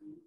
Thank you.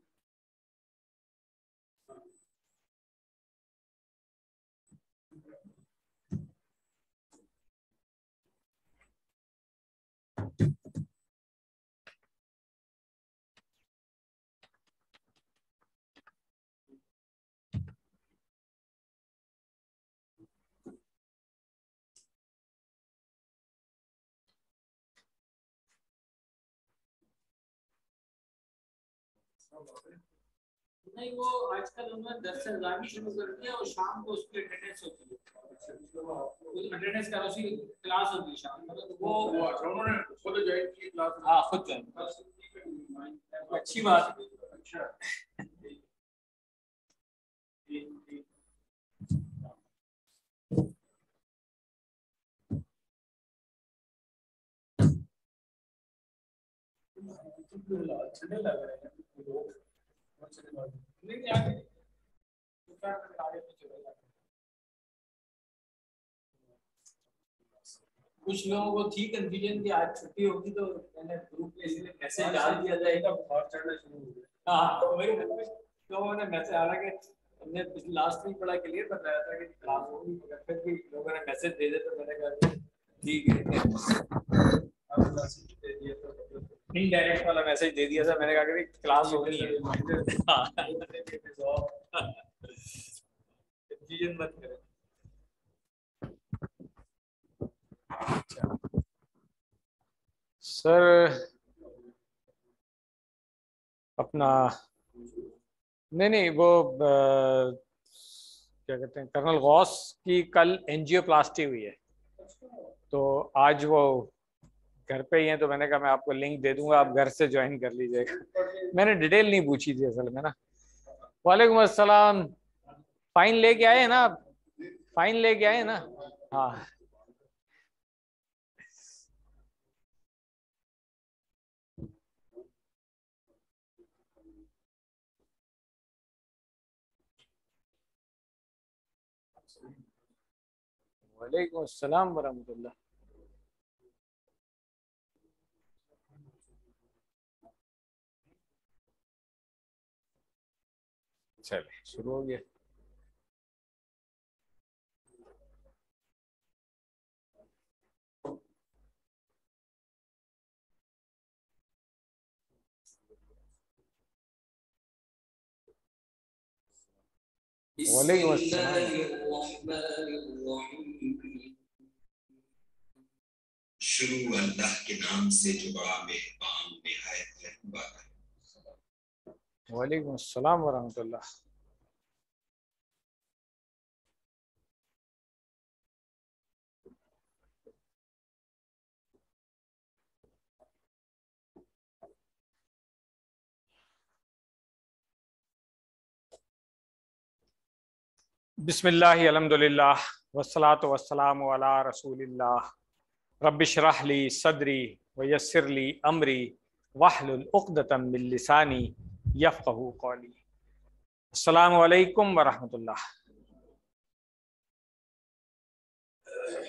नहीं वो आजकल उन्होंने दस से शुरू कर दिया और शाम को उसकी अटेंडेंस होती है अटेंडेंस क्लास होती है शाम वो उन्होंने खुद ज्वाइन की क्लास हाँ, खुद ज्वाइन अच्छी बात है अच्छा लग रहा है कुछ लोगों को थी कंफ्यूजन की आज छुट्टी होगी तो मैंने ग्रुप में इसलिए मैसेज हाँ, डाल दिया जाएगा बहुत चढ़ना शुरू हो गया हाँ, हाँ तो वही लोगों ने मैसेज आ रहा कि हमने पिछले लास्ट वीक बड़ा क्लियर बताया था कि क्लास होगी मगर फिर भी लोगों ने मैसेज दे दे तो मैंने कहा ठीक है अब मैसेज दे दिया तो इनडायरेक्ट वाला मैसेज दे दिया सर मैंने कहा कि क्लास हो गई है कंफ्यूजन मत करें अच्छा। सर अपना नहीं नहीं वो आ, क्या कहते हैं कर्नल गौस की कल एनजीओ प्लास्टी हुई है तो आज वो घर पे ही हैं तो मैंने कहा मैं आपको लिंक दे दूंगा आप घर से ज्वाइन कर लीजिएगा मैंने डिटेल नहीं पूछी थी असल में ना वालेकुम अस्सलाम फाइन लेके आए ना आप फाइन लेके आए ना हाँ वालेकुम अस्सलाम वरहमतुल्ला चले शुरू हो गया शुरू अल्लाह के नाम से जो बड़ा मेहरबान नहायत है وعليكم السلام ورحمة الله بسم الله الحمد لله والصلاة والسلام على رسول الله رب اشرح لي صدري ويسر لي أمري واحلل عقدة من لساني यफ़ू कौली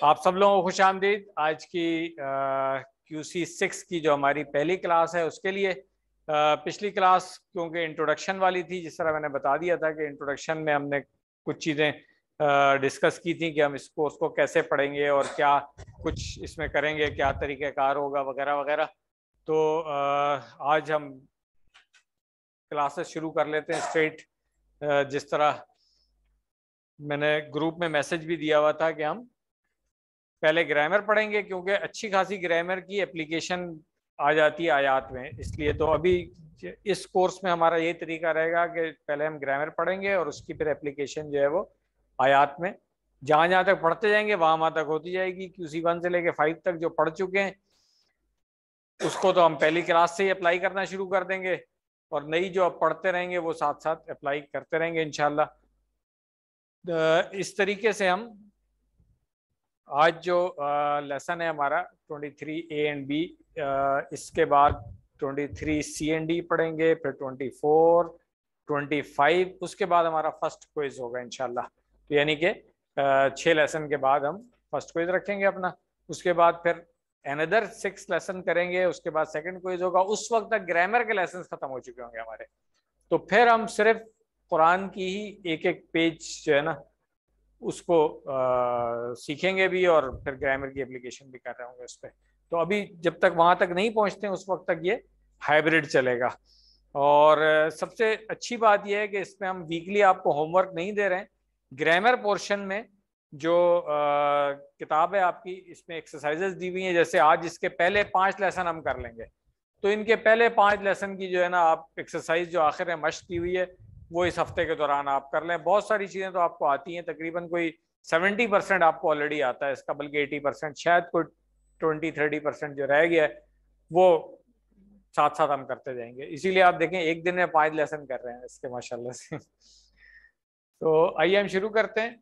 आप सब लोगों को खुश आमदीद आज की क्यू सी सिक्स की जो हमारी पहली क्लास है उसके लिए आ, पिछली क्लास क्योंकि इंट्रोडक्शन वाली थी जिस तरह मैंने बता दिया था कि इंट्रोडक्शन में हमने कुछ चीज़ें डिस्कस की थी कि हम इसको उसको कैसे पढ़ेंगे और क्या कुछ इसमें करेंगे क्या तरीक़ाकार होगा वगैरह वगैरह तो आ, आज हम क्लासेस शुरू कर लेते हैं स्ट्रेट जिस तरह मैंने ग्रुप में मैसेज भी दिया हुआ था कि हम पहले ग्रामर पढ़ेंगे क्योंकि अच्छी खासी ग्रामर की एप्लीकेशन आ जाती है आयात में इसलिए तो अभी इस कोर्स में हमारा यही तरीका रहेगा कि पहले हम ग्रामर पढ़ेंगे और उसकी फिर एप्लीकेशन जो है वो आयात में जहाँ जहाँ तक पढ़ते जाएंगे वहाँ वहाँ तक होती जाएगी क्यू वन से लेके फाइव तक जो पढ़ चुके हैं उसको तो हम पहली क्लास से ही अप्लाई करना शुरू कर देंगे और नई जो आप पढ़ते रहेंगे वो साथ साथ अप्लाई करते रहेंगे इनशाला इस तरीके से हम आज जो लेसन है हमारा 23 ए एंड बी इसके बाद 23 सी एंड डी पढ़ेंगे फिर 24 25 उसके बाद हमारा फर्स्ट क्विज होगा इनशाला तो यानी कि छः लेसन के बाद हम फर्स्ट क्विज रखेंगे अपना उसके बाद फिर एनदर सिक्स लेसन करेंगे उसके बाद सेकंड क्विज होगा उस वक्त तक ग्रामर के लेसन खत्म हो चुके होंगे हमारे तो फिर हम सिर्फ कुरान की ही एक एक पेज जो है ना उसको आ, सीखेंगे भी और फिर ग्रामर की एप्लीकेशन भी कर रहे होंगे उस पर तो अभी जब तक वहां तक नहीं पहुंचते उस वक्त तक ये हाइब्रिड चलेगा और सबसे अच्छी बात यह है कि इसमें हम वीकली आपको होमवर्क नहीं दे रहे हैं ग्रामर पोर्शन में जो किताब है आपकी इसमें एक्सरसाइजेस दी हुई हैं जैसे आज इसके पहले पांच लेसन हम कर लेंगे तो इनके पहले पांच लेसन की जो है ना आप एक्सरसाइज जो आखिर में मश्क की हुई है वो इस हफ्ते के दौरान आप कर लें बहुत सारी चीज़ें तो आपको आती हैं तकरीबन कोई सेवेंटी परसेंट आपको ऑलरेडी आता है इसका बल्कि एटी परसेंट शायद कोई ट्वेंटी थर्टी परसेंट जो रह गया है वो साथ साथ हम करते जाएंगे इसीलिए आप देखें एक दिन में पांच लेसन कर रहे हैं इसके माशाल्लाह से तो आइए हम शुरू करते हैं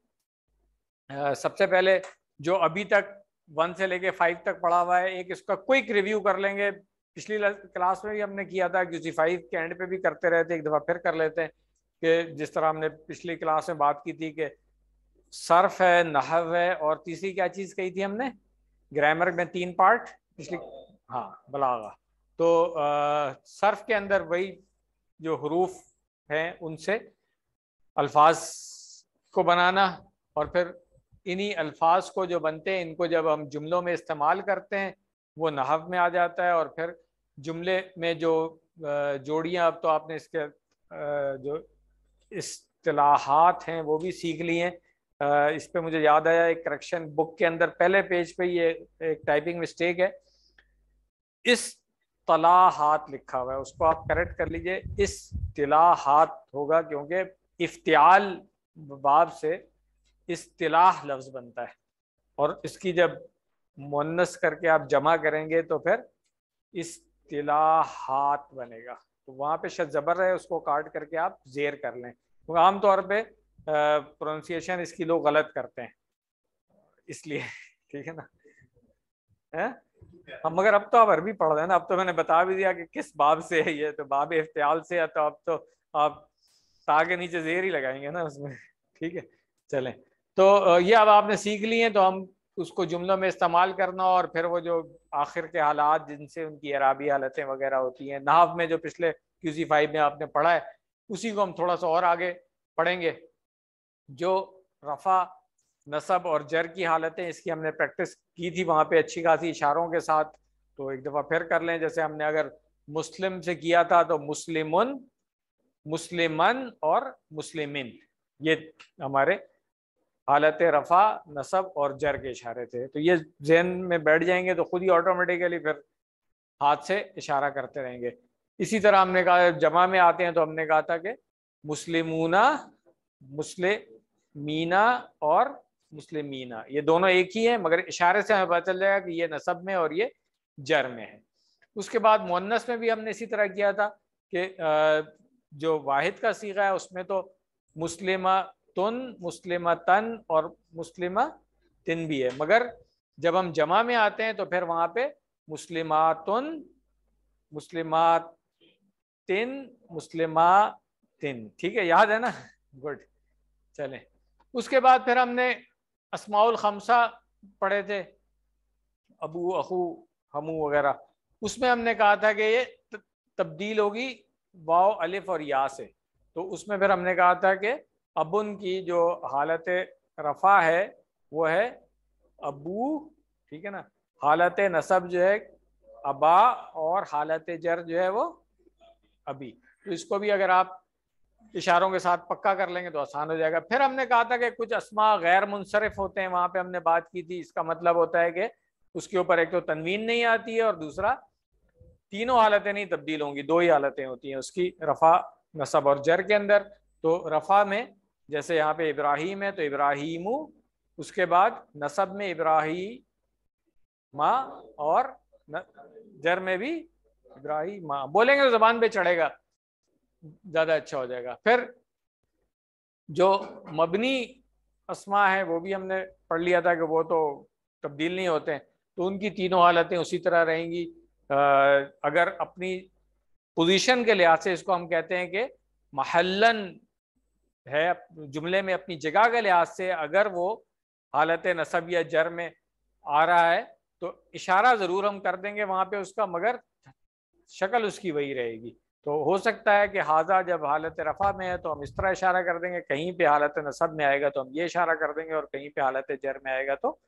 सबसे पहले जो अभी तक वन से लेके फाइव तक पढ़ा हुआ है एक इसका क्विक रिव्यू कर लेंगे पिछली क्लास में भी हमने किया था क्यूसी फाइव के एंड पे भी करते रहते एक दफ़ा फिर कर लेते हैं कि जिस तरह हमने पिछली क्लास में बात की थी कि सर्फ है नहव है और तीसरी क्या चीज़ कही थी हमने ग्रामर में तीन पार्ट पिछली हाँ बलागा तो आ, सर्फ के अंदर वही जो हरूफ हैं उनसे अल्फाज को बनाना और फिर इन्हीं अल्फाज को जो बनते हैं इनको जब हम जुमलों में इस्तेमाल करते हैं वो नहव में आ जाता है और फिर जुमले में जो जोड़ियाँ अब तो आपने इसके जो इतलाहत हैं वो भी सीख ली हैं इस पर मुझे याद आया एक करेक्शन बुक के अंदर पहले पेज पे ये एक टाइपिंग मिस्टेक है इस तलाहात लिखा हुआ है उसको आप करेक्ट कर लीजिए इस तलाहात होगा क्योंकि इफ्तियाल बाब से इस्तिलाह लफ्ज बनता है और इसकी जब मुन्नस करके आप जमा करेंगे तो फिर इस्तिलाहात बनेगा तो वहां पे शायद ज़बर है उसको काट करके आप जेर कर लें तो आमतौर पे प्रोनाउंसिएशन इसकी लोग गलत करते हैं इसलिए ठीक है ना है हम मगर अब तो आप अरबी पढ़ रहे हैं ना अब तो मैंने बता भी दिया कि किस बाब से है ये तो बाब इफ्तियाल से है तो अब तो आप तागे नीचे जेर ही लगाएंगे ना उसमें ठीक है चलें तो ये अब आपने सीख ली हैं तो हम उसको जुमलों में इस्तेमाल करना और फिर वो जो आखिर के हालात जिनसे उनकी अराबी हालतें वगैरह होती हैं नाव में जो पिछले क्यूसी फाइव में आपने पढ़ा है उसी को हम थोड़ा सा और आगे पढ़ेंगे जो रफ़ा नसब और जर की हालतें इसकी हमने प्रैक्टिस की थी वहाँ पे अच्छी खासी इशारों के साथ तो एक दफ़ा फिर कर लें जैसे हमने अगर मुस्लिम से किया था तो मुस्लिम मुस्लिमन और मुस्लिम ये हमारे हालत रफ़ा नसब और जर के इशारे थे तो ये जहन में बैठ जाएंगे तो खुद ही ऑटोमेटिकली फिर हाथ से इशारा करते रहेंगे इसी तरह हमने कहा जमा में आते हैं तो हमने कहा था कि मुस्लिमूना मुस्लिमीना और मुस्लिमीना ये दोनों एक ही है मगर इशारे से हमें पता चल जाएगा कि ये नसब में और ये जर में है उसके बाद मुन्नस में भी हमने इसी तरह किया था कि जो वाहिद का सीखा है उसमें तो मुस्लिमा तुन मुस्लिम तन और मुस्लिम तिन भी है मगर जब हम जमा में आते हैं तो फिर वहां पे तुन मुस्लिम तिन मुस्लिमा तिन ठीक है याद है ना गुड चले उसके बाद फिर हमने असमाउल खमसा पढ़े थे अबू अहू हमू वगैरह उसमें हमने कहा था कि ये तब्दील होगी वाओ अलिफ और या से तो उसमें फिर हमने कहा था कि अब उनकी जो हालत रफ़ा है वो है अबू ठीक है ना हालत नसब जो है अबा और हालत जर जो है वो अभी तो इसको भी अगर आप इशारों के साथ पक्का कर लेंगे तो आसान हो जाएगा फिर हमने कहा था कि कुछ असमा गैर मुनसरफ होते हैं वहां पे हमने बात की थी इसका मतलब होता है कि उसके ऊपर एक तो तनवीन नहीं आती है और दूसरा तीनों हालतें नहीं तब्दील होंगी दो ही हालतें होती हैं उसकी रफ़ा नसब और जर के अंदर तो रफ़ा में जैसे यहाँ पे इब्राहिम है तो इब्राहिम उसके बाद नसब में माँ और न, जर में भी माँ बोलेंगे तो जबान पे चढ़ेगा ज़्यादा अच्छा हो जाएगा फिर जो मबनी असमा है वो भी हमने पढ़ लिया था कि वो तो तब्दील नहीं होते हैं तो उनकी तीनों हालतें उसी तरह रहेंगी अगर अपनी पोजीशन के लिहाज से इसको हम कहते हैं कि महलन है जुमले में अपनी जगह के लिहाज से अगर वो हालत नसब या जर में आ रहा है तो इशारा ज़रूर हम कर देंगे वहाँ पे उसका मगर शक्ल उसकी वही रहेगी तो हो सकता है कि हाजा जब हालत रफ़ा में है तो हम इस तरह इशारा कर देंगे कहीं पे हालत नसब में आएगा तो हम ये इशारा कर देंगे और कहीं पे हालत जर में आएगा तो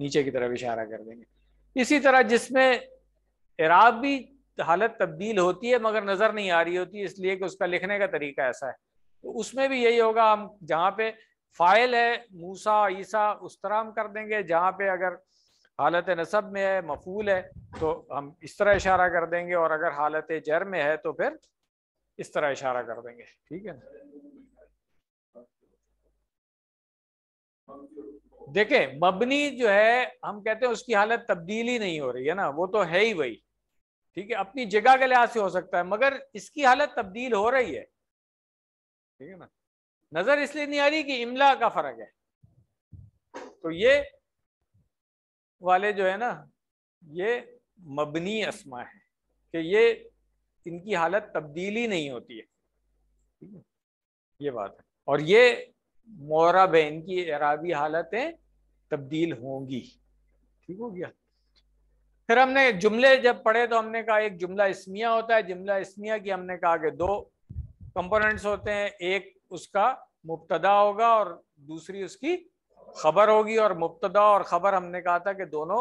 नीचे की तरफ इशारा कर देंगे इसी तरह जिसमें इराब भी हालत तब्दील होती है मगर नज़र नहीं आ रही होती इसलिए कि उसका लिखने का तरीका ऐसा है तो उसमें भी यही होगा हम जहाँ पे फाइल है मूसा ईसा उस तरह हम कर देंगे जहाँ पे अगर हालत नसब में है मफूल है तो हम इस तरह इशारा कर देंगे और अगर हालत जर में है तो फिर इस तरह इशारा कर देंगे ठीक है देखे मबनी जो है हम कहते हैं उसकी हालत तब्दीली नहीं हो रही है ना वो तो है ही वही ठीक है अपनी जगह के लिहाज से हो सकता है मगर इसकी हालत तब्दील हो रही है ठीक है ना नजर इसलिए नहीं आ रही कि इमला का फर्क है तो ये वाले जो है ना ये मबनी असमा है कि ये इनकी हालत तब्दीली नहीं होती है ठीक है ये बात है और ये मोरब है इनकी एराबी हालतें तब्दील होंगी ठीक हो गया फिर हमने जुमले जब पढ़े तो हमने कहा एक जुमला इसमिया होता है जुमला इसमिया की हमने कहा कि दो कंपोनेंट्स होते हैं एक उसका मुबतदा होगा और दूसरी उसकी खबर होगी और मुबतदा और खबर हमने कहा था कि दोनों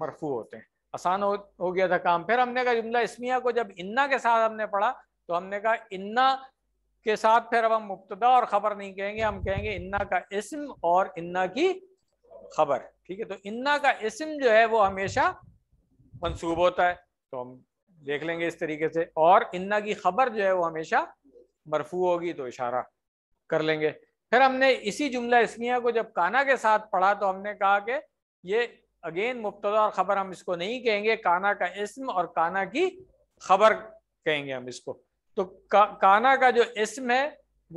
मरफू होते हैं आसान हो, हो गया था काम फिर हमने कहा जुमला इसमिया को जब इन्ना के साथ हमने पढ़ा तो हमने कहा इन्ना के साथ फिर अब हम मुबतदा और खबर नहीं कहेंगे हम कहेंगे इन्ना का इसम और इन्ना की खबर ठीक है तो इन्ना का इसम जो है वो हमेशा मनसूब होता है तो हम देख लेंगे इस तरीके से और इन्ना की खबर जो है वो हमेशा मरफू होगी तो इशारा कर लेंगे फिर हमने इसी जुमला इसमिया को जब काना के साथ पढ़ा तो हमने कहा कि ये अगेन मुबतदा और ख़बर हम इसको नहीं कहेंगे काना का इसम और काना की खबर कहेंगे हम इसको तो का, काना का जो इसम है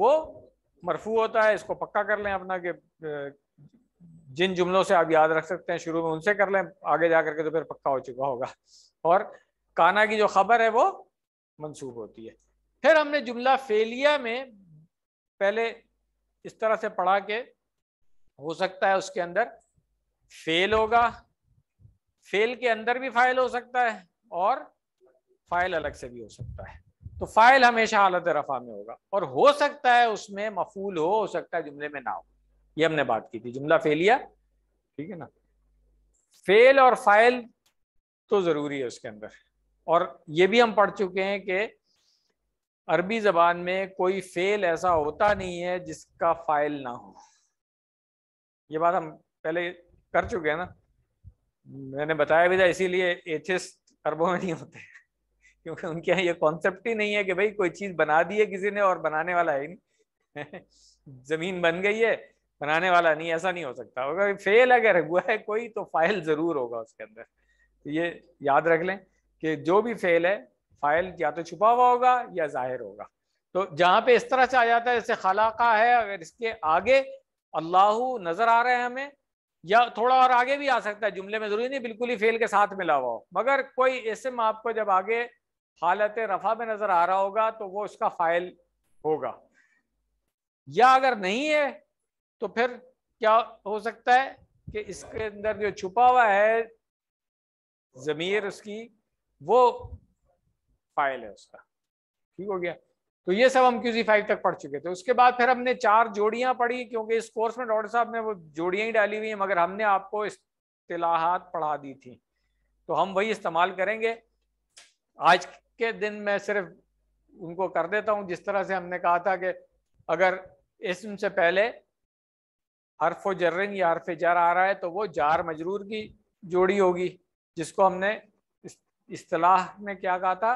वो मरफू होता है इसको पक्का कर लें अपना के जिन जुमलों से आप याद रख सकते हैं शुरू में उनसे कर लें आगे जा करके तो फिर पक्का हो चुका होगा और काना की जो खबर है वो मनसूब होती है फिर हमने जुमला फेलिया में पहले इस तरह से पढ़ा के हो सकता है उसके अंदर फेल होगा फेल के अंदर भी फाइल हो सकता है और फाइल अलग से भी हो सकता है तो फाइल हमेशा हालत रफा में होगा और हो सकता है उसमें मफूल हो हो सकता है जुमले में ना हो ये हमने बात की थी जुमला फेलिया ठीक है ना फेल और फाइल तो जरूरी है उसके अंदर और ये भी हम पढ़ चुके हैं कि अरबी जबान में कोई फेल ऐसा होता नहीं है जिसका फाइल ना हो ये बात हम पहले कर चुके हैं ना मैंने बताया भी था इसीलिए एथिस्ट अरबों में नहीं होते क्योंकि उनके यहाँ ये कॉन्सेप्ट ही नहीं है कि भाई कोई चीज़ बना दी है किसी ने और बनाने वाला है नहीं जमीन बन गई है बनाने वाला नहीं ऐसा नहीं हो सकता अगर फेल अगर हुआ है कोई तो फाइल ज़रूर होगा उसके अंदर तो ये याद रख लें कि जो भी फेल है फाइल या तो छुपा हुआ होगा या जाहिर होगा तो जहां पे इस तरह से आ जाता है जैसे खलाका है अगर इसके आगे अल्लाह नज़र आ रहे हैं हमें या थोड़ा और आगे भी आ सकता है जुमले में ज़रूरी नहीं बिल्कुल ही फेल के साथ मिला हुआ हो मगर कोई इसम आपको जब आगे हालत रफ़ा में नज़र आ रहा होगा तो वो उसका फ़ाइल होगा या अगर नहीं है तो फिर क्या हो सकता है कि इसके अंदर जो छुपा हुआ है ज़मीर उसकी वो फाइल है उसका ठीक हो गया तो ये सब हम क्यूजी फाइव तक पढ़ चुके थे उसके बाद फिर हमने चार जोड़ियां पढ़ी क्योंकि इस कोर्स में डॉक्टर साहब ने वो जोड़ियां ही डाली हुई हैं मगर हमने आपको इतलाहत पढ़ा दी थी तो हम वही इस्तेमाल करेंगे आज के दिन मैं सिर्फ उनको कर देता हूं जिस तरह से हमने कहा था कि अगर इसम से पहले हरफ जर्रिंग या हरफ जर आ रहा है तो वो जार मजरूर की जोड़ी होगी जिसको हमने इस्तलाह में क्या कहा था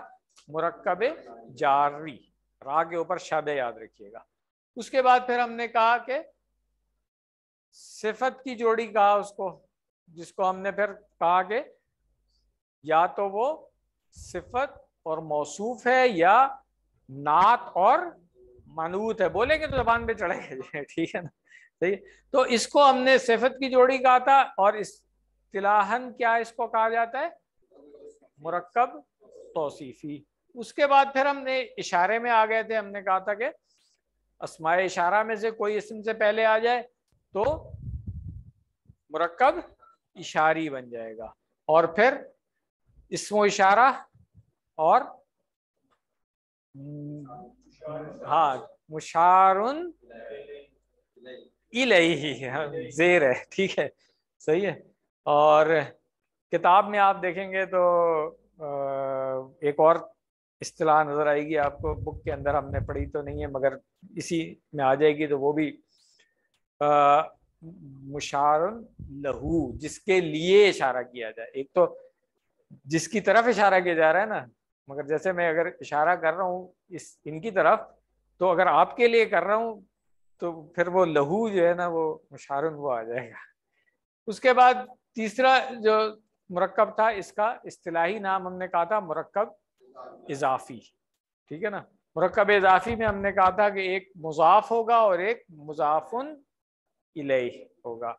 मुरक्ब जारी रा के ऊपर शब याद रखिएगा उसके बाद फिर हमने कहा कि सिफत की जोड़ी कहा उसको जिसको हमने फिर कहा कि या तो वो सिफत और मौसूफ है या नात और मनूत है बोलेंगे तो जबान पे चढ़ेंगे ठीक है ना सही तो इसको हमने सिफत की जोड़ी कहा था और इस तिलाहन क्या इसको कहा जाता है मुरकब तोसीफ़ी उसके बाद फिर हमने इशारे में आ गए थे हमने कहा था कि असमाय इशारा में से कोई इसम से पहले आ जाए तो मुरकब इशारी बन जाएगा और फिर इसमो इशारा और हाँ मुशारुन ही जेर है ठीक है सही है और किताब में आप देखेंगे तो एक और इतलाह नज़र आएगी आपको बुक के अंदर हमने पढ़ी तो नहीं है मगर इसी में आ जाएगी तो वो भी मुशार लहू जिसके लिए इशारा किया जाए एक तो जिसकी तरफ इशारा किया जा रहा है ना मगर जैसे मैं अगर इशारा कर रहा हूँ इस इनकी तरफ तो अगर आपके लिए कर रहा हूँ तो फिर वो लहू जो है ना वो मुशारन वो आ जाएगा उसके बाद तीसरा जो मरकब था इसका असलाही नाम हमने कहा था मरकब इजाफी ठीक है ना मरकब इजाफी में हमने कहा था कि एक मुजाफ होगा और एक मुजाफुन इलेह होगा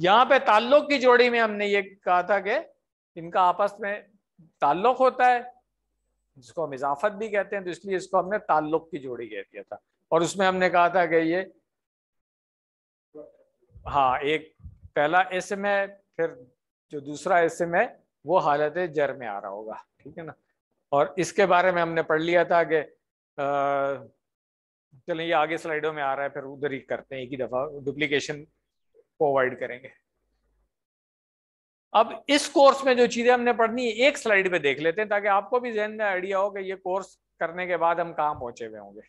यहाँ पे ताल्लुक की जोड़ी में हमने ये कहा था कि इनका आपस में ताल्लुक होता है जिसको हम इजाफत भी कहते हैं तो इसलिए इसको हमने ताल्लुक की जोड़ी कह दिया था और उसमें हमने कहा था कि ये हाँ एक पहला इसम है फिर जो दूसरा हिस्से है वो हालत जर में आ रहा होगा ठीक है ना और इसके बारे में हमने पढ़ लिया था कि चलो ये आगे स्लाइडों में आ रहा है फिर उधर ही करते हैं एक ही दफ़ा डुप्लीकेशन प्रोवाइड करेंगे अब इस कोर्स में जो चीज़ें हमने पढ़नी है एक स्लाइड पे देख लेते हैं ताकि आपको भी जहन में आइडिया हो कि ये कोर्स करने के बाद हम कहाँ पहुंचे हुए होंगे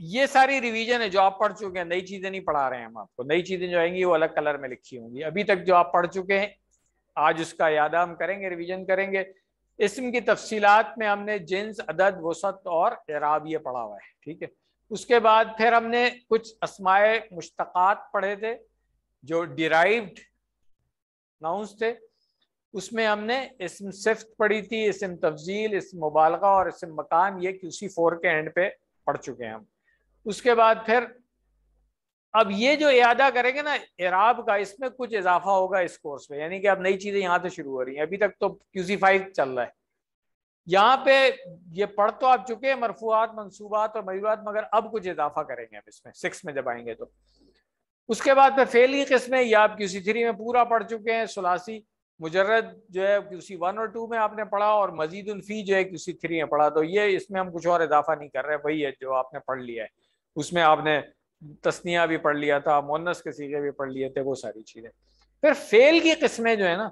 ये सारी रिवीजन है जो आप पढ़ चुके हैं नई चीजें नहीं पढ़ा रहे हैं हम आपको नई चीजें जो आएंगी वो अलग कलर में लिखी होंगी अभी तक जो आप पढ़ चुके हैं आज उसका याद हम करेंगे रिवीजन करेंगे इसम की तफसीलात में हमने जिन्स अदद वसत और एराब ये पढ़ा हुआ है ठीक है उसके बाद फिर हमने कुछ असमाय मुश्तक पढ़े थे जो डिराइव्ड नाउंस थे उसमें हमने इसम सिफ्त पढ़ी थी इसम तफजील इसम मुबालगा और इसम मकान ये क्यूसी फोर के एंड पे पढ़ चुके हैं हम उसके बाद फिर अब ये जो इरादा करेंगे ना इराब का इसमें कुछ इजाफा होगा इस कोर्स में यानी कि अब नई चीजें यहाँ से शुरू हो रही हैं अभी तक तो क्यूसी फाइव चल रहा है यहाँ पे ये पढ़ तो आप चुके हैं मरफूआत मनसूबात और मयूरात मगर अब कुछ इजाफा करेंगे हम इसमें सिक्स में जब आएंगे तो उसके बाद में फेल की किस्में या आप क्यूसी थ्री में पूरा पढ़ चुके हैं सुलासी मुजरद जो है क्यूसी वन और टू में आपने पढ़ा और मजीद उल्फी जो है क्यूसी थ्री में पढ़ा तो ये इसमें हम कुछ और इजाफा नहीं कर रहे वही है जो आपने पढ़ लिया है उसमें आपने तस्निया भी पढ़ लिया था मोनस के सीखे भी पढ़ लिए थे वो सारी चीज़ें फिर फेल की किस्में जो है ना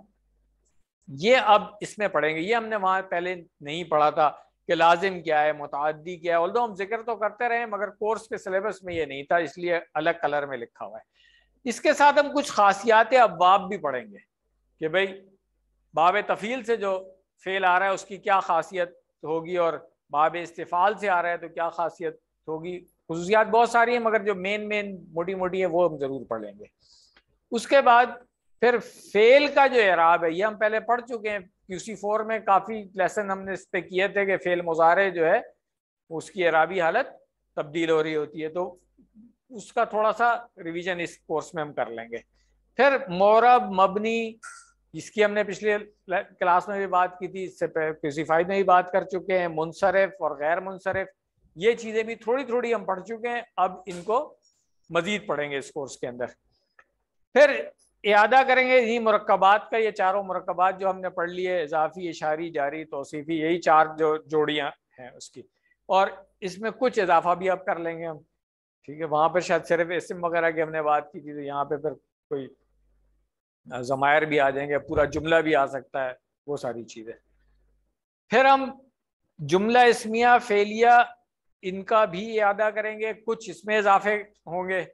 ये अब इसमें पढ़ेंगे ये हमने वहाँ पहले नहीं पढ़ा था कि लाजिम क्या है मुतदी क्या है ऑल्दो हम जिक्र तो करते रहे मगर कोर्स के सिलेबस में ये नहीं था इसलिए अलग कलर में लिखा हुआ है इसके साथ हम कुछ खासियात अबाब भी पढ़ेंगे कि भाई बाब तफील से जो फेल आ रहा है उसकी क्या खासियत होगी और बाब इस्तीफ़ाल से आ रहा है तो क्या खासियत होगी खसूसियात बहुत सारी हैं मगर जो मेन मेन मोटी मोटी है वो हम जरूर पढ़ लेंगे उसके बाद फिर फेल का जो एराब है ये हम पहले पढ़ चुके हैं क्यूसी फोर में काफ़ी लेसन हमने इस पर किए थे कि फेल मुजारे जो है उसकी एराबी हालत तब्दील हो रही होती है तो उसका थोड़ा सा रिवीजन इस कोर्स में हम कर लेंगे फिर मौरब मबनी जिसकी हमने पिछले क्लास में भी बात की थी इससे क्यूसी फाइव में भी बात कर चुके हैं मुनसरफ और गैर मुनसरफ ये चीजें भी थोड़ी थोड़ी हम पढ़ चुके हैं अब इनको मजीद पढ़ेंगे इस कोर्स के अंदर फिर अदा करेंगे यही मरकबात का ये चारों मरकबात जो हमने पढ़ लिए इजाफी इशारी जारी तोसीफ़ी यही चार जो जोड़ियाँ हैं उसकी और इसमें कुछ इजाफा भी अब कर लेंगे हम ठीक है वहाँ पर शायद सिर्फ इसम वगैरह की हमने बात की थी तो यहाँ पे फिर कोई ज़मायर भी आ जाएंगे पूरा जुमला भी आ सकता है वो सारी चीज़ें फिर हम जुमला इसमिया फेलिया इनका भी अदा करेंगे कुछ इसमें इजाफे होंगे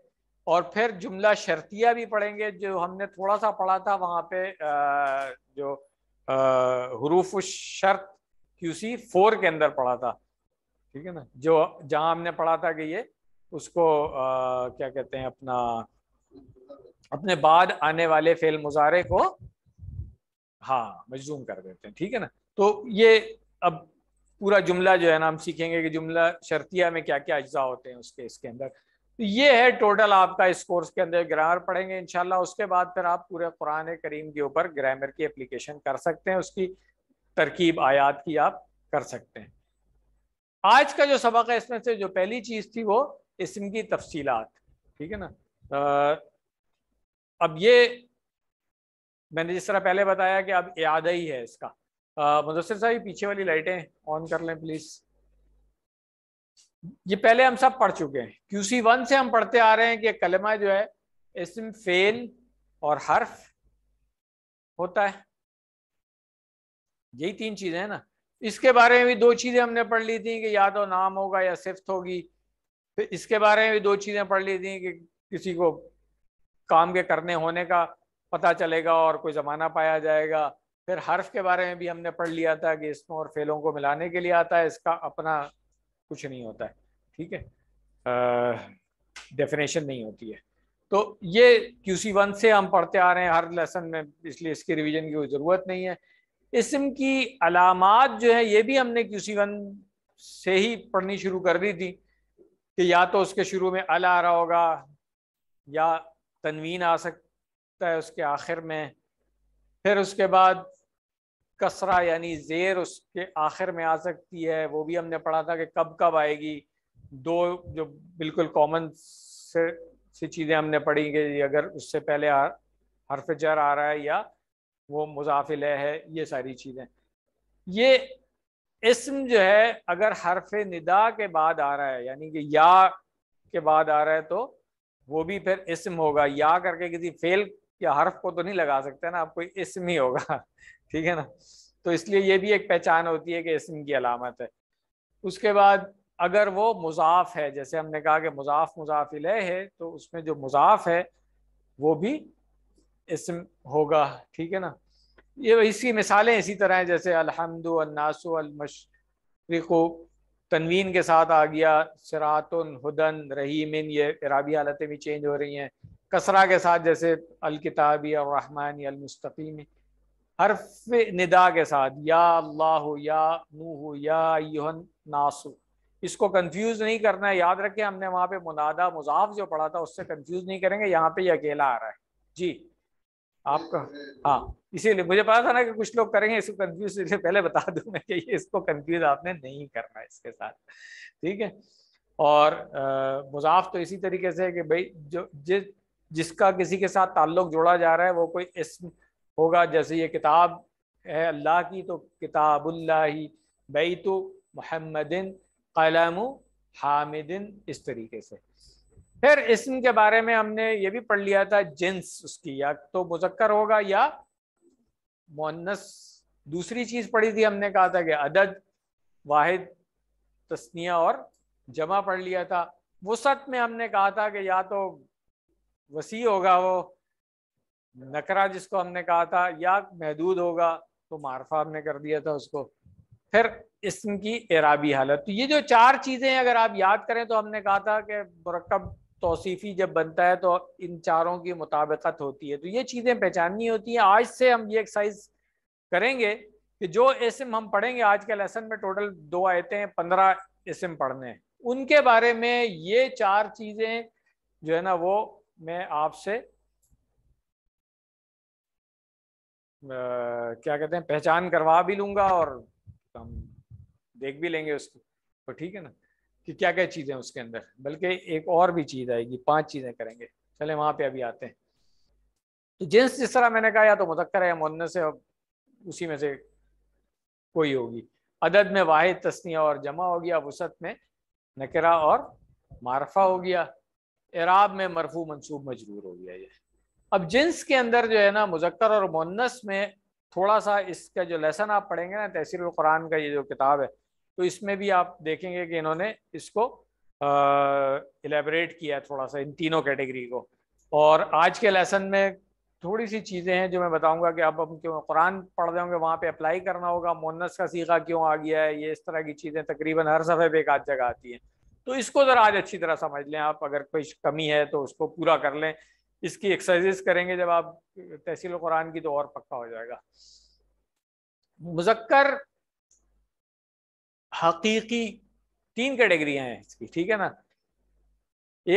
और फिर जुमला शर्तिया भी पढ़ेंगे जो हमने थोड़ा सा पढ़ा था वहां पे जो हरूफ शर्त क्यूसी फोर के अंदर पढ़ा था ठीक है ना जो जहां हमने पढ़ा था कि ये उसको आ, क्या कहते हैं अपना अपने बाद आने वाले फेल मुजारे को हाँ मजूम कर देते हैं ठीक है ना तो ये अब पूरा जुमला जो है ना हम सीखेंगे कि जुमला शर्तिया में क्या क्या अज्जा होते हैं उसके इसके अंदर तो ये है टोटल आपका इस कोर्स के अंदर ग्रामर पढ़ेंगे इनशाला उसके बाद फिर आप पूरे कुरान करीम के ऊपर ग्रामर की अप्लीकेशन कर सकते हैं उसकी तरकीब आयात की आप कर सकते हैं आज का जो सबक है इसमें से जो पहली चीज़ थी वो इसम की तफसीलात ठीक है ना आ, अब ये मैंने जिस तरह पहले बताया कि अब इदा ही है इसका मुदसर साहब पीछे वाली लाइटें ऑन कर लें प्लीज ये पहले हम सब पढ़ चुके हैं क्यूसी वन से हम पढ़ते आ रहे हैं कि कलमा जो है इसम फेल और हर्फ होता है यही तीन चीजें हैं ना इसके बारे में भी दो चीजें हमने पढ़ ली थी कि या तो नाम होगा या सिफ्त होगी फिर इसके बारे में भी दो चीजें पढ़ ली थी कि किसी को काम के करने होने का पता चलेगा और कोई जमाना पाया जाएगा फिर हर्फ के बारे में भी हमने पढ़ लिया था कि इसमें और फेलों को मिलाने के लिए आता है इसका अपना कुछ नहीं होता है ठीक है डेफिनेशन नहीं होती है तो ये क्यू सी वन से हम पढ़ते आ रहे हैं हर लेसन में इसलिए इसकी रिवीजन की कोई ज़रूरत नहीं है इसम की अलामत जो है ये भी हमने क्यू सी वन से ही पढ़नी शुरू कर दी थी कि या तो उसके शुरू में अल आ रहा होगा या तनवीन आ सकता है उसके आखिर में फिर उसके बाद कसरा यानी जेर उसके आखिर में आ सकती है वो भी हमने पढ़ा था कि कब कब आएगी दो जो बिल्कुल कॉमन से सी चीज़ें हमने पढ़ी कि अगर उससे पहले हरफ जर आ रहा है या वो मुजाफिल है ये सारी चीज़ें ये इसम जो है अगर हरफ निदा के बाद आ रहा है यानी कि या के बाद आ रहा है तो वो भी फिर इसम होगा या करके किसी फेल या हर्फ को तो नहीं लगा सकते ना आप कोई इसम ही होगा ठीक है ना तो इसलिए ये भी एक पहचान होती है कि इसम की अलामत है उसके बाद अगर वो मुजाफ है जैसे हमने कहा कि मुजाफ मुजाफिल है तो उसमें जो मुजाफ है वो भी इसम होगा ठीक है ना ये इसकी मिसालें इसी तरह हैं जैसे अलहमदो अनासो तनवीन के साथ आ गया सरातन हुदन रहीमिन ये इराबी हालतें भी चेंज हो रही हैं कसरा के साथ जैसे अलकिताबी और रहमानी अलमस्तकीम हरफ निदा के साथ या अल्लाह या नूह या यूहन नासु इसको कंफ्यूज नहीं करना है याद रखें हमने वहाँ पे मुनादा मुजाफ जो पढ़ा था उससे कंफ्यूज नहीं करेंगे यहाँ पे ये अकेला आ रहा है जी आपका हाँ इसीलिए मुझे पता था ना कि कुछ लोग करेंगे इसको कंफ्यूज इसलिए पहले बता दूं मैं कि इसको कंफ्यूज आपने नहीं करना इसके साथ ठीक है और मुजाफ तो इसी तरीके से है कि भाई जो जिस जिसका किसी के साथ ताल्लुक जोड़ा जा रहा है वो कोई इसम होगा जैसे ये किताब है अल्लाह की तो किताबुल्ला ही बई तो महमदिन कलम हामिदिन इस तरीके से फिर इसम के बारे में हमने ये भी पढ़ लिया था जिन्स उसकी या तो मुजक्कर होगा या मोहनस दूसरी चीज पढ़ी थी हमने कहा था कि अदद वाहिद तस्निया और जमा पढ़ लिया था वसत में हमने कहा था कि या तो वसी होगा वो नकरा जिसको हमने कहा था या महदूद होगा तो मारफा हमने कर दिया था उसको फिर इसम की एराबी हालत तो ये जो चार चीज़ें अगर आप याद करें तो हमने कहा था कि मरकब तोसीफ़ी जब बनता है तो इन चारों की मुताबिकत होती है तो ये चीज़ें पहचाननी होती हैं आज से हम ये एक्सरसाइज करेंगे कि जो इसम हम पढ़ेंगे आज के लेसन में टोटल दो आयते हैं पंद्रह इसम पढ़ने हैं उनके बारे में ये चार चीज़ें जो है ना वो मैं आपसे क्या कहते हैं पहचान करवा भी लूँगा और हम देख भी लेंगे उसको तो ठीक है ना कि क्या क्या चीज़ें उसके अंदर बल्कि एक और भी चीज़ आएगी पांच चीज़ें करेंगे चले वहाँ पे अभी आते हैं तो जिन्स जिस तरह मैंने कहा या तो मुदक्कर है मुन्नस है उसी में से कोई होगी अदद में वाहिद तस्निया और जमा हो गया वसत में नकरा और मारफा हो गया इराब में मरफू मनसूब मजरूर हो गया ये अब जिन्स के अंदर जो है ना मुजक्कर और मुन्नस में थोड़ा सा इसका जो लेसन आप पढ़ेंगे ना तहसील कुरान का ये जो किताब है तो इसमें भी आप देखेंगे कि इन्होंने इसको इलेबरेट किया है थोड़ा सा इन तीनों कैटेगरी को और आज के लेसन में थोड़ी सी चीज़ें हैं जो मैं बताऊंगा कि अब हम क्यों कुरान पढ़ रहे होंगे वहाँ पे अप्लाई करना होगा मोनस का सीखा क्यों आ गया है ये इस तरह की चीज़ें तकरीबन हर सफ़े पे एक आध जगह आती हैं तो इसको ज़रा आज अच्छी तरह समझ लें आप अगर कोई कमी है तो उसको पूरा कर लें इसकी एक्सरसाइज करेंगे जब आप तहसील कुरान की तो और पक्का हो जाएगा मुजक्कर हकीकी तीन कैटेगरियां हैं इसकी ठीक है ना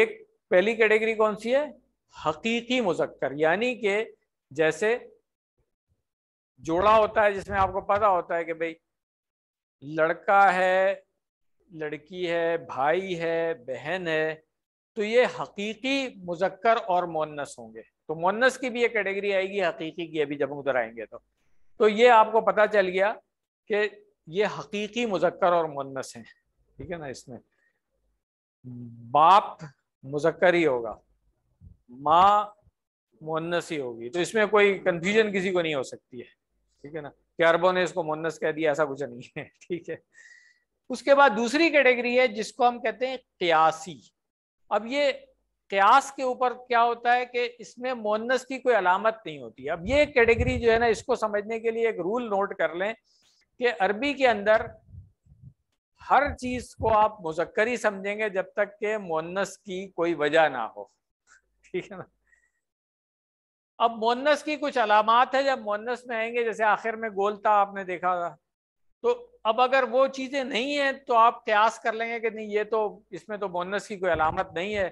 एक पहली कैटेगरी कौन सी है हकीकी मुजक्कर यानी कि जैसे जोड़ा होता है जिसमें आपको पता होता है कि भाई लड़का है लड़की है भाई है बहन है तो ये हकीकी मुजक्कर और मोन्नस होंगे तो मोन्नस की भी ये कैटेगरी आएगी हकीकी की अभी जब उधर आएंगे तो तो ये आपको पता चल गया कि ये हकीकी मुजक्कर और मुन्नस हैं ठीक है ना इसमें बाप मुजक्कर ही होगा माँ मुन्नस ही होगी तो इसमें कोई कंफ्यूजन किसी को नहीं हो सकती है ठीक है ना कि अरबों ने इसको मुन्नस कह दिया ऐसा कुछ नहीं है ठीक है उसके बाद दूसरी कैटेगरी है जिसको हम कहते हैं क्यासी अब ये क्यास के ऊपर क्या होता है कि इसमें मोनस की कोई अलामत नहीं होती अब ये कैटेगरी जो है ना इसको समझने के लिए एक रूल नोट कर लें कि अरबी के अंदर हर चीज को आप मुजक्कर ही समझेंगे जब तक के मोन्नस की कोई वजह ना हो ठीक है ना अब मोन्नस की कुछ अलामत है जब मोन्नस में आएंगे जैसे आखिर में गोलता आपने देखा था तो अब अगर वो चीजें नहीं है तो आप क्यास कर लेंगे कि नहीं ये तो इसमें तो मोन्नस की कोई अलामत नहीं है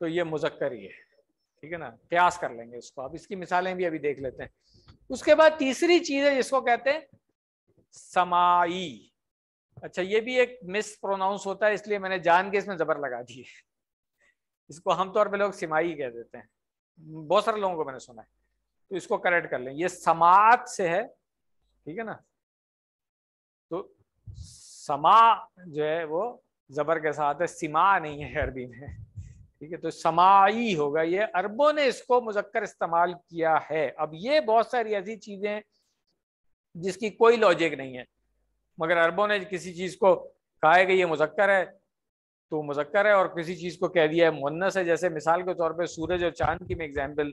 तो ये मुजक्कर ही है ठीक है ना क्यास कर लेंगे इसको अब इसकी मिसालें भी अभी देख लेते हैं उसके बाद तीसरी चीज है जिसको कहते हैं समाई अच्छा ये भी एक मिस प्रोनाउंस होता है इसलिए मैंने जान के इसमें जबर लगा दी है इसको तौर पर लोग सिमाई कह देते हैं बहुत सारे लोगों को मैंने सुना है तो इसको करेक्ट कर लें ये समात से है ठीक है ना तो समा जो है वो जबर के साथ है सिमा नहीं है अरबी में ठीक है तो समाई होगा ये अरबों ने इसको मुजक्कर इस्तेमाल किया है अब ये बहुत सारी ऐसी चीजें जिसकी कोई लॉजिक नहीं है मगर अरबों ने किसी चीज़ को कहा है कि ये मुजक्कर है तो मुजक्कर है और किसी चीज़ को कह दिया है मुन्नस है जैसे मिसाल के तौर पर सूरज और चांद की मैं एग्जाम्पल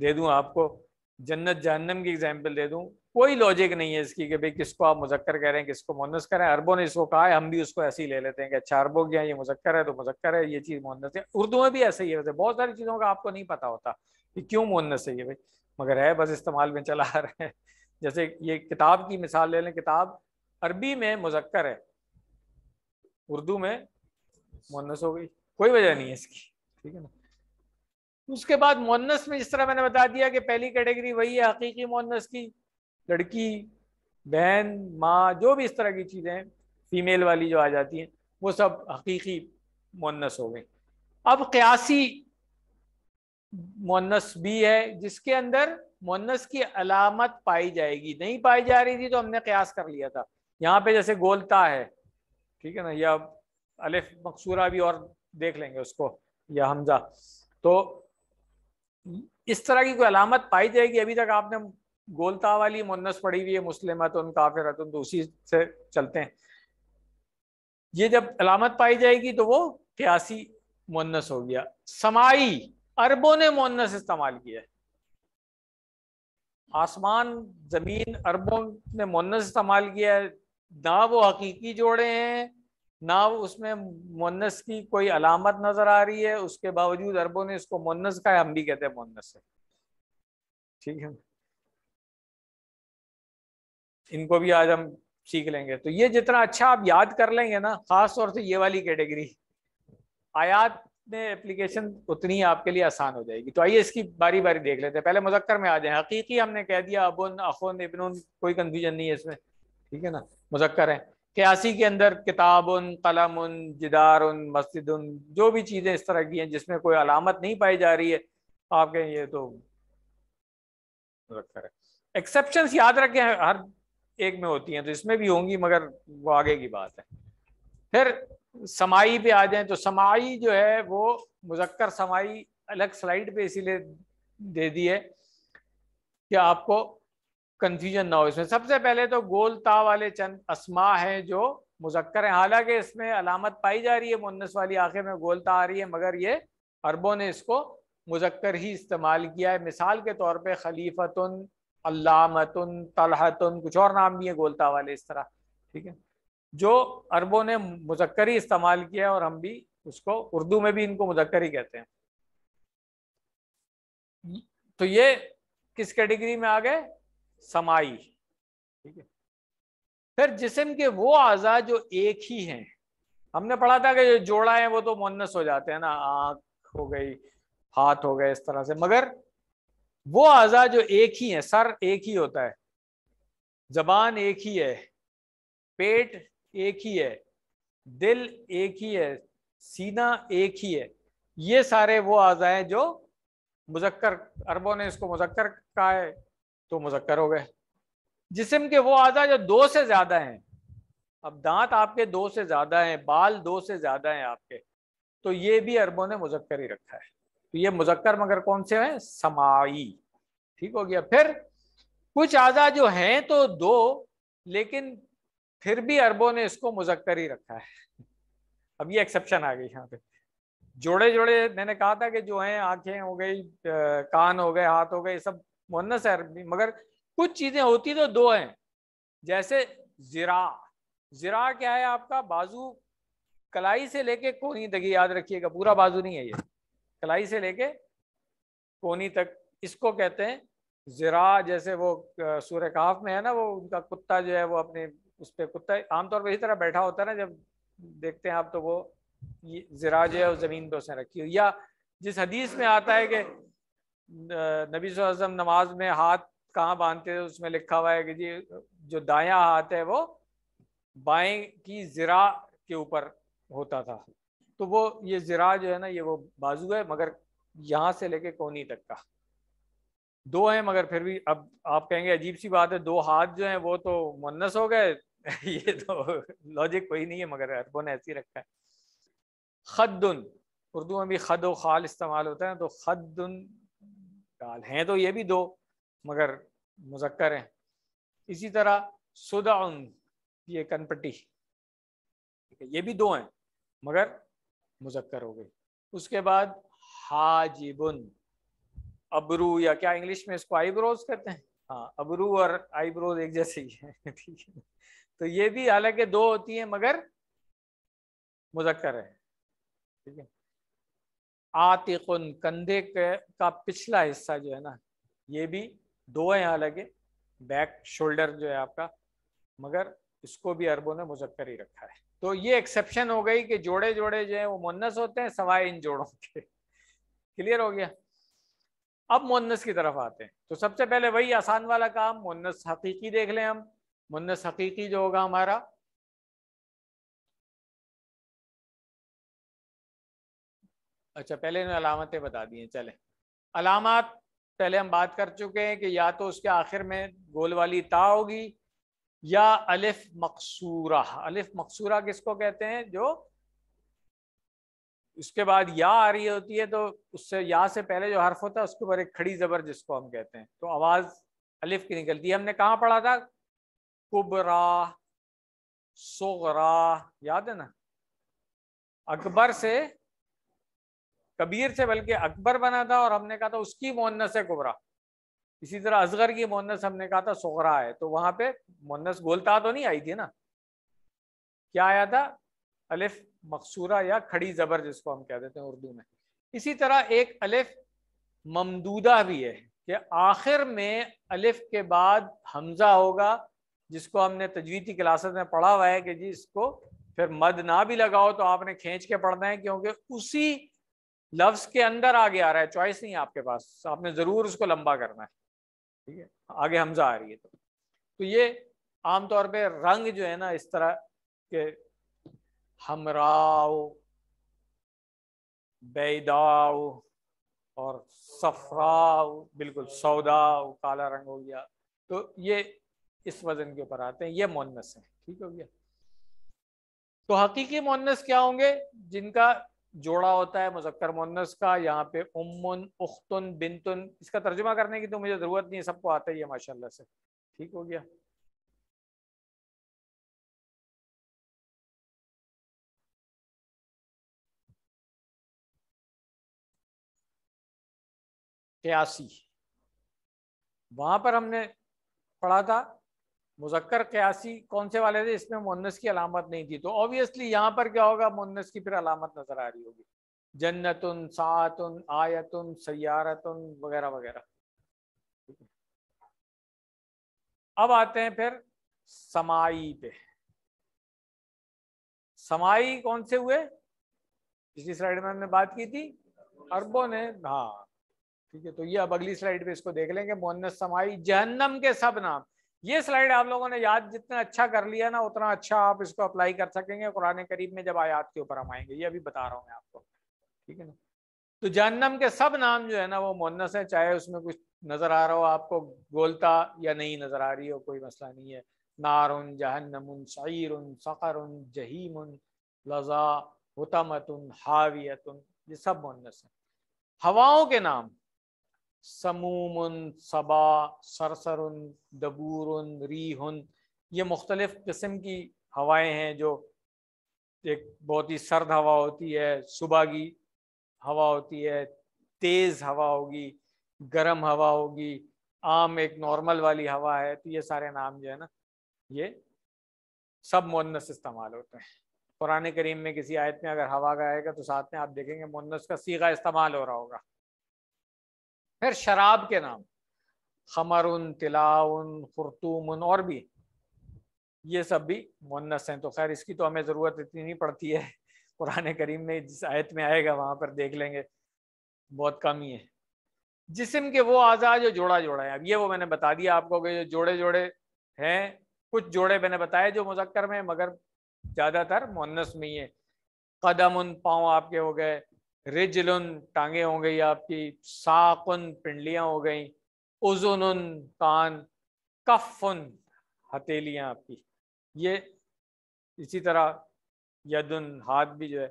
दे दूँ आपको जन्नत जहन्नम की एग्जाम्पल दे दूँ कोई लॉजिक नहीं है इसकी कि भाई किसको आप मुजक्कर कह रहे हैं किसको मुन्नस करें अरबों ने इसको कहा है हम भी उसको ऐसे ही ले लेते हैं कि अच्छा अरबों के ये मुजक्कर है तो मुजक्कर है ये चीज़ मुन्नस है उर्दू में भी ऐसे ही है बहुत सारी चीज़ों का आपको नहीं पता होता कि क्यों मुन्नस है ये भाई मगर है बस इस्तेमाल में चला रहे हैं जैसे ये किताब की मिसाल ले लें किताब अरबी में मुजक्कर है उर्दू में मुन्नस हो गई कोई वजह नहीं है इसकी ठीक है ना उसके बाद मुन्नस में जिस तरह मैंने बता दिया कि पहली कैटेगरी वही है हकीकी मुन्नस की लड़की बहन माँ जो भी इस तरह की चीज़ें फीमेल वाली जो आ जाती हैं वो सब हकीकी मुन्नस हो गई अब क्यासी मुन्नस भी है जिसके अंदर मुन्नस की अलामत पाई जाएगी नहीं पाई जा रही थी तो हमने कयास कर लिया था यहाँ पे जैसे गोलता है ठीक है ना या अलिफ मकसूरा भी और देख लेंगे उसको या हमजा तो इस तरह की कोई अलामत पाई जाएगी अभी तक आपने गोलता वाली मुन्नस पड़ी हुई है मुस्लिम काफिरतन तो उसी से चलते हैं ये जब अलामत पाई जाएगी तो वो क्यासी मुन्नस हो गया समाई अरबों ने मुन्नस इस्तेमाल किया है आसमान ज़मीन अरबों ने मुन्नत इस्तेमाल किया है ना वो हकीकी जोड़े हैं ना उसमें मुन्नस की कोई अलामत नज़र आ रही है उसके बावजूद अरबों ने इसको मुन्नस का हम भी कहते हैं मुन्नस है ठीक है इनको भी आज हम सीख लेंगे तो ये जितना अच्छा आप याद कर लेंगे ना खास तौर से ये वाली कैटेगरी आयात में एप्लीकेशन उतनी आपके लिए आसान हो जाएगी तो आइए इसकी बारी बारी देख लेते हैं पहले मुजक्कर में आ जाए हकीकी हमने कह दिया अबुन अखुन इबन कोई कन्फ्यूजन नहीं है इसमें ठीक है ना मुजक्कर है क्यासी के अंदर किताब उन कलम उन जिदार मस्जिद उन जो भी चीज़ें इस तरह की हैं जिसमें कोई अलामत नहीं पाई जा रही है आपके ये तो मुजक्कर है एक्सेप्शन याद रखें हर एक में होती हैं तो इसमें भी होंगी मगर वो आगे की बात है फिर समाई पे आ जाए तो समाई जो है वो मुजक्कर समाई अलग स्लाइड पे इसीलिए दे दी है कि आपको कंफ्यूजन ना हो इसमें सबसे पहले तो गोलता वाले चंद असमा हैं जो मुजक्कर हैं हालांकि इसमें अलामत पाई जा रही है मुन्नस वाली आखिर में गोलता आ रही है मगर ये अरबों ने इसको मुजक्कर ही इस्तेमाल किया है मिसाल के तौर पर खलीफतन अलामतन तलहतन कुछ और नाम भी है गोलता वाले इस तरह ठीक है जो अरबों ने मुजक्री इस्तेमाल किया और हम भी उसको उर्दू में भी इनको मुजक्री कहते हैं तो ये किस कैटेगरी में आ गए समाई ठीक है फिर जिसम के वो आज़ा जो एक ही हैं हमने पढ़ा था कि जो जोड़ा है वो तो मुन्नस हो जाते हैं ना आंख हो गई हाथ हो गए इस तरह से मगर वो आज़ा जो एक ही है सर एक ही होता है जबान एक ही है पेट एक ही है दिल एक ही है सीना एक ही है ये सारे वो आजाए जो मुजक्कर अरबों ने इसको मुजक्कर कहा है तो मुजक्कर हो गए जिसम के वो आजा जो दो से ज्यादा हैं अब दांत आपके दो से ज्यादा हैं बाल दो से ज्यादा हैं आपके तो ये भी अरबों ने मुजक्कर ही रखा है तो ये मुजक्कर मगर कौन से हैं समाई ठीक हो गया फिर कुछ आजा जो हैं तो दो लेकिन फिर भी अरबों ने इसको मुजक्कर ही रखा है अब ये एक्सेप्शन आ गई यहाँ पे जोड़े जोड़े मैंने कहा था कि जो है आंखें हो गई कान हो गए हाथ हो गए सब मुन्नस है अरबी मगर कुछ चीजें होती तो दो हैं जैसे जिरा जिरा क्या है आपका बाजू कलाई से लेके कोनी तक याद रखिएगा पूरा बाजू नहीं है ये कलाई से लेके कोनी तक इसको कहते हैं जिरा जैसे वो सूर्य काफ में है ना वो उनका कुत्ता जो है वो अपने उस पर कुत्ता आमतौर पर इसी तरह बैठा होता है ना जब देखते हैं आप तो वो जरा जो है उस ज़मीन पर उसने रखी हो या जिस हदीस में आता है कि नबी सजम नमाज में हाथ कहाँ बांधते थे उसमें लिखा हुआ है कि जी जो दाया हाथ है वो बाएं की ज़रा के ऊपर होता था तो वो ये ज़रा जो है ना ये वो बाजू है मगर यहाँ से लेके कोनी तक का दो हैं मगर फिर भी अब आप कहेंगे अजीब सी बात है दो हाथ जो हैं वो तो मुन्नस हो गए ये तो लॉजिक कोई नहीं है मगर अरबों ने ऐसे ही रखा है खदुन उर्दू में भी खद व खाल इस्तेमाल होता है तो खदुन काल हैं तो ये भी दो मगर मुजक्कर हैं इसी तरह सुदा ये कनपट्टी ये भी दो हैं मगर मुजक्कर हो गई उसके बाद हाजिबुन अबरू या क्या इंग्लिश में इसको आईब्रोज कहते हैं हाँ अबरू और आईब्रोज एक जैसे ही है ठीक है तो ये भी हालांकि दो होती है मगर मुजक्कर है ठीक है आतिकुन कंधे का पिछला हिस्सा जो है ना ये भी दो है हालांकि बैक शोल्डर जो है आपका मगर इसको भी अरबों ने मुजक्कर ही रखा है तो ये एक्सेप्शन हो गई कि जोड़े जोड़े जो है वो मुन्नस होते हैं सवाए इन जोड़ों के क्लियर हो गया अब मुन्नस की तरफ आते हैं तो सबसे पहले वही आसान वाला काम मुन्नस हकीकी देख लें हम मुन्नस हकीकी जो होगा हमारा अच्छा पहले इन्हें अलामतें बता दी हैं चले अलामत पहले हम बात कर चुके हैं कि या तो उसके आखिर में गोल वाली ता होगी या अलिफ मकसूरा अलिफ मकसूरा किसको कहते हैं जो उसके बाद या आ रही होती है तो उससे या से पहले जो हर्फ होता है उसके ऊपर एक खड़ी ज़बर जिसको हम कहते हैं तो आवाज़ अलिफ की निकलती है हमने कहाँ पढ़ा था कुबरा सोगरा याद है ना अकबर से कबीर से बल्कि अकबर बना था और हमने कहा था उसकी मोहनस है कुबरा इसी तरह असगर की मोहनस हमने कहा था सोगरा है तो वहां पे मोहनस गोलता तो नहीं आई थी ना क्या आया था अलिफ मकसूरा या खड़ी ज़बर जिसको हम कह देते हैं उर्दू में इसी तरह एक अलिफ ममदूदा भी है कि आखिर में अलिफ के बाद हमज़ा होगा जिसको हमने तजवीती क्लासेस में पढ़ा हुआ है कि जी इसको फिर मद ना भी लगाओ तो आपने खींच के पढ़ना है क्योंकि उसी लफ्ज़ के अंदर आगे आ रहा है चॉइस नहीं है आपके पास आपने ज़रूर उसको लंबा करना है ठीक है आगे हमजा आ रही है तो, तो ये आमतौर पर रंग जो है ना इस तरह के हमराव बेदाव और सफराव बिल्कुल सौदाव काला रंग हो गया तो ये इस वजन के ऊपर आते हैं ये मोनस हैं ठीक हो गया तो हकीकी मोनस क्या होंगे जिनका जोड़ा होता है मुजक्कर मोनस का यहाँ पे उमन उख्तुन बिनतुन इसका तर्जुमा करने की तो मुझे ज़रूरत नहीं है सबको आता ही है माशाल्लाह से ठीक हो गया क्यासी वहां पर हमने पढ़ा था मुजक्कर क्यासी कौन से वाले थे इसमें मुन्नस की अलामत नहीं थी तो ऑब्वियसली यहाँ पर क्या होगा मुन्नस की फिर अलामत नजर आ रही होगी जन्नतुन सातुन आयतुन सयारतुन वगैरह वगैरह अब आते हैं फिर समाई पे समाई कौन से हुए पिछली स्लाइड में हमने बात की थी अरबों ने हाँ ठीक है तो ये अब अगली स्लाइड पे इसको देख लेंगे मोहनस समाई जहन्नम के सब नाम ये स्लाइड आप लोगों ने याद जितना अच्छा कर लिया ना उतना अच्छा आप इसको अप्लाई कर सकेंगे कुरान करीब में जब आयात के ऊपर हम आएंगे ये अभी बता रहा हूँ मैं आपको ठीक है ना तो जहन्नम के सब नाम जो है ना वो मोहनस है चाहे उसमें कुछ नजर आ रहा हो आपको गोलता या नहीं नजर आ रही हो कोई मसला नहीं है नार उन उन जहन्नमुन उन जहीम उन लजा हावियत उन ये सब मोहनस है हवाओं के नाम समूमन सबा सरसरुन दबूरन रीहन ये मुख्तलिफ़ किस्म की हवाएं हैं जो एक बहुत ही सर्द हवा होती है सुबह की हवा होती है तेज़ हवा होगी गर्म हवा होगी आम एक नॉर्मल वाली हवा है तो ये सारे नाम जो है ना ये सब मुन्नस इस्तेमाल होते हैं पुराने करीम में किसी आयत में अगर हवा का आएगा तो साथ में आप देखेंगे मोनस का सीगा इस्तेमाल हो रहा होगा फिर शराब के नाम खमर उन तिलाउन खुरतूमन और भी ये सब भी मुन्नस हैं तो खैर इसकी तो हमें ज़रूरत इतनी नहीं पड़ती है कुरान करीम में जिस आयत में आएगा वहाँ पर देख लेंगे बहुत कम ही है जिसम के वो आज़ा जो जोड़ा जोड़ा है अब ये वो मैंने बता दिया आपको कि जो जोड़े जोड़े हैं कुछ जोड़े मैंने बताए जो मुजक्कर में मगर ज़्यादातर मुन्नस में ही है कदम उन पाँव आपके हो गए रिजलन टांगे हो गई आपकी साकुन पिंडलियाँ हो गई उजुन कान कफुन हथेलियाँ आपकी ये इसी तरह यदुन हाथ भी जो है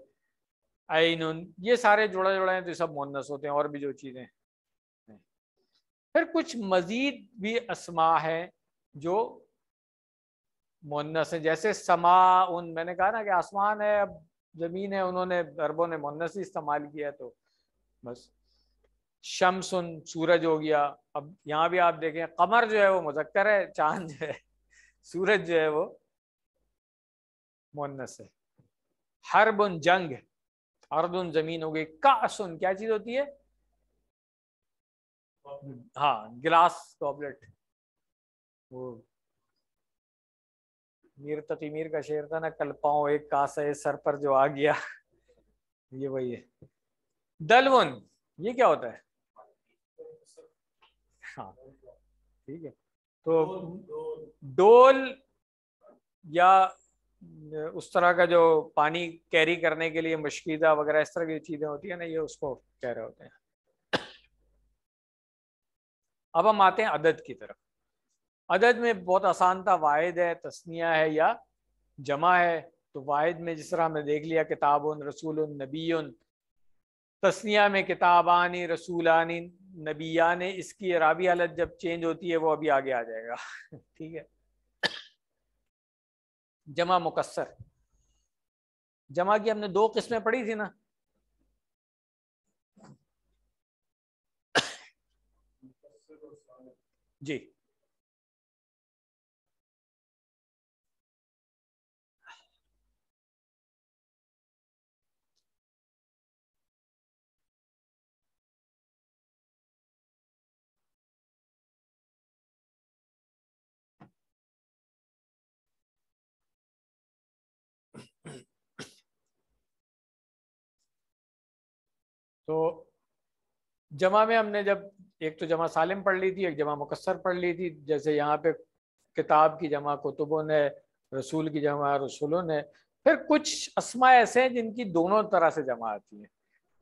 आइन ये सारे जुड़ा जुड़ा हैं तो सब मुन्नस होते हैं और भी जो चीज़ें हैं फिर कुछ मज़ीद भी असमा हैं जो मोहनस है जैसे समा उन मैंने कहा ना कि आसमान है अब जमीन है उन्होंने अरबों ने मुन्नस इस्तेमाल किया तो बस शमसुन सूरज हो गया अब यहाँ भी आप देखें कमर जो है वो मुजक्कर है चांद जो है सूरज जो है वो मुन्नस है हरबुन जंग है अर्दुन जमीन हो गई सुन क्या चीज होती है हाँ गिलास टॉबलेट वो मीर तकीमीर तो का शेर था ना कल पाओ एक कास है सर पर जो आ गया ये वही है दलवन ये क्या होता है हाँ ठीक है तो डोल या उस तरह का जो पानी कैरी करने के लिए मशकीदा वगैरह इस तरह की चीज़ें होती है ना ये उसको कह रहे होते हैं अब हम आते हैं अदद की तरफ अदद में बहुत आसान था वाहिद है तस्निया है या जमा है तो वाहिद में जिस तरह हमने देख लिया किताब रसूल नबी तस्निया में किताबानी रसूलानी नबिया ने इसकी अराबी हालत जब चेंज होती है वो अभी आगे आ जाएगा ठीक है जमा मुकसर जमा की हमने दो किस्में पढ़ी थी ना जी तो जमा में हमने जब एक तो जमा सालिम पढ़ ली थी एक जमा मुकसर पढ़ ली थी जैसे यहाँ पे किताब की जमा कुतुबों ने रसूल की जमा रसूलों ने फिर कुछ असमा ऐसे हैं जिनकी दोनों तरह से जमा आती है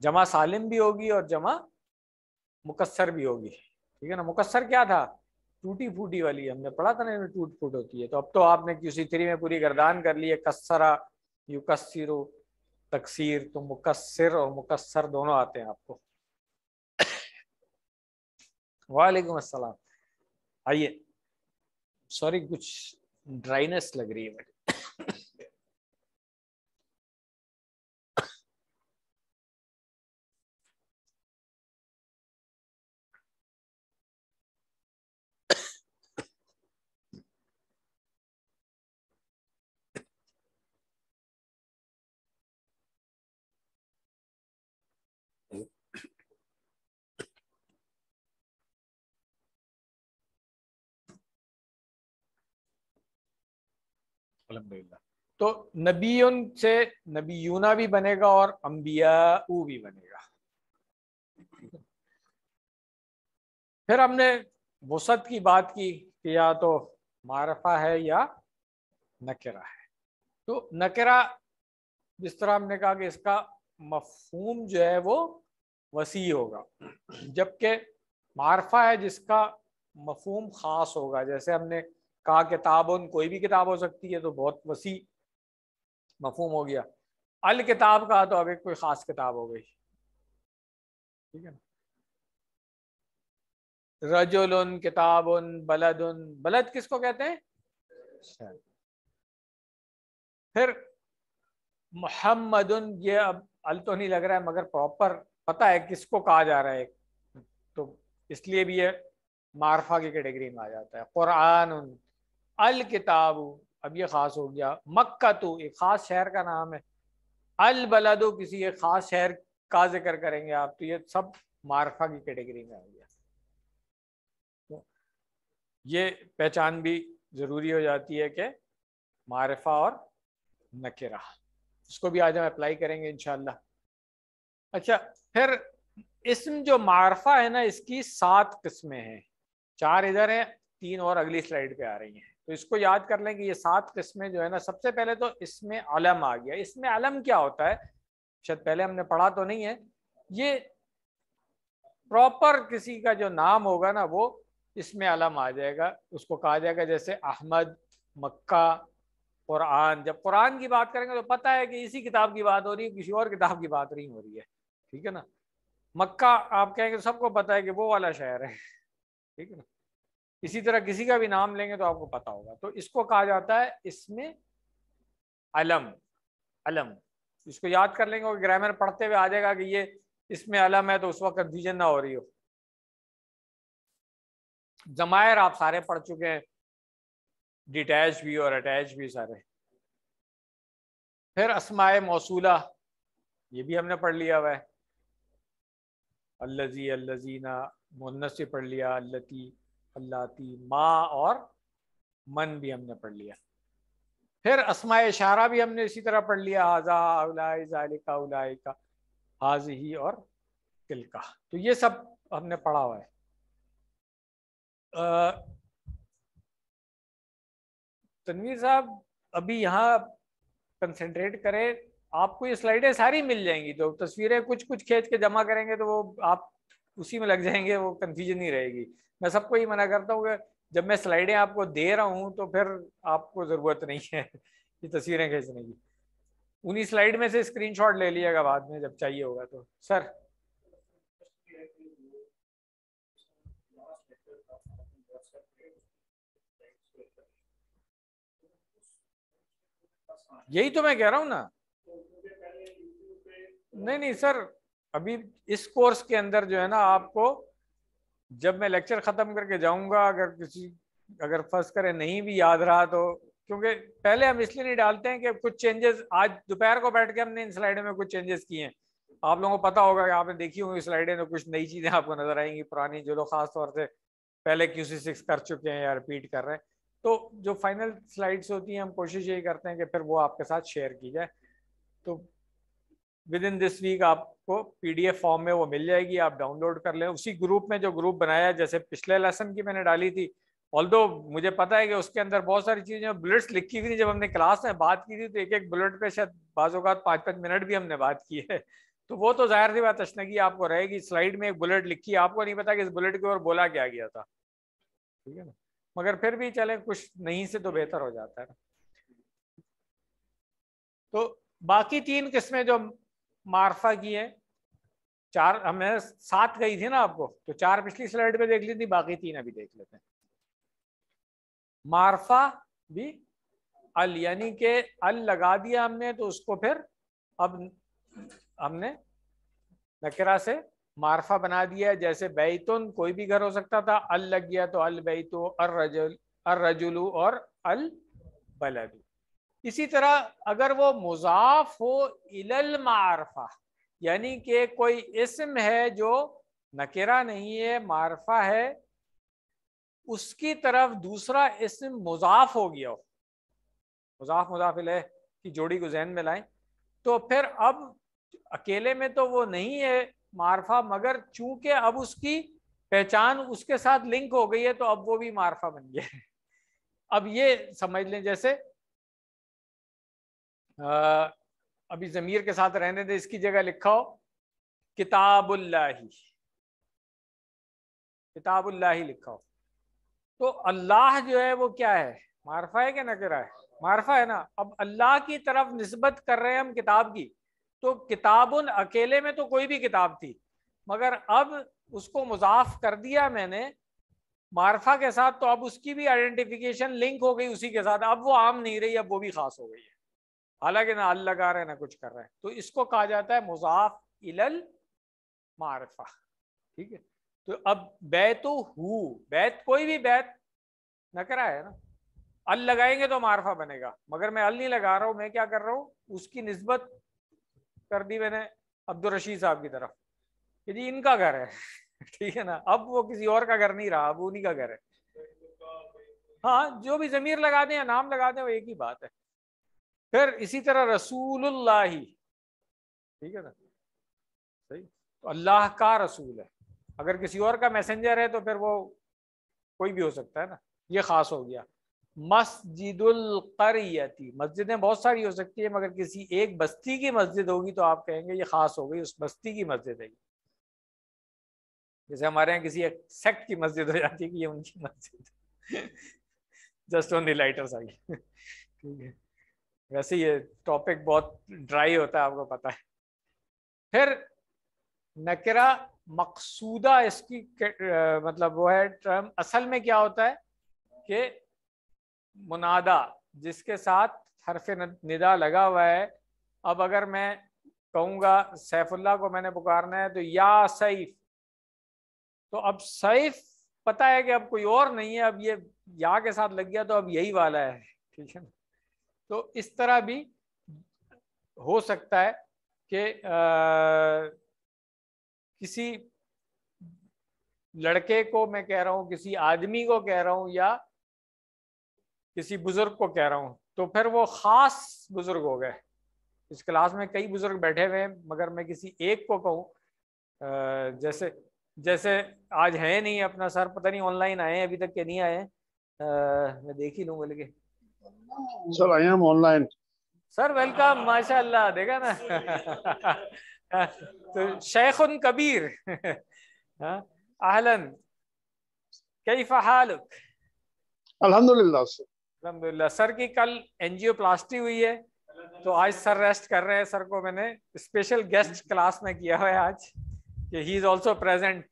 जमा सालिम भी होगी और जमा मुकसर भी होगी ठीक है ना मुकसर क्या था टूटी फूटी वाली हमने पढ़ा था ना इनमें टूट फूट होती है तो अब तो आपने क्यूसी थ्री में पूरी गर्दान कर ली है कसरा यू कस्सिरो तकसीर तो मुकसर और मुकसर दोनों आते हैं आपको वालेकुम अस्सलाम आइए सॉरी कुछ ड्राइनेस लग रही है मेरी अलहमदिल्ला तो नबीन से नबीना भी बनेगा और अम्बिया भी बनेगा फिर हमने वसत की बात की कि या तो मारफा है या नकरा है तो नकरा जिस तरह हमने कहा कि इसका मफहूम जो है वो वसी होगा जबकि मारफा है जिसका मफहूम ख़ास होगा जैसे हमने कहा उन कोई भी किताब हो सकती है तो बहुत वसी मफहम हो गया अल किताब कहा तो अब एक कोई ख़ास किताब हो गई ठीक है ना रजुल किताब बलद बलद किसको कहते हैं फिर मोहम्मद ये अब अल तो नहीं लग रहा है मगर प्रॉपर पता है किसको कहा जा रहा है तो इसलिए भी ये मारफा की कैटेगरी में आ जाता है कुरान अल किताबू अब ये ख़ास हो गया मक्का तो एक ख़ास शहर का नाम है अल बलादो किसी एक ख़ास शहर का जिक्र करेंगे आप तो ये सब मारफा की कैटेगरी में आ गया तो ये पहचान भी ज़रूरी हो जाती है कि मारफा और नकेरा इसको भी आज हम अप्लाई करेंगे इनशाला अच्छा फिर इसम जो मारफा है ना इसकी सात किस्में हैं चार इधर हैं तीन और अगली स्लाइड पे आ रही हैं तो इसको याद कर लें कि ये सात किस्में जो है ना सबसे पहले तो इसमें अलम आ गया इसमें अलम क्या होता है शायद पहले हमने पढ़ा तो नहीं है ये प्रॉपर किसी का जो नाम होगा ना वो इसमें अलम आ जाएगा उसको कहा जाएगा जैसे अहमद मक्का कुरान जब कुरान की बात करेंगे तो पता है कि इसी किताब की बात हो रही है किसी और किताब की बात नहीं हो रही है ठीक है ना मक्का आप कहेंगे तो सबको पता है कि वो वाला शहर है ठीक है ना इसी तरह किसी का भी नाम लेंगे तो आपको पता होगा तो इसको कहा जाता है इसमें अलम अलम इसको याद कर लेंगे ग्रामर पढ़ते हुए आ जाएगा कि ये इसमें अलम है तो उस वक्त कंफ्यूजन ना हो रही हो जमायर आप सारे पढ़ चुके हैं डिटैच भी और अटैच भी सारे फिर असमाय मौसूला ये भी हमने पढ़ लिया हुआ है अल्लजी अल्लजीना मुन्नस से पढ़ लिया अल्लती अल्लाती माँ और मन भी हमने पढ़ लिया फिर असमा इशारा भी हमने इसी तरह पढ़ लिया हाजा उलायिका उलायिका हाज ही और तिलका तो ये सब हमने पढ़ा हुआ है तनवीर साहब अभी यहाँ कंसंट्रेट करें आपको ये स्लाइडें सारी मिल जाएंगी तो तस्वीरें कुछ कुछ खींच के जमा करेंगे तो वो आप उसी में लग जाएंगे वो कन्फ्यूजन ही रहेगी मैं सबको ये मना करता हूँ कि जब मैं स्लाइडें आपको दे रहा हूँ तो फिर आपको ज़रूरत नहीं है ये तस्वीरें खींचने की उन्हीं स्लाइड में से स्क्रीनशॉट ले लीजिएगा बाद में जब चाहिए होगा तो सर यही तो मैं कह रहा हूं ना नहीं नहीं सर अभी इस कोर्स के अंदर जो है ना आपको जब मैं लेक्चर ख़त्म करके जाऊंगा अगर किसी अगर फर्स्ट करें नहीं भी याद रहा तो क्योंकि पहले हम इसलिए नहीं डालते हैं कि कुछ चेंजेस आज दोपहर को बैठ के हमने इन स्लाइडों में कुछ चेंजेस किए हैं आप लोगों को पता होगा कि आपने देखी होंगी स्लाइडें तो कुछ नई चीज़ें आपको नजर आएंगी पुरानी जो लोग खास तौर से पहले क्यू सी सिक्स कर चुके हैं या रिपीट कर रहे हैं तो जो फाइनल स्लाइड्स होती हैं हम कोशिश यही करते हैं कि फिर वो आपके साथ शेयर की जाए तो विद इन दिस वीक आपको पीडीएफ फॉर्म में वो मिल जाएगी आप डाउनलोड कर लें उसी ग्रुप में जो ग्रुप बनाया जैसे पिछले लेसन की मैंने डाली थी ऑल मुझे पता है कि उसके अंदर बहुत सारी चीज़ें बुलेट्स लिखी हुई थी जब हमने क्लास में बात की थी तो एक एक बुलेट पे शायद बाजूकात पाँच पाँच मिनट भी हमने बात की है तो वो तो जाहिर सी बात अशनगी आपको रहेगी स्लाइड में एक बुलेट लिखी आपको नहीं पता कि इस बुलेट के ऊपर बोला क्या गया था ठीक है ना मगर फिर भी चले कुछ नहीं से तो बेहतर हो जाता है तो बाकी तीन किस्में जो मार्फा की है चार हमें सात गई थी ना आपको तो चार पिछली स्लाइड में देख ली थी बाकी तीन अभी देख लेते हैं मार्फा भी अल यानी के अल लगा दिया हमने तो उसको फिर अब हमने नकरा से मार्फा बना दिया जैसे बैतुन कोई भी घर हो सकता था अल लग गया तो अल बैतो अर रजुल अर रजुलू और अल बलदू इसी तरह अगर वो मुजाफ हो इलल मारफा यानी कि कोई इसम है जो नकेरा नहीं है मारफा है उसकी तरफ दूसरा इसम मुजाफ हो गया हो मुजाफ मुजाफिल की जोड़ी को जहन में लाएं तो फिर अब अकेले में तो वो नहीं है मारफा मगर चूंकि अब उसकी पहचान उसके साथ लिंक हो गई है तो अब वो भी मारफा बन गया है अब ये समझ लें जैसे अभी जमीर के साथ रहने दे इसकी जगह लिखा हो किताबुल्लाही किताबुल्लाही लिखा हो तो अल्लाह जो है वो क्या है मारफा है क्या नकरा है मारफा है ना अब अल्लाह की तरफ नस्बत कर रहे हैं हम किताब की तो किताबुन अकेले में तो कोई भी किताब थी मगर अब उसको मुजाफ कर दिया मैंने मारफा के साथ तो अब उसकी भी आइडेंटिफिकेशन लिंक हो गई उसी के साथ अब वो आम नहीं रही अब वो भी खास हो गई हालांकि ना, अल लगा रहे ना कुछ कर रहे हैं तो इसको कहा जाता है मुजाफ इलल मारफा ठीक है तो अब बैतु हु बैत कोई भी बैत नकरा है ना अल लगाएंगे तो मारफा बनेगा मगर मैं अल नहीं लगा रहा हूँ मैं क्या कर रहा हूँ उसकी नस्बत कर दी मैंने अब्दुलरशीद साहब की तरफ कि जी इनका घर है ठीक है ना अब वो किसी और का घर नहीं रहा अब उन्हीं का घर है हाँ जो भी जमीर लगा दें या नाम लगा दें वो एक ही बात है फिर इसी तरह रसूल ठीक है ना सही तो अल्लाह का रसूल है अगर किसी और का मैसेंजर है तो फिर वो कोई भी हो सकता है ना ये खास हो गया मस्जिद मस्जिदें बहुत सारी हो सकती है मगर किसी एक बस्ती की मस्जिद होगी तो आप कहेंगे ये खास हो गई उस बस्ती की मस्जिद है जैसे हमारे यहाँ किसी एक सेक्ट की मस्जिद हो जाती है कि ये उनकी मस्जिद जस्ट ओनली लाइटर्स आई ठीक है वैसे ये टॉपिक बहुत ड्राई होता है आपको पता है फिर नकरा मकसूदा इसकी आ, मतलब वो है टर्म असल में क्या होता है कि मुनादा जिसके साथ हरफ निदा लगा हुआ है अब अगर मैं कहूँगा सैफुल्ला को मैंने पुकारना है तो या सैफ तो अब सैफ पता है कि अब कोई और नहीं है अब ये या के साथ लग गया तो अब यही वाला है ठीक है ना तो इस तरह भी हो सकता है कि किसी लड़के को मैं कह रहा हूँ किसी आदमी को कह रहा हूँ या किसी बुजुर्ग को कह रहा हूँ तो फिर वो खास बुजुर्ग हो गए इस क्लास में कई बुजुर्ग बैठे हुए हैं मगर मैं किसी एक को कहूँ जैसे जैसे आज है नहीं अपना सर पता नहीं ऑनलाइन आए अभी तक के नहीं आए मैं देख ही लूँ लेकिन sir I am online sir welcome माशाल्लाह देखा ना तो शेख उन कबीर आहलन कई हालुक अल्हम्दुलिल्लाह सर अल्हम्दुलिल्लाह सर की कल एनजियोप्लास्टी हुई है तो आज सर रेस्ट कर रहे हैं सर को मैंने स्पेशल गेस्ट क्लास में किया हुआ है आज कि ही इज आल्सो प्रेजेंट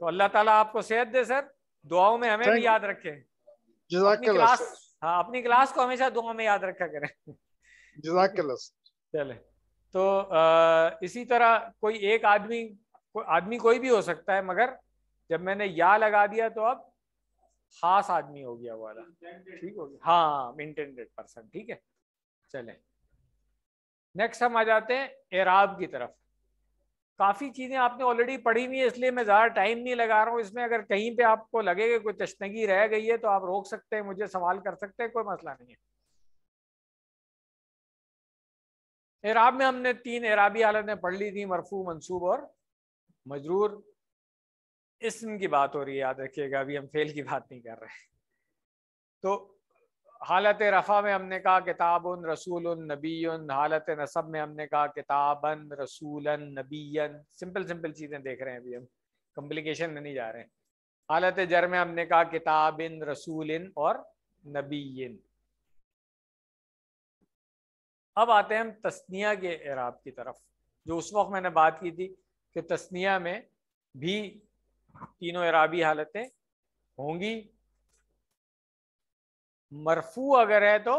तो अल्लाह ताला आपको सेहत दे सर दुआओं में हमें भी याद रखें क्लास हाँ अपनी क्लास को हमेशा दुआ में याद रखा करें चले तो आ, इसी तरह कोई एक आदमी को, आदमी कोई भी हो सकता है मगर जब मैंने या लगा दिया तो अब खास आदमी हो गया वाला ठीक हो गया हाँ इंटेंडेड पर्सन ठीक है चले नेक्स्ट हम आ जाते हैं एराब की तरफ काफ़ी चीज़ें आपने ऑलरेडी पढ़ी हुई है इसलिए मैं ज़्यादा टाइम नहीं लगा रहा हूँ इसमें अगर कहीं पे आपको लगे कि कोई तश्नगी रह गई है तो आप रोक सकते हैं मुझे सवाल कर सकते हैं कोई मसला नहीं है एराब में हमने तीन एराबी हालतें पढ़ ली थी मरफू मंसूब और मजरूर इसम की बात हो रही है याद रखिएगा अभी हम फेल की बात नहीं कर रहे तो हालत रफ़ा में हमने कहा किताबन रसूल नबीन हालत नसब में हमने कहा किताबन रसूलन नबीन सिंपल सिंपल चीज़ें देख रहे हैं अभी हम कम्प्लिकेशन में नहीं जा रहे हैं हालत जर में हमने कहा किताबिन रसूलिन और नबीन अब आते हैं हम तस्निया के एराब की तरफ जो उस वक्त मैंने बात की थी कि तस्निया में भी तीनों एराबी हालतें होंगी मरफू अगर है तो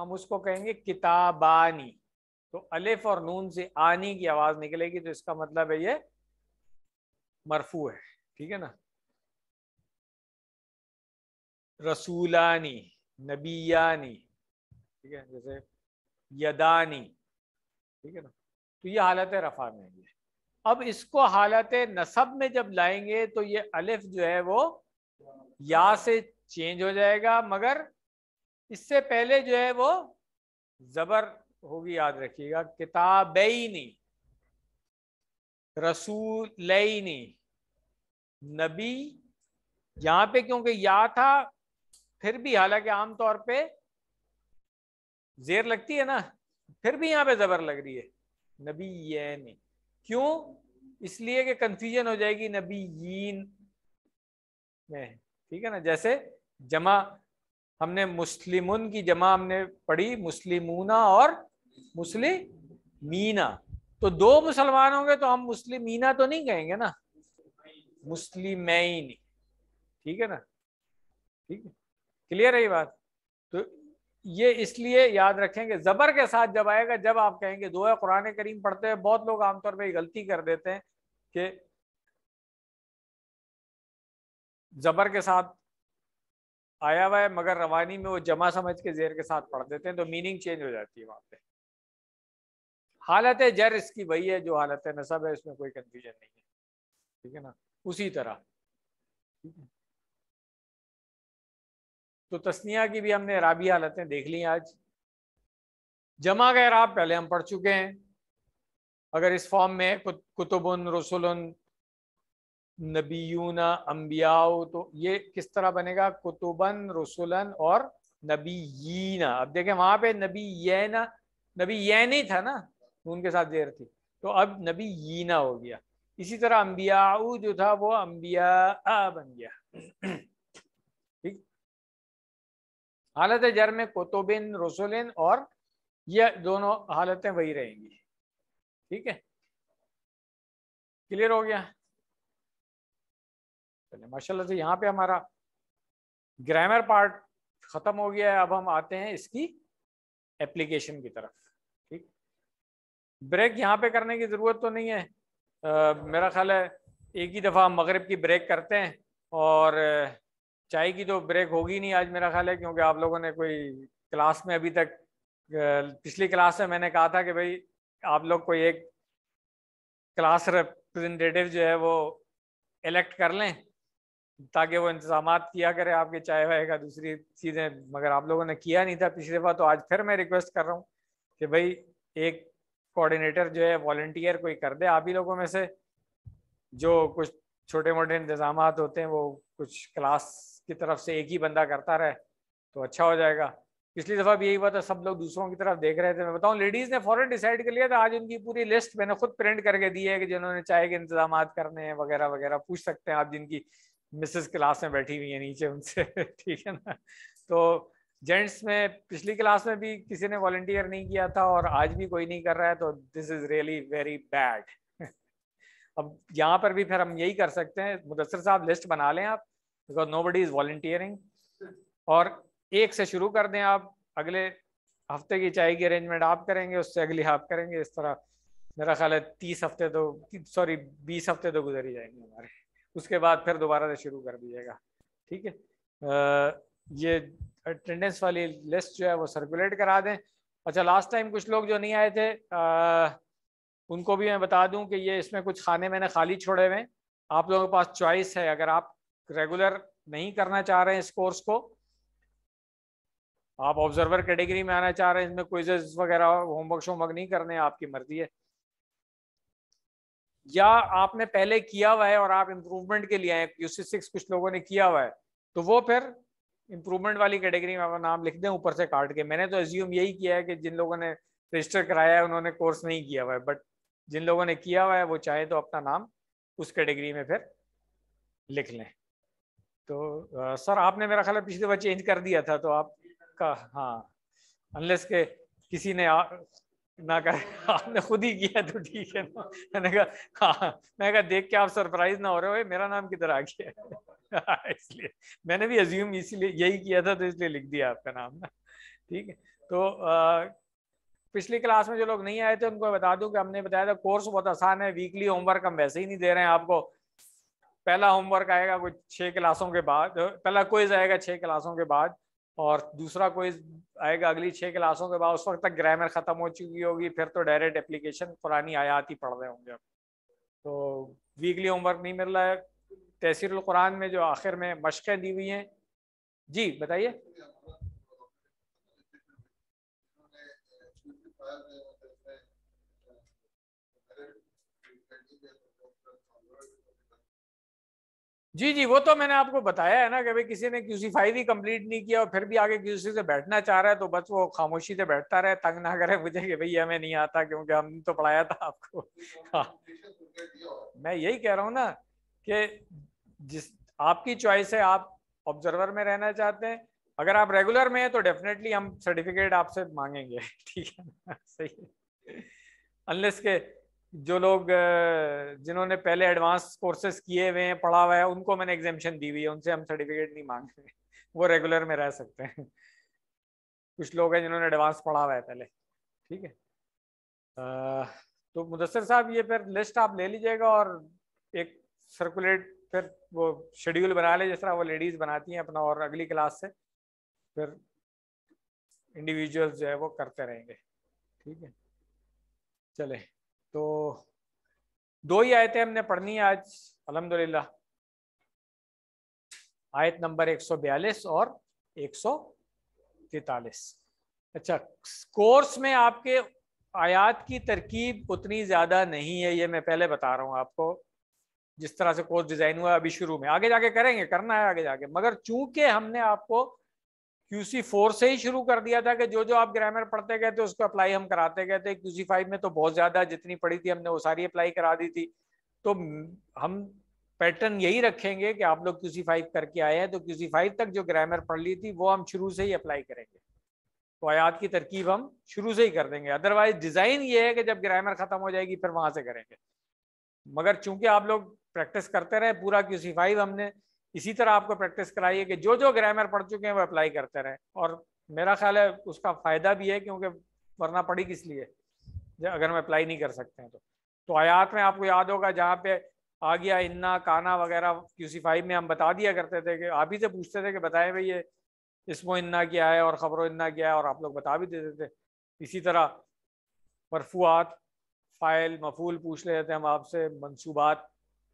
हम उसको कहेंगे किताबानी तो अलिफ और नून से आनी की आवाज निकलेगी तो इसका मतलब है ये मरफू है ठीक है ना रसूलानी नबीयानी ठीक है जैसे यदानी ठीक है ना तो ये हालत है रफा में ये अब इसको हालत नसब में जब लाएंगे तो ये अलिफ जो है वो या से चेंज हो जाएगा मगर इससे पहले जो है वो जबर होगी याद रखिएगा रसूल नहीं नबी यहां पे क्योंकि या था फिर भी हालांकि आमतौर पे जेर लगती है ना फिर भी यहाँ पे जबर लग रही है नबी ये क्यों इसलिए कि कंफ्यूजन हो जाएगी नबी यीन में ठीक है ना जैसे जमा हमने मुस्लिम की जमा हमने पढ़ी मुस्लिमूना और मीना तो दो मुसलमान होंगे तो हम मुस्लिमीना तो नहीं कहेंगे ना मुस्लिम ठीक है ना ठीक है क्लियर है ये बात तो ये इसलिए याद रखेंगे जबर के साथ जब आएगा जब आप कहेंगे दो है कुरान करीम पढ़ते हैं बहुत लोग आमतौर पर गलती कर देते हैं कि जबर के साथ आया हुआ है मगर रवानी में वो जमा समझ के जेर के साथ पढ़ देते हैं तो मीनिंग चेंज हो जाती है वहां पे हालत जर इसकी वही है जो हालत नसब है इसमें कोई कंफ्यूजन नहीं है ठीक है ना उसी तरह तो तस्निया की भी हमने राबी हालतें देख ली आज जमा गैर आप पहले हम पढ़ चुके हैं अगर इस फॉर्म में कुतुबन रसुलन नबीना अम्बियाओ तो ये किस तरह बनेगा कुतुबन रसुलन और नबीना अब देखें वहां पे नबी येना नबी यैन था ना उनके साथ देर थी तो अब नबी यीना हो गया इसी तरह अम्बियाऊ जो था वो अम्बिया बन गया ठीक हालत जर में कुतुबिन रसुलिन और ये दोनों हालतें वही रहेंगी ठीक है क्लियर हो गया चले माशाल्लाह से यहाँ पे हमारा ग्रामर पार्ट ख़त्म हो गया है अब हम आते हैं इसकी एप्लीकेशन की तरफ ठीक ब्रेक यहाँ पे करने की ज़रूरत तो नहीं है आ, मेरा ख्याल है एक ही दफ़ा हम मगरब की ब्रेक करते हैं और चाय की तो ब्रेक होगी नहीं आज मेरा ख्याल है क्योंकि आप लोगों ने कोई क्लास में अभी तक पिछली क्लास में मैंने कहा था कि भाई आप लोग कोई एक क्लास रिप्रेजेंटेटिव जो है वो इलेक्ट कर लें ताकि वो इंतजाम किया करे आपके चाय वाय का दूसरी चीज़ें मगर आप लोगों ने किया नहीं था पिछली दफ़ा तो आज फिर मैं रिक्वेस्ट कर रहा हूँ कि भाई एक कोऑर्डिनेटर जो है वॉल्टियर कोई कर दे आप ही लोगों में से जो कुछ छोटे मोटे इंतजाम होते हैं वो कुछ क्लास की तरफ से एक ही बंदा करता रहे तो अच्छा हो जाएगा पिछली दफ़ा भी यही हुआ था सब लोग दूसरों की तरफ देख रहे थे मैं बताऊं लेडीज़ ने फॉरन डिसाइड कर लिया था आज उनकी पूरी लिस्ट मैंने खुद प्रिंट करके दी है कि जिन्होंने चाय के इंतजाम करने हैं वगैरह वगैरह पूछ सकते हैं आप जिनकी मिसेस क्लास में बैठी हुई है नीचे उनसे ठीक है ना तो जेंट्स में पिछली क्लास में भी किसी ने वॉल्टियर नहीं किया था और आज भी कोई नहीं कर रहा है तो this is really very bad अब यहाँ पर भी फिर हम यही कर सकते हैं मुदसर साहब लिस्ट बना लें आप because nobody is volunteering और एक से शुरू कर दें आप अगले हफ्ते की चाय की अरेंजमेंट आप करेंगे उससे अगली आप करेंगे इस तरह मेरा ख्याल है तीस हफ्ते तो सॉरी बीस हफ्ते तो गुजर ही जाएंगे हमारे उसके बाद फिर दोबारा से शुरू कर दीजिएगा ठीक है ये अटेंडेंस वाली लिस्ट जो है वो सर्कुलेट करा दें अच्छा लास्ट टाइम कुछ लोग जो नहीं आए थे आ, उनको भी मैं बता दूं कि ये इसमें कुछ खाने मैंने खाली छोड़े हुए आप लोगों के पास चॉइस है अगर आप रेगुलर नहीं करना चाह रहे हैं इस कोर्स को आप ऑब्जर्वर कैटेगरी में आना चाह रहे हैं इसमें क्विजेज वगैरह होमवर्क शोमवर्क नहीं करने आपकी मर्जी है या आपने पहले किया हुआ है और आप इम्प्रूवमेंट के लिए आए यूसी सिक्स कुछ लोगों ने किया हुआ है तो वो फिर इम्प्रूवमेंट वाली कैटेगरी में नाम लिख दें ऊपर से काट के मैंने तो एज्यूम यही किया है कि जिन लोगों ने रजिस्टर कराया है उन्होंने कोर्स नहीं किया हुआ है बट जिन लोगों ने किया हुआ है वो चाहे तो अपना नाम उस कैटेगरी में फिर लिख लें तो आ, सर आपने मेरा ख्याल पिछली बार चेंज कर दिया था तो आपका हाँ अनलेस के किसी ने ना कहे आपने खुद ही किया तो ठीक है ना मैंने कहा हाँ मैं कहा देख के आप सरप्राइज ना हो रहे हो मेरा नाम किधर आ गया इसलिए मैंने भी अज्यूम इसीलिए यही किया था तो इसलिए लिख दिया आपका नाम ना ठीक है तो आ, पिछली क्लास में जो लोग नहीं आए थे उनको बता दूं कि हमने बताया था कोर्स बहुत आसान है वीकली होमवर्क हम वैसे ही नहीं दे रहे हैं आपको पहला होमवर्क आएगा कुछ छः क्लासों के बाद पहला क्विज आएगा छः क्लासों के बाद और दूसरा कोई आएगा अगली छः क्लासों के बाद उस वक्त तक ग्रामर ख़त्म हो चुकी होगी फिर तो डायरेक्ट एप्लीकेशन पुरानी आयात ही पढ़ रहे होंगे अब तो वीकली होमवर्क नहीं मिल रहा है तहसीर कुरान में जो आखिर में मशक़ें दी हुई हैं जी बताइए जी जी वो तो मैंने आपको बताया है ना कि भाई किसी ने क्यूसी फाइव ही कंप्लीट नहीं किया और फिर भी आगे क्यूसी से बैठना चाह रहा है तो बस वो खामोशी से बैठता रहे तंग ना करे मुझे कि भाई हमें नहीं आता क्योंकि हमने तो पढ़ाया था आपको हाँ। मैं यही कह रहा हूँ ना कि जिस आपकी चॉइस है आप ऑब्जर्वर में रहना चाहते हैं अगर आप रेगुलर में है तो डेफिनेटली हम सर्टिफिकेट आपसे मांगेंगे ठीक है ना सही है अनलेस के जो लोग जिन्होंने पहले एडवांस कोर्सेज किए हुए हैं पढ़ा हुआ है उनको मैंने एग्जामेशन दी हुई है उनसे हम सर्टिफिकेट नहीं मांग रहे वो रेगुलर में रह सकते हैं कुछ लोग हैं जिन्होंने एडवांस पढ़ा हुआ है पहले ठीक है तो मुदसर साहब ये फिर लिस्ट आप ले लीजिएगा और एक सर्कुलेट फिर वो शेड्यूल बना ले जिस तरह वो लेडीज़ बनाती हैं अपना और अगली क्लास से फिर इंडिविजुअल्स जो है वो करते रहेंगे ठीक है चले तो दो ही आयतें हमने पढ़नी है आज अलहमदुल्ला आयत नंबर 142 और एक अच्छा कोर्स में आपके आयात की तरकीब उतनी ज़्यादा नहीं है ये मैं पहले बता रहा हूँ आपको जिस तरह से कोर्स डिज़ाइन हुआ अभी शुरू में आगे जाके करेंगे करना है आगे जाके मगर चूंकि हमने आपको क्यूसी फोर से ही शुरू कर दिया था कि जो जो आप ग्रामर पढ़ते गए थे उसको अप्लाई हम कराते गए थे क्यूसी फाइव में तो बहुत ज्यादा जितनी पढ़ी थी हमने वो सारी अप्लाई करा दी थी तो हम पैटर्न यही रखेंगे कि आप लोग क्यूसी फाइव करके आए हैं तो क्यूसी फाइव तक जो ग्रामर पढ़ ली थी वो हम शुरू से ही अप्लाई करेंगे तो आयात की तरकीब हम शुरू से ही कर देंगे अदरवाइज डिजाइन ये है कि जब ग्रामर खत्म हो जाएगी फिर वहां से करेंगे मगर चूंकि आप लोग प्रैक्टिस करते रहे पूरा क्यूसी फाइव हमने इसी तरह आपको प्रैक्टिस कराइए कि जो जो ग्रामर पढ़ चुके हैं वो अप्लाई करते रहें और मेरा ख्याल है उसका फ़ायदा भी है क्योंकि वरना पढ़ी किस लिए अगर हम अप्लाई नहीं कर सकते हैं तो तो आयात में आपको याद होगा जहाँ पे आ गया इन्ना काना वगैरह क्यूसी फाइव में हम बता दिया करते थे कि आप ही से पूछते थे कि बताएं भाई ये इसमो इन्ना क्या है और ख़बरों इन्ना क्या है और आप लोग बता भी देते थे इसी तरह मरफूआत फ़ाइल मफूल पूछ लेते थे हम आपसे मनसूबात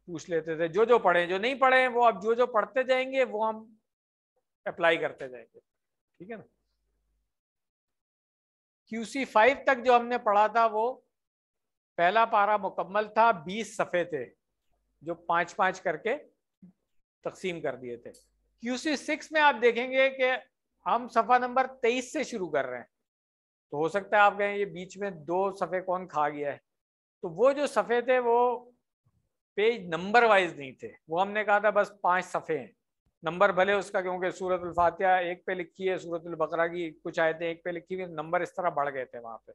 पूछ लेते थे जो जो पढ़े जो नहीं पढ़े वो अब जो जो पढ़ते जाएंगे वो हम अप्लाई करते जाएंगे ठीक है ना क्यूसी फाइव तक जो हमने पढ़ा था वो पहला पारा मुकम्मल था बीस सफ़े थे जो पांच पांच करके तकसीम कर दिए थे क्यूसी सिक्स में आप देखेंगे कि हम सफ़ा नंबर तेईस से शुरू कर रहे हैं तो हो सकता है आप कहें ये बीच में दो सफ़े कौन खा गया है तो वो जो सफ़े थे वो पेज नंबर वाइज नहीं थे वो हमने कहा था बस पांच सफ़े हैं नंबर भले उसका क्योंकि सूरत फातिहा एक पे लिखी है सूरत बकरा की कुछ आयतें एक पे लिखी हुई नंबर इस तरह बढ़ गए थे वहाँ पे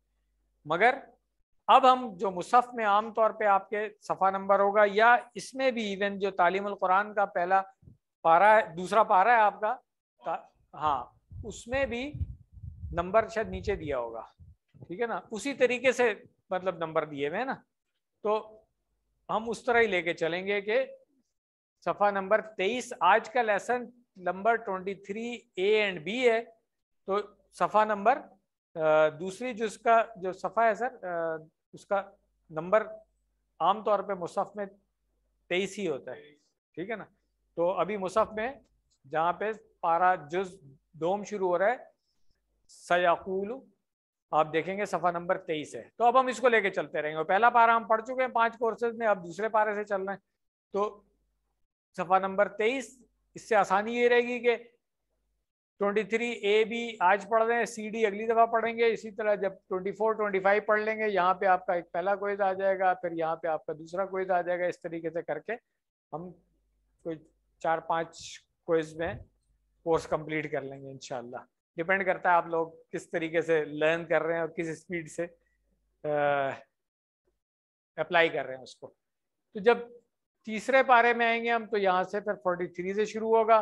मगर अब हम जो मुसफ़ में आम तौर पे आपके सफ़ा नंबर होगा या इसमें भी इवन जो तालीम कुरान का पहला पारा है दूसरा पारा है आपका हाँ उसमें भी नंबर शायद नीचे दिया होगा ठीक है ना उसी तरीके से मतलब नंबर दिए हुए हैं ना तो हम उस तरह ही लेके चलेंगे कि सफा नंबर तेईस आज का lesson number twenty three A and B है तो सफा नंबर दूसरी जो उसका जो सफ़ा है सर उसका नंबर आमतौर पे मुसफ़ में तेईस ही होता है ठीक है ना तो अभी मुसफ़ में जहाँ पे पारा जुज दोम शुरू हो रहा है सयाकूलू आप देखेंगे सफा नंबर तेईस है तो अब हम इसको लेके चलते रहेंगे पहला पारा हम पढ़ चुके हैं पांच कोर्सेज में अब दूसरे पारे से चल रहे हैं तो सफा नंबर तेईस इससे आसानी ये रहेगी कि ट्वेंटी थ्री ए बी आज पढ़ रहे हैं सी डी अगली दफ़ा पढ़ेंगे इसी तरह जब ट्वेंटी फोर ट्वेंटी फाइव पढ़ लेंगे यहाँ पे आपका एक पहला कोइज आ जाएगा फिर यहाँ पे आपका दूसरा कोइज आ जाएगा इस तरीके से करके हम कोई चार पांच कोइज में कोर्स कंप्लीट कर लेंगे इनशाला डिपेंड करता है आप लोग किस तरीके से लर्न कर रहे हैं और किस स्पीड से अप्लाई कर रहे हैं उसको तो जब तीसरे पारे में आएंगे हम तो यहाँ से फिर फोर्टी थ्री से शुरू होगा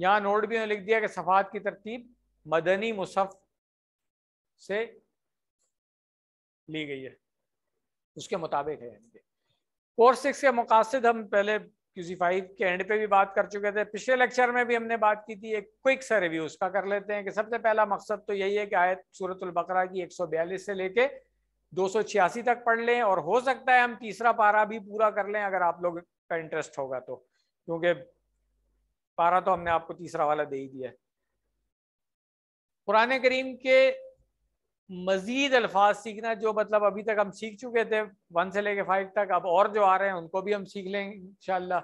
यहाँ नोट भी लिख दिया कि सफ़ात की तरतीब मदनी मुसफ़ से ली गई है उसके मुताबिक है कोर्स सिक्स के मकासद हम पहले क्यूसी फाइव के एंड पे भी बात कर चुके थे पिछले लेक्चर में भी हमने बात की थी एक क्विक सा रिव्यू उसका कर लेते हैं कि सबसे पहला मकसद तो यही है कि आयत सूरत बकरा की एक से लेके दो तक पढ़ लें और हो सकता है हम तीसरा पारा भी पूरा कर लें अगर आप लोग का इंटरेस्ट होगा तो क्योंकि पारा तो हमने आपको तीसरा वाला दे ही दिया है पुराने करीम के मज़ीद अल्फाज सीखना जो मतलब अभी तक हम सीख चुके थे वन से लेके फाइव तक अब और जो आ रहे हैं उनको भी हम सीख लेंगे इनशाला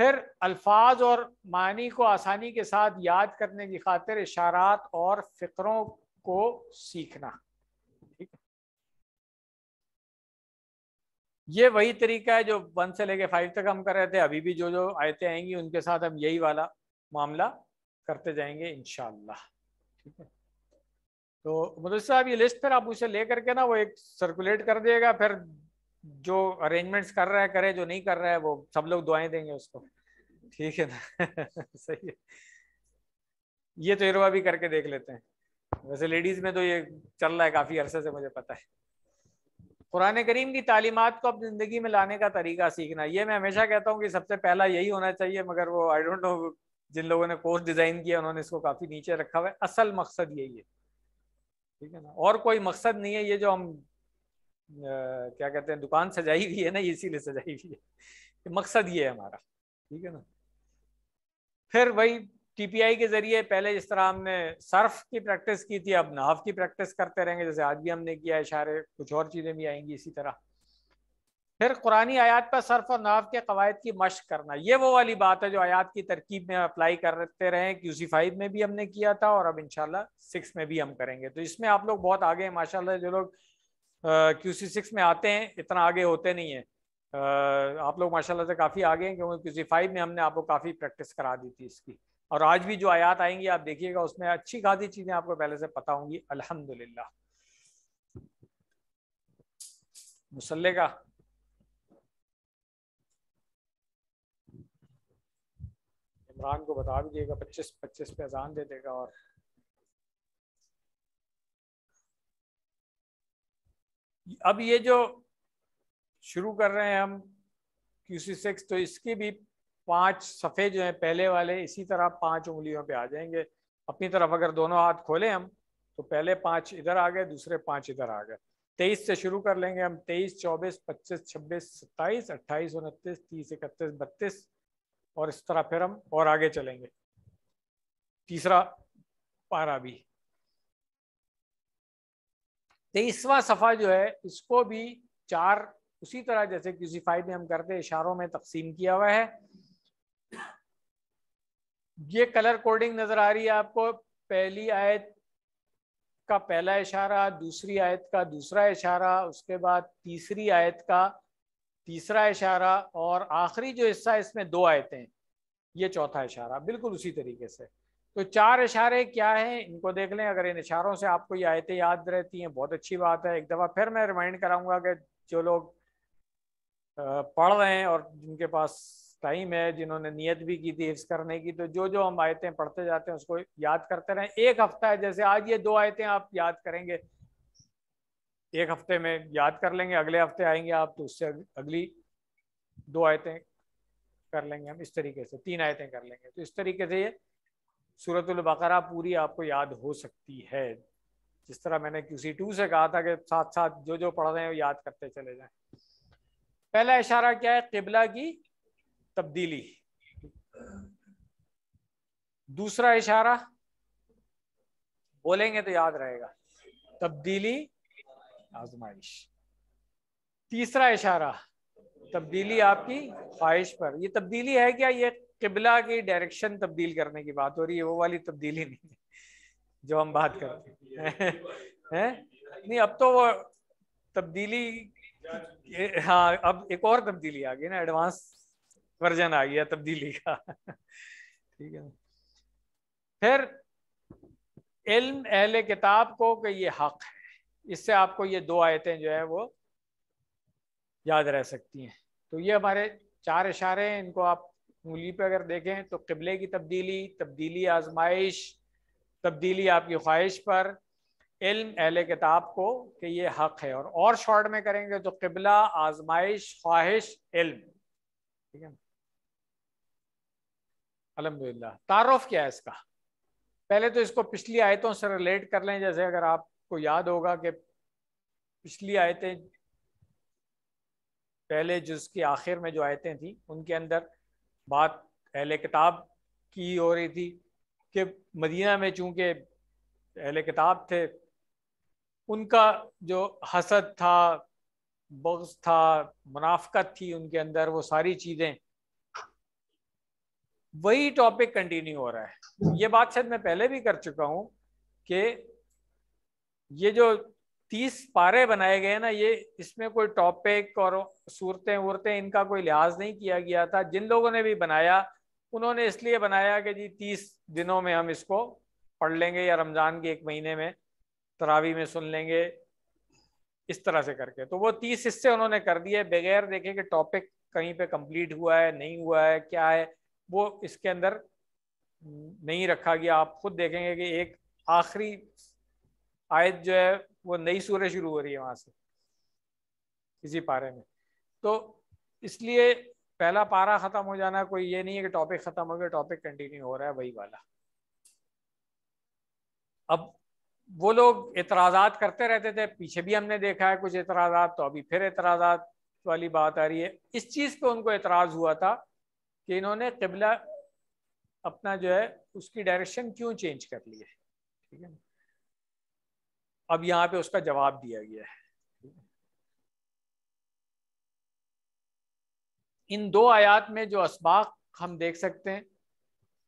फिर अल्फाज और मानी को आसानी के साथ याद करने की खातिर इशारात और फ़िक्रों को सीखना ये वही तरीका है जो वन से लेके फाइव तक हम कर रहे थे अभी भी जो जो आयतें आएंगी उनके साथ हम यही वाला मामला करते जाएंगे इनशाला ठीक है तो मुदस साहब ये लिस्ट फिर आप उसे ले करके ना वो एक सर्कुलेट कर दिएगा फिर जो अरेंजमेंट्स कर रहा है करे जो नहीं कर रहा है वो सब लोग दुआएं देंगे उसको ठीक है ना सही है ये तजर्बा तो भी करके देख लेते हैं वैसे लेडीज में तो ये चल रहा है काफ़ी अरसे से मुझे पता है कुरान करीम की तालीमत को अपनी ज़िंदगी में लाने का तरीका सीखना ये मैं हमेशा कहता हूँ कि सबसे पहला यही होना चाहिए मगर वो आई डोंट नो जिन लोगों ने कोर्स डिज़ाइन किया उन्होंने इसको काफ़ी नीचे रखा हुआ है असल मकसद यही है ठीक है ना और कोई मकसद नहीं है ये जो हम आ, क्या कहते हैं दुकान सजाई हुई है ना इसीलिए सजाई हुई है मकसद ये है हमारा ठीक है ना फिर वही टीपीआई के जरिए पहले जिस तरह हमने सर्फ की प्रैक्टिस की थी अब नाव की प्रैक्टिस करते रहेंगे जैसे आज भी हमने किया इशारे कुछ और चीज़ें भी आएंगी इसी तरह फिर कुरानी आयात पर सर्फ और नाव के कवायद की मश्क करना ये वो वाली बात है जो आयात की तरकीब में अप्लाई करते रहे क्यूसी फाइव में भी हमने किया था और अब इनशाला सिक्स में भी हम करेंगे तो इसमें आप लोग बहुत आगे हैं माशाल्लाह जो लोग क्यूसी सिक्स में आते हैं इतना आगे होते नहीं है आ, आप लोग माशाला से काफ़ी आगे हैं क्योंकि क्यूसी फाइव में हमने आपको काफ़ी प्रैक्टिस करा दी थी इसकी और आज भी जो आयात आएंगी आप देखिएगा उसमें अच्छी खासी चीज़ें आपको पहले से पता होंगी अलहमदिल्ला मुसल्ले का इमरान को बता भी देगा पच्चीस पच्चीस पे अजान दे देगा और अब ये जो शुरू कर रहे हैं हम क्यूसी सिक्स तो इसकी भी पांच सफ़े जो हैं पहले वाले इसी तरह पांच उंगलियों पे आ जाएंगे अपनी तरफ अगर दोनों हाथ खोले हम तो पहले पांच इधर आ गए दूसरे पांच इधर आ गए तेईस से शुरू कर लेंगे हम तेईस चौबीस पच्चीस छब्बीस सत्ताईस अट्ठाईस उनतीस तीस इकतीस बत्तीस और इस तरह फिर हम और आगे चलेंगे तीसरा पारा भी तेईसवा सफ़ा जो है इसको भी चार उसी तरह जैसे फाइव में हम करते इशारों में तकसीम किया हुआ है ये कलर कोडिंग नज़र आ रही है आपको पहली आयत का पहला इशारा दूसरी आयत का दूसरा इशारा उसके बाद तीसरी आयत का तीसरा इशारा और आखिरी जो हिस्सा इसमें दो आयते हैं ये चौथा इशारा बिल्कुल उसी तरीके से तो चार इशारे क्या हैं इनको देख लें अगर इन इशारों से आपको ये आयतें याद रहती हैं बहुत अच्छी बात है एक दफ़ा फिर मैं रिमाइंड कराऊंगा कि जो लोग पढ़ रहे हैं और जिनके पास टाइम है जिन्होंने नियत भी की थी हिफ्स करने की तो जो जो हम आयतें पढ़ते जाते हैं उसको याद करते रहें एक हफ्ता है जैसे आज ये दो आयतें आप याद करेंगे एक हफ्ते में याद कर लेंगे अगले हफ्ते आएंगे आप तो उससे अगली दो आयतें कर लेंगे हम इस तरीके से तीन आयतें कर लेंगे तो इस तरीके से ये सूरत बकरा पूरी आपको याद हो सकती है जिस तरह मैंने क्यूसी टू से कहा था कि साथ साथ जो जो पढ़ रहे हैं वो याद करते चले जाएं पहला इशारा क्या है किबला की तब्दीली दूसरा इशारा बोलेंगे तो याद रहेगा तब्दीली आजमाइश तीसरा इशारा तब्दीली आपकी ख्वाहिश पर ये तब्दीली है क्या ये किबला की डायरेक्शन तब्दील करने की बात हो रही है वो वाली तब्दीली नहीं है जो हम बात करते हैं है? नहीं अब तो वो तब्दीली हाँ अब एक और तब्दीली आ गई ना एडवांस वर्जन आ गया तब्दीली का ठीक है फिर इल्म अहले किताब को कि ये हक है इससे आपको ये दो आयतें जो है वो याद रह सकती हैं तो ये हमारे चार इशारे हैं इनको आप उंगली पे अगर देखें तो किबले की तब्दीली तब्दीली आजमाइश तब्दीली आपकी ख्वाहिश पर इल्म अहल किताब को कि ये हक है और और शॉर्ट में करेंगे तो किबला आजमाइश ख्वाहिश इल्म ठीक है अलहमदिल्ला तारफ़ क्या है इसका पहले तो इसको पिछली आयतों से रिलेट कर लें जैसे अगर आप को याद होगा कि पिछली आयतें पहले जिसके आखिर में जो आयतें थी उनके अंदर बात अहले किताब की हो रही थी कि मदीना में चूंकि अहले किताब थे उनका जो हसद था बग्स था मुनाफ्त थी उनके अंदर वो सारी चीज़ें वही टॉपिक कंटिन्यू हो रहा है ये बात शायद मैं पहले भी कर चुका हूँ कि ये जो तीस पारे बनाए गए ना ये इसमें कोई टॉपिक और सूरतें वूरतें इनका कोई लिहाज नहीं किया गया था जिन लोगों ने भी बनाया उन्होंने इसलिए बनाया कि जी तीस दिनों में हम इसको पढ़ लेंगे या रमज़ान के एक महीने में तरावी में सुन लेंगे इस तरह से करके तो वो तीस हिस्से उन्होंने कर दिए बगैर देखे कि टॉपिक कहीं पे कंप्लीट हुआ है नहीं हुआ है क्या है वो इसके अंदर नहीं रखा गया आप खुद देखेंगे कि एक आखिरी आयत जो है वो नई सूरह शुरू हो रही है वहां से इसी पारे में तो इसलिए पहला पारा ख़त्म हो जाना कोई ये नहीं है कि टॉपिक ख़त्म हो गया टॉपिक कंटिन्यू हो रहा है वही वाला अब वो लोग एतराज़ात करते रहते थे पीछे भी हमने देखा है कुछ एतराज़ात तो अभी फिर एतराज़ात वाली बात आ रही है इस चीज़ पे उनको एतराज़ हुआ था कि इन्होंने किबला अपना जो है उसकी डायरेक्शन क्यों चेंज कर ली है ठीक है अब यहाँ पे उसका जवाब दिया गया है इन दो आयात में जो इसबाक हम देख सकते हैं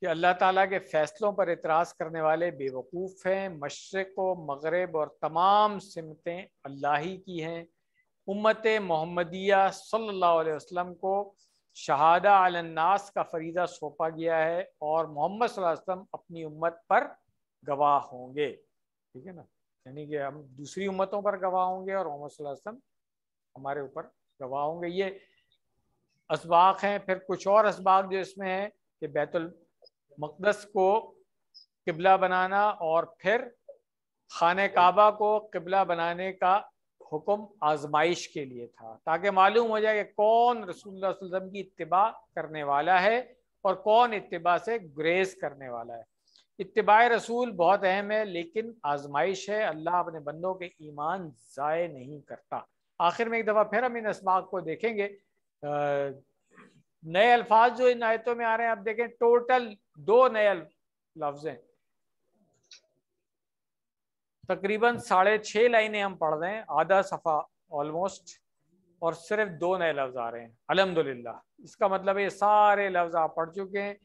कि अल्लाह ताला के फैसलों पर इतराज़ करने वाले बेवकूफ़ हैं मशरक़ व मगरब और तमाम सिमतें अल्लाह ही की हैं उम्मत मोहम्मदिया सल्लल्लाहु अलैहि वसल्लम को शहादा अलन्नास का फरीदा सौंपा गया है और मोहम्मद वसल्लम अपनी उम्मत पर गवाह होंगे ठीक है ना यानी कि हम दूसरी उम्मतों पर गवाह होंगे और मोहम्मद हमारे ऊपर गवाह होंगे ये इसबाक हैं फिर कुछ और इसबाक जो इसमें हैं कि बैतुल मकदस को किबला बनाना और फिर खान काबा को किबला बनाने का हुक्म आजमाइश के लिए था ताकि मालूम हो जाए कि कौन रसूल की इतबा करने वाला है और कौन इतबा से ग्रेज करने वाला है इतबा रसूल बहुत अहम है लेकिन आजमाइश है अल्लाह अपने बंदों के ईमान ज़ाय नहीं करता आखिर में एक दफ़ा फिर हम इन इसबाक को देखेंगे नए अल्फाज जो इन आयतों में आ रहे हैं आप देखें टोटल दो नए लफ्ज हैं तकरीबन साढ़े छः लाइनें हम पढ़ रहे हैं आधा सफ़ा ऑलमोस्ट और सिर्फ दो नए लफ्ज़ आ रहे हैं अलहमदिल्ला इसका मतलब ये सारे लफ्ज़ आप पढ़ चुके हैं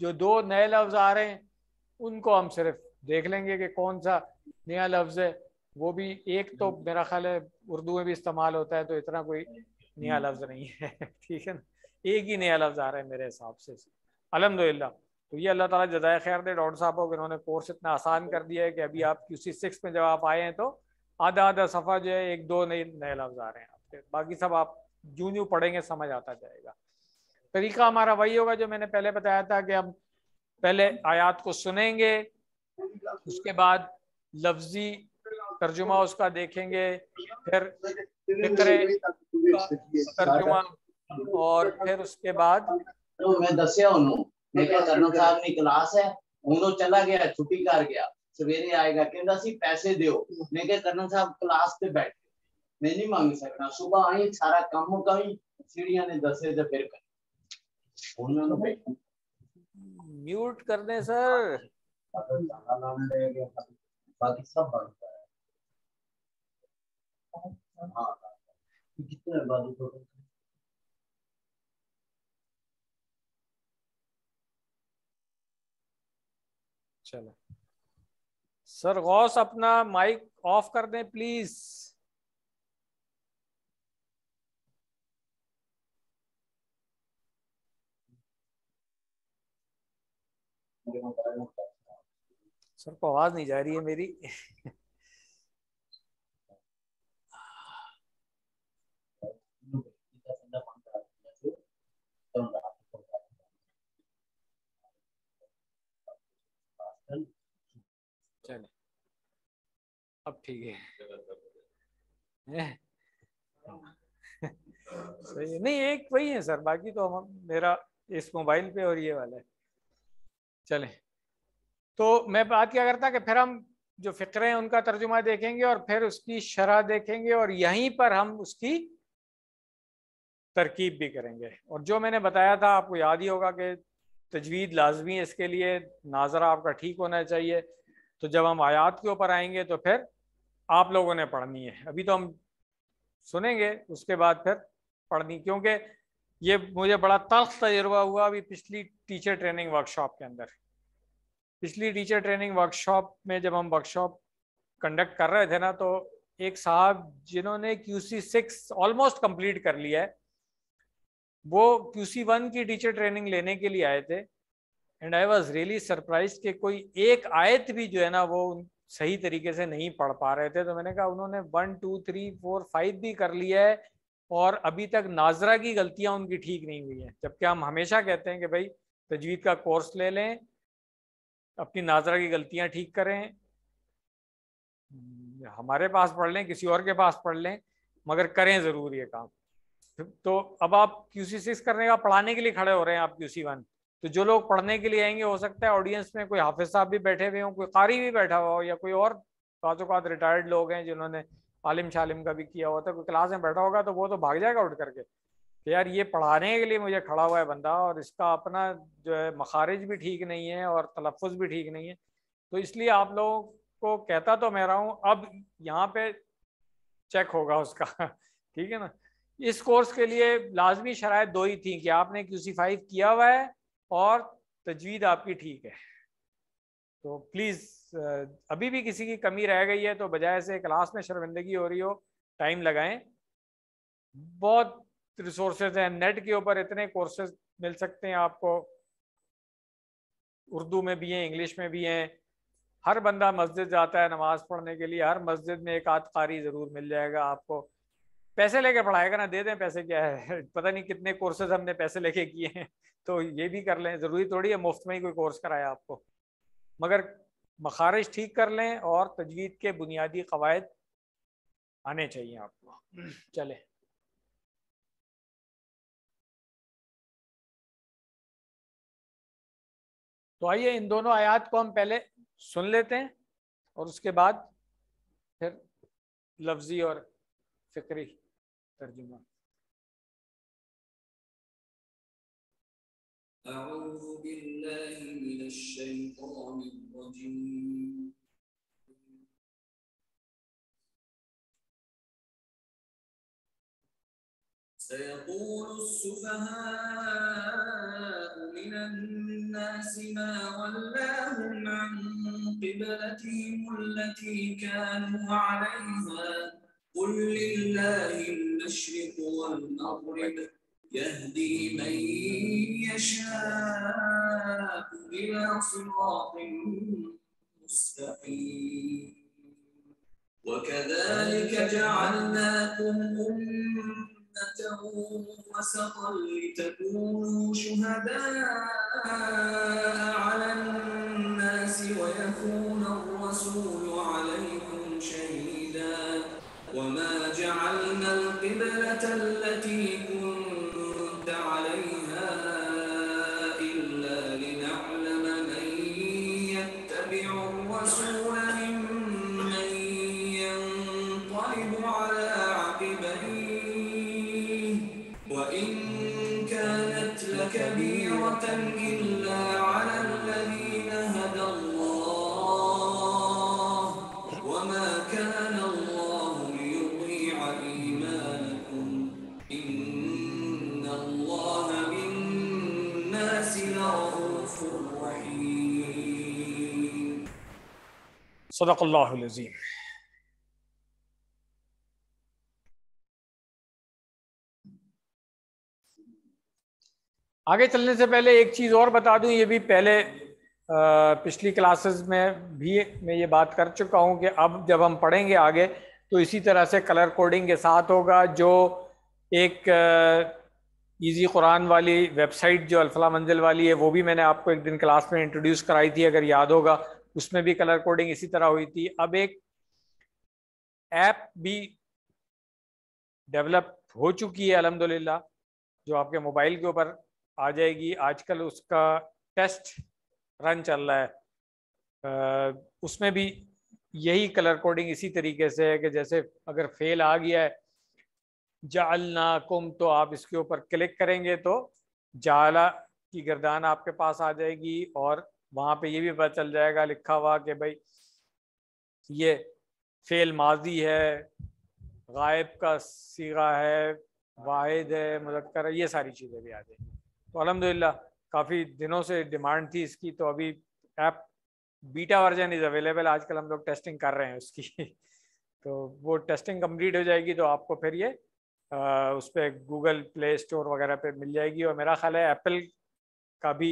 जो दो नए लफ्ज़ आ रहे हैं उनको हम सिर्फ देख लेंगे कि कौन सा नया लफ्ज़ है वो भी एक तो हम्म। मेरा ख्याल है उर्दू में भी इस्तेमाल होता है तो इतना कोई नया लफ्ज़ नहीं है ठीक है ना एक ही नया लफ्ज़ आ रहा है मेरे हिसाब से अलहमदिल्ला तो ये अल्लाह ताला जजाय खैर दे डॉक्टर साहब को इन्होंने कोर्स इतना आसान कर दिया है कि अभी आप किसी सिक्स में जब आप आए हैं तो आधा आधा सफ़ा जो है एक दो नए नए लफ्ज़ आ रहे हैं आपके बाकी सब आप जूं जू पढ़ेंगे समझ आता जाएगा तरीका हमारा वही होगा जो मैंने पहले बताया था कि हम पहले आयात को सुनेंगे उसके बाद लफ्जी तर्जुमा उसका देखेंगे फिर फिक्र तर्जुमा और फिर उसके बाद तो मैं दसिया मैं करना साहब की क्लास है उन्होंने चला गया छुट्टी कर गया सवेरे आएगा कहता सी पैसे दो मैं क्या करना साहब क्लास से बैठ मैं नहीं मांग सकना सुबह आई सारा काम मुकाई सीढ़िया ने दसे तो फिर कर म्यूट कर दें सर चलो सर गौस अपना माइक ऑफ कर दें प्लीज सर को तो आवाज नहीं जा रही है मेरी चले अब ठीक है सही नहीं एक वही है सर बाकी तो हम मेरा इस मोबाइल पे और ये वाला है चले तो मैं बात क्या करता कि फिर हम जो फ़िक्रे हैं उनका तर्जुमा देखेंगे और फिर उसकी शरह देखेंगे और यहीं पर हम उसकी तरकीब भी करेंगे और जो मैंने बताया था आपको याद ही होगा कि तजवीद लाजमी इसके लिए नाजरा आपका ठीक होना चाहिए तो जब हम आयात के ऊपर आएंगे तो फिर आप लोगों ने पढ़नी है अभी तो हम सुनेंगे उसके बाद फिर पढ़नी क्योंकि ये मुझे बड़ा तल्ख तजर्बा हुआ अभी पिछली टीचर ट्रेनिंग वर्कशॉप के अंदर पिछली टीचर ट्रेनिंग वर्कशॉप में जब हम वर्कशॉप कंडक्ट कर रहे थे ना तो एक साहब जिन्होंने Q C six almost complete कर लिया है वो क्यू सी वन की टीचर ट्रेनिंग लेने के लिए आए थे and I was really surprise कि कोई एक आयत भी जो है ना वो सही तरीके से नहीं पढ़ पा रहे थे तो मैंने कहा उन्होंने one two three four five भी कर लिया है और अभी तक नाजरा की गलतियां उनकी ठीक नहीं हुई हैं जबकि हम हमेशा कहते हैं कि भाई तजवीद का कोर्स ले लें अपनी नाजरा की गलतियां ठीक करें हमारे पास पढ़ लें किसी और के पास पढ़ लें मगर करें ज़रूर ये काम तो अब आप क्यू सी सिक्स करने का पढ़ाने के लिए खड़े हो रहे हैं आप क्यू सी वन तो जो लोग पढ़ने के लिए आएंगे हो सकता है ऑडियंस में कोई हाफिज साहब भी बैठे हुए हों कोई कारी भी बैठा हुआ हो या कोई और बाज़ात रिटायर्ड लोग हैं जिन्होंने आलिम शालिम का भी किया हुआ था कोई क्लास में बैठा होगा तो वो तो भाग जाएगा उठ करके कि तो यार ये पढ़ाने के लिए मुझे खड़ा हुआ है बंदा और इसका अपना जो है मखारिज भी ठीक नहीं है और तलफ़ भी ठीक नहीं है तो इसलिए आप लोगों को कहता तो मैं रहा हूँ अब यहाँ पे चेक होगा उसका ठीक है ना इस कोर्स के लिए लाजमी शराय दो ही थी कि आपने क्यूसीफाइव किया हुआ है और तजवीज़ आपकी ठीक है तो प्लीज़ अभी भी किसी की कमी रह गई है तो बजाय से क्लास में शर्मिंदगी हो रही हो टाइम लगाएं बहुत रिसोर्सेज हैं नेट के ऊपर इतने कोर्सेज मिल सकते हैं आपको उर्दू में भी हैं इंग्लिश में भी हैं हर बंदा मस्जिद जाता है नमाज पढ़ने के लिए हर मस्जिद में एक आध कारी ज़रूर मिल जाएगा आपको पैसे लेके पढ़ाएगा ना दे दें पैसे क्या है पता नहीं कितने कोर्सेज हमने पैसे लेके किए हैं तो ये भी कर लें ज़रूरी थोड़ी है मुफ्त में ही कोई कोर्स कराया आपको मगर मखारज ठीक कर लें और तजवीद के बुनियादी कवायद आने चाहिए आपको चले तो आइए इन दोनों आयात को हम पहले सुन लेते हैं और उसके बाद फिर लफ्जी और फिक्री तर्जुमा أعوذ بالله من الشيطان الرجيم سيقول السفهاء من الناس ما ولاهم عن قبلتهم التي كانوا عليها قل لله المشرق والمغرب يهدي من يشاء إلى صراط مستقيم وكذلك جعلناكم أمة وسطا لتكونوا شهداء على الناس ويكون الرسول عليكم شهيدا وما جعلنا القبلة التي كنت كبيرة إلا على الذين هدى الله وما كان الله ليضيع إيمانكم إن الله بالناس لرؤوف رحيم صدق الله العظيم आगे चलने से पहले एक चीज़ और बता दूं ये भी पहले पिछली क्लासेस में भी मैं ये बात कर चुका हूं कि अब जब हम पढ़ेंगे आगे तो इसी तरह से कलर कोडिंग के साथ होगा जो एक ईजी कुरान वाली वेबसाइट जो अल्फला मंजिल वाली है वो भी मैंने आपको एक दिन क्लास में इंट्रोड्यूस कराई थी अगर याद होगा उसमें भी कलर कोडिंग इसी तरह हुई थी अब एक ऐप भी डेवलप हो चुकी है अलहमदिल्ला जो आपके मोबाइल के ऊपर आ जाएगी आजकल उसका टेस्ट रन चल रहा है उसमें भी यही कलर कोडिंग इसी तरीके से है कि जैसे अगर फेल आ गया है ना कुम तो आप इसके ऊपर क्लिक करेंगे तो जाला की गर्दान आपके पास आ जाएगी और वहाँ पे ये भी पता चल जाएगा लिखा हुआ कि भाई ये फेल माजी है गायब का सीगा है वाहिद है मुजक्कर है ये सारी चीज़ें भी आ जाएंगी तो अलहमदिल्ला काफ़ी दिनों से डिमांड थी इसकी तो अभी app beta version is available आजकल हम लोग टेस्टिंग कर रहे हैं उसकी तो वो टेस्टिंग कंप्लीट हो जाएगी तो आपको फिर ये आ, उस पर गूगल प्ले स्टोर वगैरह पे मिल जाएगी और मेरा ख्याल है एप्पल का भी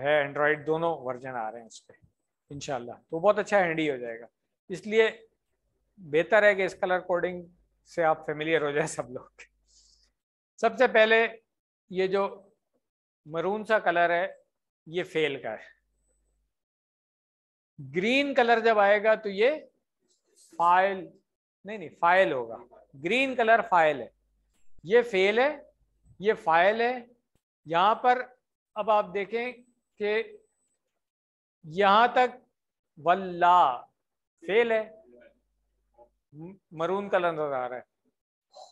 है एंड्रॉयड दोनों वर्जन आ रहे हैं उस पर इनशाला तो बहुत अच्छा हैंडी हो जाएगा इसलिए बेहतर है कि इस कलर कोडिंग से आप फेमिलियर हो जाए सब लोग सबसे पहले ये जो मरून सा कलर है ये फेल का है ग्रीन कलर जब आएगा तो ये फाइल नहीं नहीं फाइल होगा ग्रीन कलर फाइल है ये फेल है ये फाइल है यहां पर अब आप देखें कि यहां तक वल्ला फेल है मरून कलर नजर आ रहा है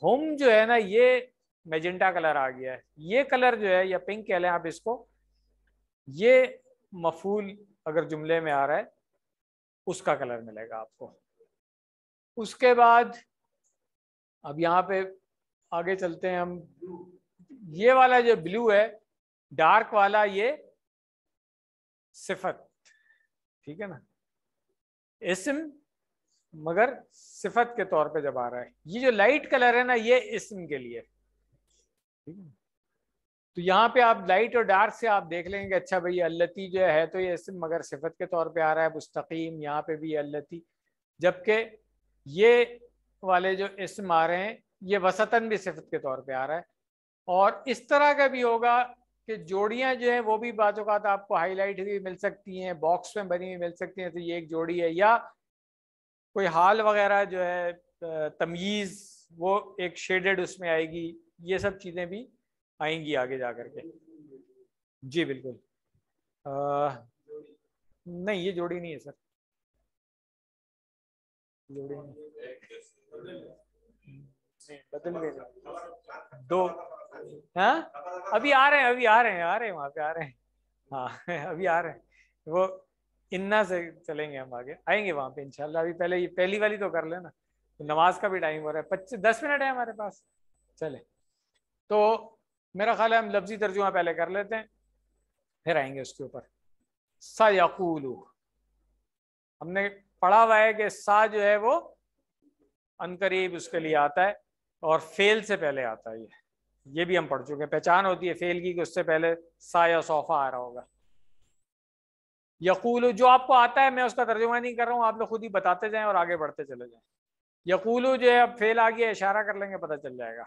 हम जो है ना ये मेजेंटा कलर आ गया है ये कलर जो है या पिंक कह लें आप इसको ये मफूल अगर जुमले में आ रहा है उसका कलर मिलेगा आपको उसके बाद अब यहाँ पे आगे चलते हैं हम ये वाला जो ब्लू है डार्क वाला ये सिफत ठीक है ना इसम मगर सिफत के तौर पे जब आ रहा है ये जो लाइट कलर है ना ये इसम के लिए ठीक है तो यहाँ पे आप लाइट और डार्क से आप देख लेंगे अच्छा भाई अल्लती जो है तो ये सिर्फ मगर सिफत के तौर पे आ रहा है मुस्तकीम यहाँ पे भी अल्लती जबकि ये वाले जो इसम आ रहे हैं ये वसतन भी सिफत के तौर पे आ रहा है और इस तरह का भी होगा कि जोड़ियाँ जो हैं वो भी का आपको हाईलाइट हुई मिल सकती हैं बॉक्स में बनी हुई मिल सकती हैं तो ये एक जोड़ी है या कोई हाल वगैरह जो है तमीज़ वो एक शेडेड उसमें आएगी ये सब चीज़ें भी आएंगी आगे जा करके जी बिल्कुल आ, नहीं ये जोड़ी नहीं है सर जोड़ी नहीं बदल गए दो हाँ अभी आ रहे हैं अभी आ रहे हैं आ रहे हैं वहां पे आ रहे हैं हाँ अभी आ रहे हैं वो इन्ना से चलेंगे हम आगे आएंगे वहां पे इंशाल्लाह अभी पहले ये पहली वाली तो कर लेना नमाज का भी टाइम हो रहा है पच्चीस दस मिनट है हमारे पास चले तो मेरा ख्याल है हम लफ्जी तर्जुमा पहले कर लेते हैं फिर आएंगे उसके ऊपर सयाकूलू हमने पढ़ा हुआ है कि सा जो है वो अनकरीब उसके लिए आता है और फेल से पहले आता है ये ये भी हम पढ़ चुके हैं पहचान होती है फेल की कि उससे पहले सा या सोफा आ रहा होगा यकूलू जो आपको आता है मैं उसका तर्जुमा नहीं कर रहा हूँ आप लोग खुद ही बताते जाएं और आगे बढ़ते चले जाएं यकूलू जो है अब फेल आ गया इशारा कर लेंगे पता चल जाएगा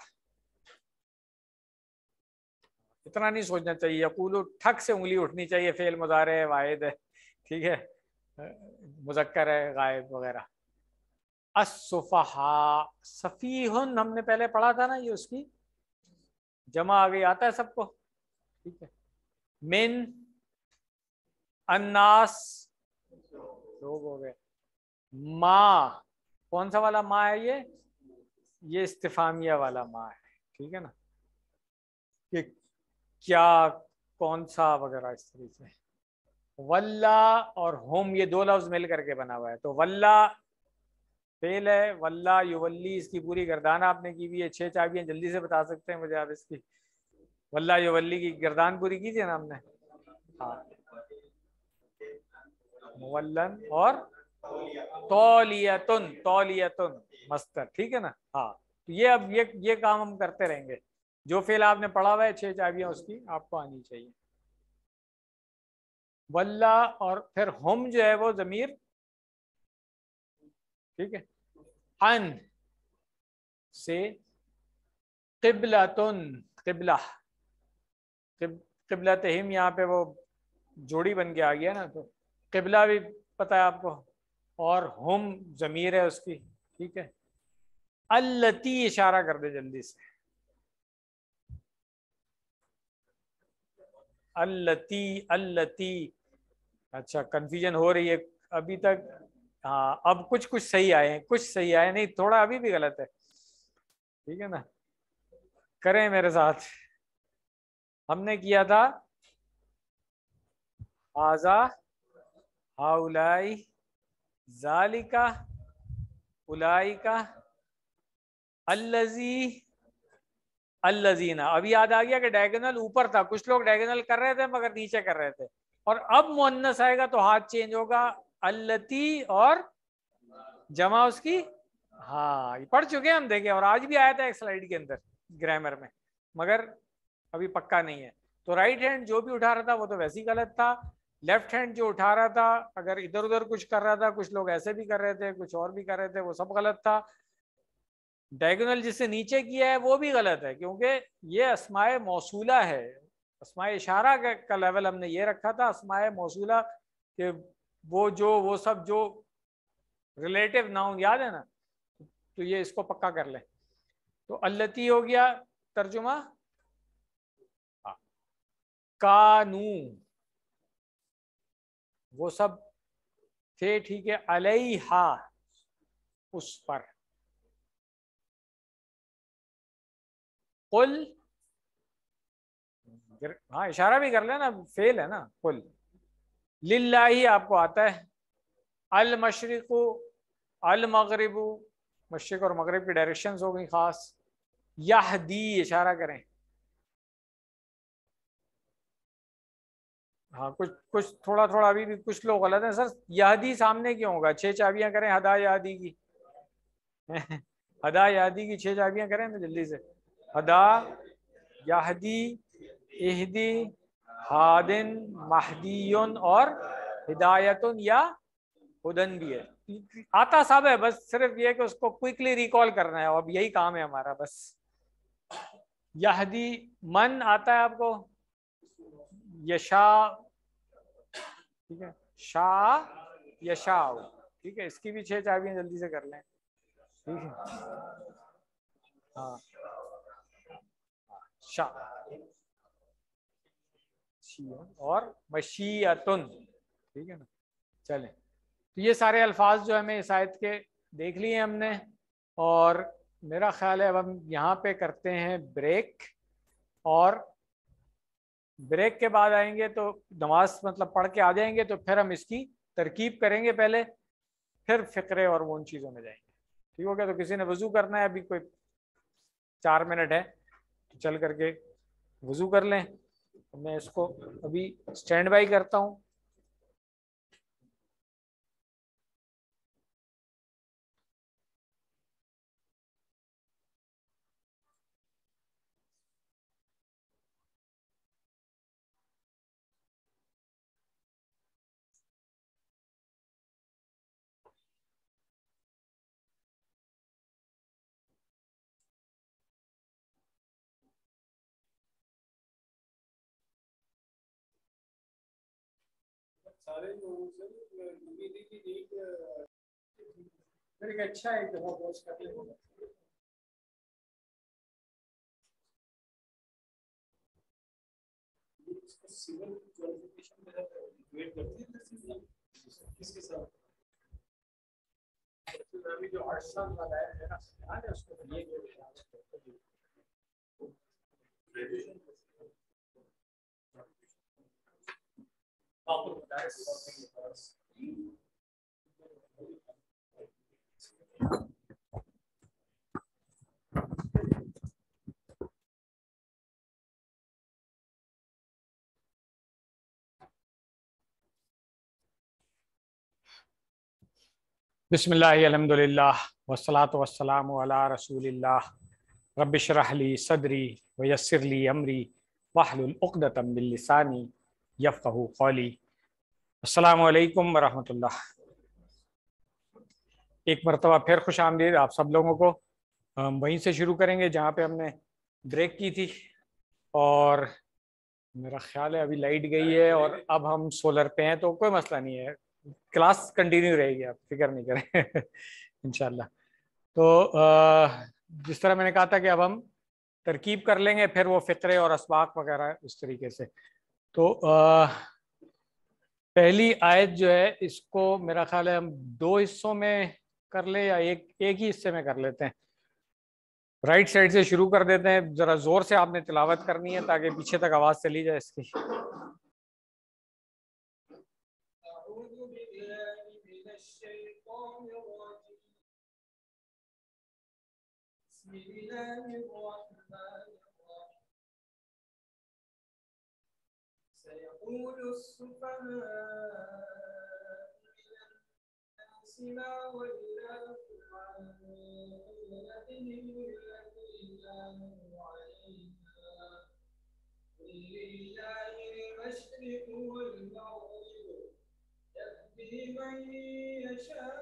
इतना नहीं सोचना चाहिए यकूल ठक से उंगली उठनी चाहिए फेल मुदार है वाहिद है ठीक है मुजक्कर है गायब वगैरह असफहा सफ़ीहन हमने पहले पढ़ा था ना ये उसकी जमा आ गई आता है सबको ठीक है मिन अन्नास लोग हो गए मा कौन सा वाला माँ है ये ये इस्तेफामिया वाला माँ है ठीक है ना कि क्या कौन सा वगैरह इस तरीके से वल्ला और होम ये दो लफ्ज मिल करके बना हुआ है तो वल्ला फेल है वल्ला युवल्ली इसकी पूरी गर्दान आपने की हुई है छह चाबियां जल्दी से बता सकते हैं मुझे आप इसकी वल्ला युवल्ली की गर्दान पूरी कीजिए ना हमने हाँ और तौलियतुन तौलियतुन मस्तर ठीक है ना हाँ तो ये अब ये ये काम हम करते रहेंगे जो फेल आपने पढ़ा हुआ है छह चाबियां उसकी आपको आनी चाहिए वल्ला और फिर हम जो है वो जमीर ठीक है अन से किबला तुन किबला किबला तहिम यहाँ पे वो जोड़ी बन के आ गया ना तो किबला भी पता है आपको और हम जमीर है उसकी ठीक है अल्लती इशारा कर दे जल्दी से अल्लती अल्लती अच्छा कन्फ्यूजन हो रही है अभी तक हाँ अब कुछ कुछ सही आए हैं कुछ सही आए नहीं थोड़ा अभी भी गलत है ठीक है ना करें मेरे साथ हमने किया था आजा हाउलाई जालिका का अल्लजी अल्लाजीना अभी याद आ गया कि डायगोनल ऊपर था कुछ लोग डायगोनल कर रहे थे मगर नीचे कर रहे थे और अब मुन्नस आएगा तो हाथ चेंज होगा अल्लती और जमा उसकी हाँ ये पढ़ चुके हैं हम देखे और आज भी आया था एक स्लाइड के अंदर ग्रामर में मगर अभी पक्का नहीं है तो राइट हैंड जो भी उठा रहा था वो तो वैसे ही गलत था लेफ्ट हैंड जो उठा रहा था अगर इधर उधर कुछ कर रहा था कुछ लोग ऐसे भी कर रहे थे कुछ और भी कर रहे थे वो सब गलत था डायगोनल जिसे नीचे किया है वो भी गलत है क्योंकि ये असमाय मौसूला है असमाय इशारा का, लेवल हमने ये रखा था असमाय मौसूला के वो जो वो सब जो रिलेटिव नाउन याद है ना तो ये इसको पक्का कर लें तो अल्लती हो गया तर्जुमा हाँ। कानू वो सब थे ठीक है अलई हा उस पर कुल हाँ इशारा भी कर लेना फेल है ना कुल लिल्ला ही आपको आता है अल मशरक़ अल मगरब मशरक़ और मगरब की डायरेक्शंस हो गई ख़ास यह दी इशारा करें हाँ कुछ कुछ थोड़ा थोड़ा अभी भी कुछ लोग गलत हैं सर यहदी सामने क्यों होगा छह चाबियां करें हदा यादी की हदा यादी की छह चाबियां करें ना जल्दी से हदा यहदी एहदी हादिन महदीन और हिदायतन या हुदन भी है आता सब है बस सिर्फ ये कि उसको क्विकली रिकॉल करना है अब यही काम है हमारा बस यहदी मन आता है आपको यशा ठीक है शाह यशाओ ठीक है इसकी भी छह चाबियां जल्दी से कर लें ठीक है हाँ शीन और मशीयतुन ठीक है ना चले तो ये सारे अल्फाज जो हमें इस आयत के देख लिए हमने और मेरा ख्याल है अब हम यहाँ पे करते हैं ब्रेक और ब्रेक के बाद आएंगे तो नमाज मतलब पढ़ के आ जाएंगे तो फिर हम इसकी तरकीब करेंगे पहले फिर फ़िक्रे और वो उन चीज़ों में जाएंगे ठीक हो गया तो किसी ने वजू करना है अभी कोई चार मिनट है चल करके वजू कर लें मैं इसको अभी स्टैंड बाई करता हूँ सारे लोगों से उम्मीद है कि एक फिर एक अच्छा एक दफा कोर्स कर ले सिविल क्वालिफिकेशन में वेट करते हैं किसके साथ अभी जो आठ साल वाला है मेरा ध्यान है उसको ये ग्रेजुएशन بسم الله الحمد لله والصلاة والسلام على رسول الله رب اشرح لي صدري ويسر لي أمري واحلل عقدة من لساني यफ़ू कौली अल्लाम वरहमल एक मरतबा फिर खुश आमदीद आप सब लोगों को हम वहीं से शुरू करेंगे जहाँ पे हमने ब्रेक की थी और मेरा ख्याल है अभी लाइट गई है और अब हम सोलर पे हैं तो कोई मसला नहीं है क्लास कंटिन्यू रहेगी आप फिक्र नहीं करें इनशाला तो जिस तरह मैंने कहा था कि अब हम तरकीब कर लेंगे फिर वो फ़िक्रे और इसबाक वगैरह इस तरीके से तो आ, पहली आयत जो है इसको मेरा ख्याल है हम दो हिस्सों में कर ले या एक एक ही हिस्से में कर लेते हैं राइट साइड से शुरू कर देते हैं ज़रा ज़ोर से आपने तिलावत करनी है ताकि पीछे तक आवाज़ चली जाए इसकी بسم يقول السفهاء من الناس ما ولاكم عن ملتهم التي كانوا عليها ولله لله المشرق والمغرب يهدي من يشاء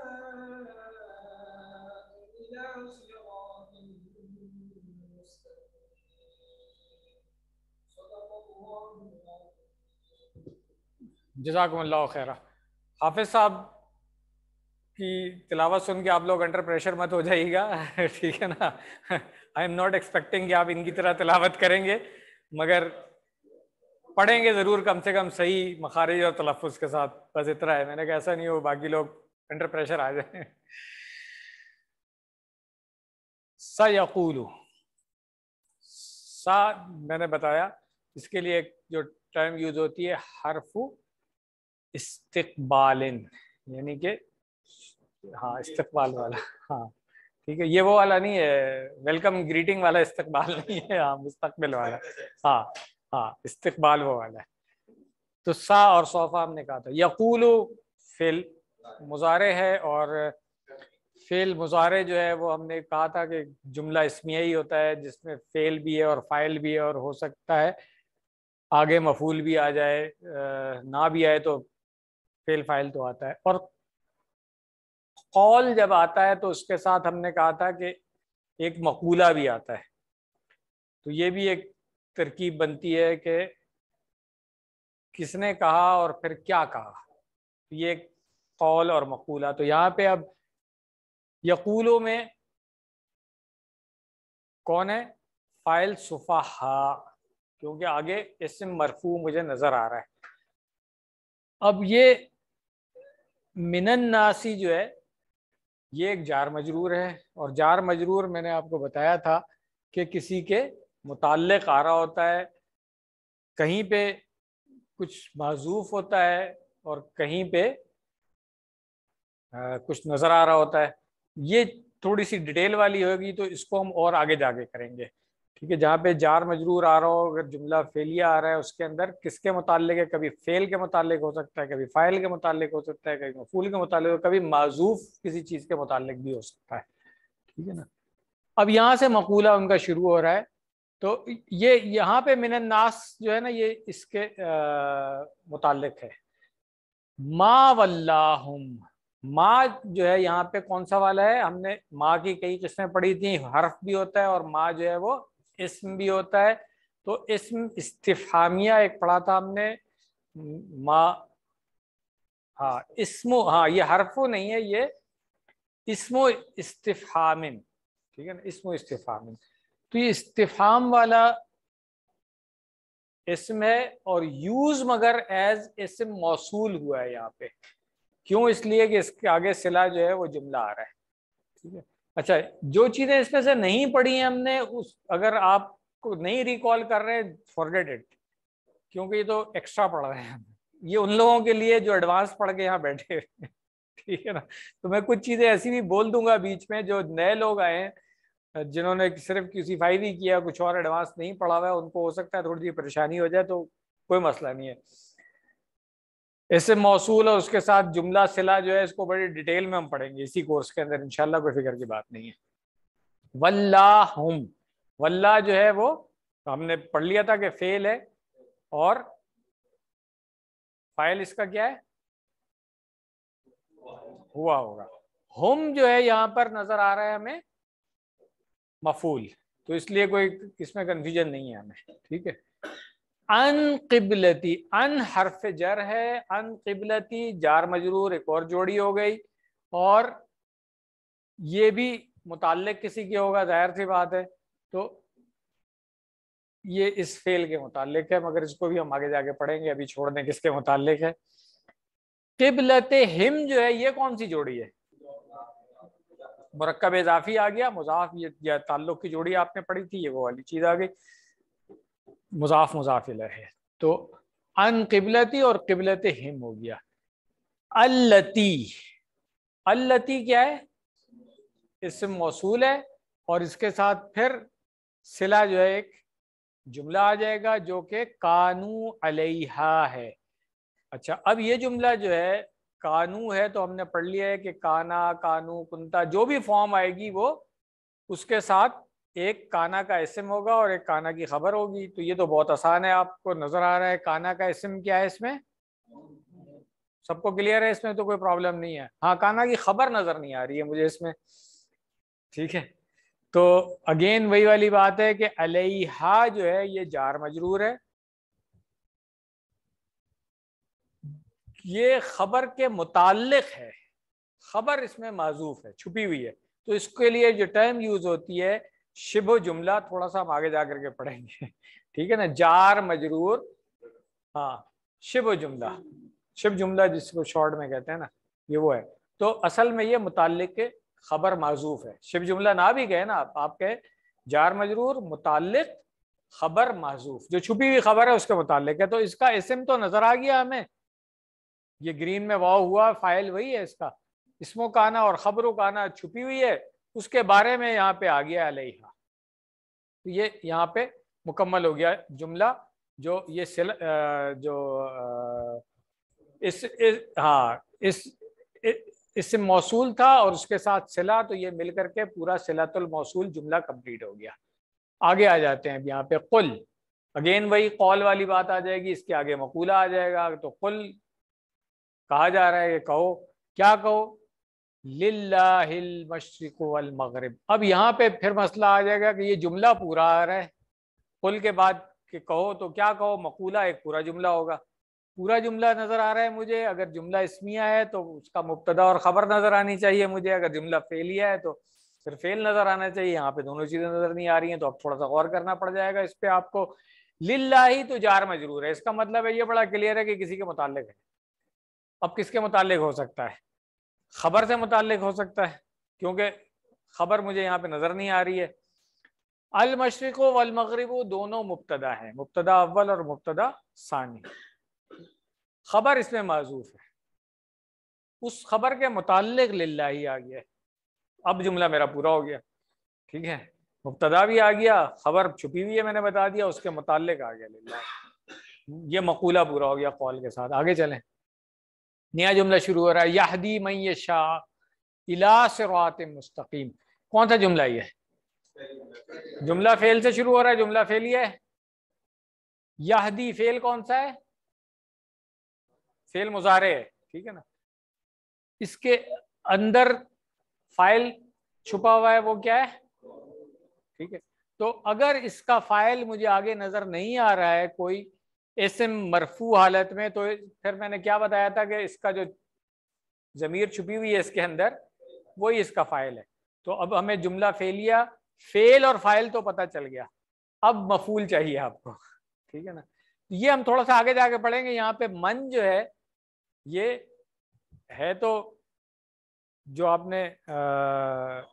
إلى صراط مستقيم صدق الله जजाकमल्ला खैरा हाफिज साहब की तिलावत सुन के आप लोग अंडर प्रेशर मत हो जाइएगा ठीक है ना आई एम नॉट एक्सपेक्टिंग कि आप इनकी तरह तिलावत करेंगे मगर पढ़ेंगे ज़रूर कम से कम सही मखारज और तलफ़ के साथ बस इतना है मैंने कहा ऐसा नहीं हो बाकी लोग अंडर प्रेशर आ जाए सयकूलू सा मैंने बताया इसके लिए एक जो टर्म यूज़ होती है हरफू इस्तबाल यानी कि हाँ इस्तबाल वाला हाँ ठीक है ये वो वाला नहीं है वेलकम ग्रीटिंग वाला इस्तबाल नहीं है हाँ मुस्तबिल वाला हाँ हाँ इस्तबाल वो वाला है तो सा और सोफा हमने कहा था यकूल फिल मुजारे है और फेल मुजारे जो है वो हमने कहा था कि जुमला इसमिया ही होता है जिसमें फेल भी है और फाइल भी है और हो सकता है आगे मफूल भी आ जाए ना भी आए तो फेल फाइल तो आता है और कॉल जब आता है तो उसके साथ हमने कहा था कि एक मकूला भी आता है तो ये भी एक तरकीब बनती है कि किसने कहा और फिर क्या कहा ये कौल और मकूला तो यहाँ पे अब यकूलों में कौन है फाइल सुफाहा क्योंकि आगे इसम मरफू मुझे नज़र आ रहा है अब ये मिनन नासी जो है ये एक जार मजरूर है और जार मजरूर मैंने आपको बताया था कि किसी के मुतल आ रहा होता है कहीं पे कुछ महजूफ़ होता है और कहीं पे आ, कुछ नज़र आ रहा होता है ये थोड़ी सी डिटेल वाली होगी तो इसको हम और आगे जाके करेंगे ठीक है जहाँ पे जार मजरूर आ रहा हो अगर जुमला फेलिया आ रहा है उसके अंदर किसके मुतालिक है कभी फेल के मुतालिक हो सकता है कभी फाइल के मुतालिक हो सकता है कभी मफूल के मुतालिक कभी माजूफ किसी चीज़ के मुतालिक भी हो सकता है ठीक है ना अब यहाँ से मकूला उनका शुरू हो रहा है तो ये यहाँ पे मिनन्नास जो है ना ये इसके मुतालिक है माँ वल्लाहुम माँ जो है यहाँ पे कौन सा वाला है हमने माँ की कई किस्में पढ़ी थी हर्फ भी होता है और माँ जो है वो इसम भी होता है तो इसम इस्तेफामिया एक पढ़ा था हमने मा हाँ इसमो हाँ ये हरफो नहीं है ये इसमो इस्तेफामिन ठीक है ना इसमो इस्तेफामिन तो ये इस्तेफाम वाला इसम है और यूज मगर एज इसम मौसूल हुआ है यहाँ पे क्यों इसलिए कि इसके आगे सिला जो है वो जुमला आ रहा है ठीक है अच्छा जो चीजें इसमें से नहीं पढ़ी हैं हमने उस अगर आपको नहीं रिकॉल कर रहे फॉरगेट इट क्योंकि ये तो एक्स्ट्रा पढ़ रहे हैं ये उन लोगों के लिए जो एडवांस पढ़ के यहाँ बैठे ठीक है ना तो मैं कुछ चीजें ऐसी भी बोल दूंगा बीच में जो नए लोग आए हैं जिन्होंने सिर्फ किसी फाइव ही किया कुछ और एडवांस नहीं पढ़ा हुआ है उनको हो सकता है थोड़ी सी परेशानी हो जाए तो कोई मसला नहीं है इससे मौसूल और उसके साथ जुमला सिला जो है इसको बड़ी डिटेल में हम पढ़ेंगे इसी कोर्स के अंदर इनशाला कोई फिक्र की बात नहीं है वल्ला हम वल्ला जो है वो तो हमने पढ़ लिया था कि फेल है और फाइल इसका क्या है हुआ होगा हम जो है यहां पर नजर आ रहा है हमें मफूल तो इसलिए कोई इसमें कंफ्यूजन नहीं है हमें ठीक है अन किबलती अन हरफ जर है अन किबलती जार मजरूर एक और जोड़ी हो गई और ये भी मुतल किसी के होगा जाहिर सी बात है तो ये इस फेल के मुतल है मगर इसको भी हम आगे जाके पढ़ेंगे अभी छोड़ दें किसके मुतल है किबलत हिम जो है ये कौन सी जोड़ी है मुरकब इजाफी आ गया मुजाफ ये ताल्लुक की जोड़ी आपने पढ़ी थी ये वो वाली चीज़ आ गई मुजाफ मुजाफिल है तो अन किबलती और किबलत हिम हो गया अल्लती अल्लती क्या है इसम मौसूल है और इसके साथ फिर सिला जो है एक जुमला आ जाएगा जो कि कानू अलहा है अच्छा अब ये जुमला जो है कानू है तो हमने पढ़ लिया है कि काना कानू कुंता जो भी फॉर्म आएगी वो उसके साथ एक काना का इसम होगा और एक काना की खबर होगी तो ये तो बहुत आसान है आपको नजर आ रहा है काना का इसम क्या है इसमें सबको क्लियर है इसमें तो कोई प्रॉब्लम नहीं है हाँ काना की खबर नजर नहीं आ रही है मुझे इसमें ठीक है तो अगेन वही वाली बात है कि अलहा जो है ये जार मजरूर है ये खबर के मुतालिक है खबर इसमें माजूफ है छुपी हुई है तो इसके लिए जो टर्म यूज होती है शिभ जुमला थोड़ा सा हम आगे जा करके पढ़ेंगे ठीक है ना जार मजरूर हाँ शिव जुमला शिव जुमला जिसको शॉर्ट में कहते हैं ना ये वो है तो असल में ये मुतालिक खबर मासूफ है शिव जुमला ना भी कहे ना आप आप कहे जार मजरूर मुतालिक खबर मासूफ जो छुपी हुई खबर है उसके मुतालिक है तो इसका इसम तो नजर आ गया हमें ये ग्रीन में वाव हुआ फाइल वही है इसका इसमो काना और खबरों काना छुपी हुई है उसके बारे में यहाँ पे आ गया अलहा तो ये यहाँ पे मुकम्मल हो गया जुमला जो ये सिल जो इस, इस हाँ इस इससे मौसूल था और उसके साथ सिला तो ये मिल करके पूरा सिलातुल मौसूल जुमला कंप्लीट हो गया आगे आ जाते हैं अब यहाँ पे कुल अगेन वही कौल वाली बात आ जाएगी इसके आगे मकूला आ जाएगा तो कुल कहा जा रहा है कि कहो क्या कहो लिल्लाहिल मशरक वल मगरब अब यहाँ पे फिर मसला आ जाएगा कि ये जुमला पूरा आ रहा है कुल के बाद कि कहो तो क्या कहो मकूला एक पूरा जुमला होगा पूरा जुमला नज़र आ रहा है मुझे अगर जुमला इसमिया है तो उसका मुबतदा और ख़बर नज़र आनी चाहिए मुझे अगर जुमला फेलिया है तो फिर फेल नज़र आना चाहिए यहाँ पे दोनों चीज़ें नज़र नहीं आ रही हैं तो अब थोड़ा सा गौर करना पड़ जाएगा इस पर आपको लिल्ला ही तो जार मजरूर है इसका मतलब है ये बड़ा क्लियर है कि किसी के मुतालिक है अब किसके मुतालिक हो सकता है खबर से मुतक हो सकता है क्योंकि खबर मुझे यहाँ पे नज़र नहीं आ रही है अल मशरक वल मगरब दोनों मुबतदा है मुबतदा अव्वल और मुबतदा सानी खबर इसमें माजूफ है उस खबर के मुतक लाला ही आ गया है अब जुमला मेरा पूरा हो गया ठीक है मुबतदा भी आ गया खबर छुपी हुई है मैंने बता दिया उसके मुतक आ गया लाला ये मकूला पूरा हो गया कॉल के साथ आगे चलें नया जुमला शुरू हो रहा है याहदी मई शाह इलासरात मुस्तकीम कौन सा जुमला यह है जुमला फेल से शुरू हो रहा है जुमला फेल यह है फेल कौन सा है फेल मुजारे है ठीक है ना इसके अंदर फाइल छुपा हुआ है वो क्या है ठीक है तो अगर इसका फाइल मुझे आगे नजर नहीं आ रहा है कोई इसम मरफू हालत में तो फिर मैंने क्या बताया था कि इसका जो ज़मीर छुपी हुई है इसके अंदर वही इसका फ़ाइल है तो अब हमें जुमला फेलिया फेल और फाइल तो पता चल गया अब मफूल चाहिए आपको ठीक है ना तो ये हम थोड़ा सा आगे जाके पढ़ेंगे यहाँ पे मन जो है ये है तो जो आपने आ,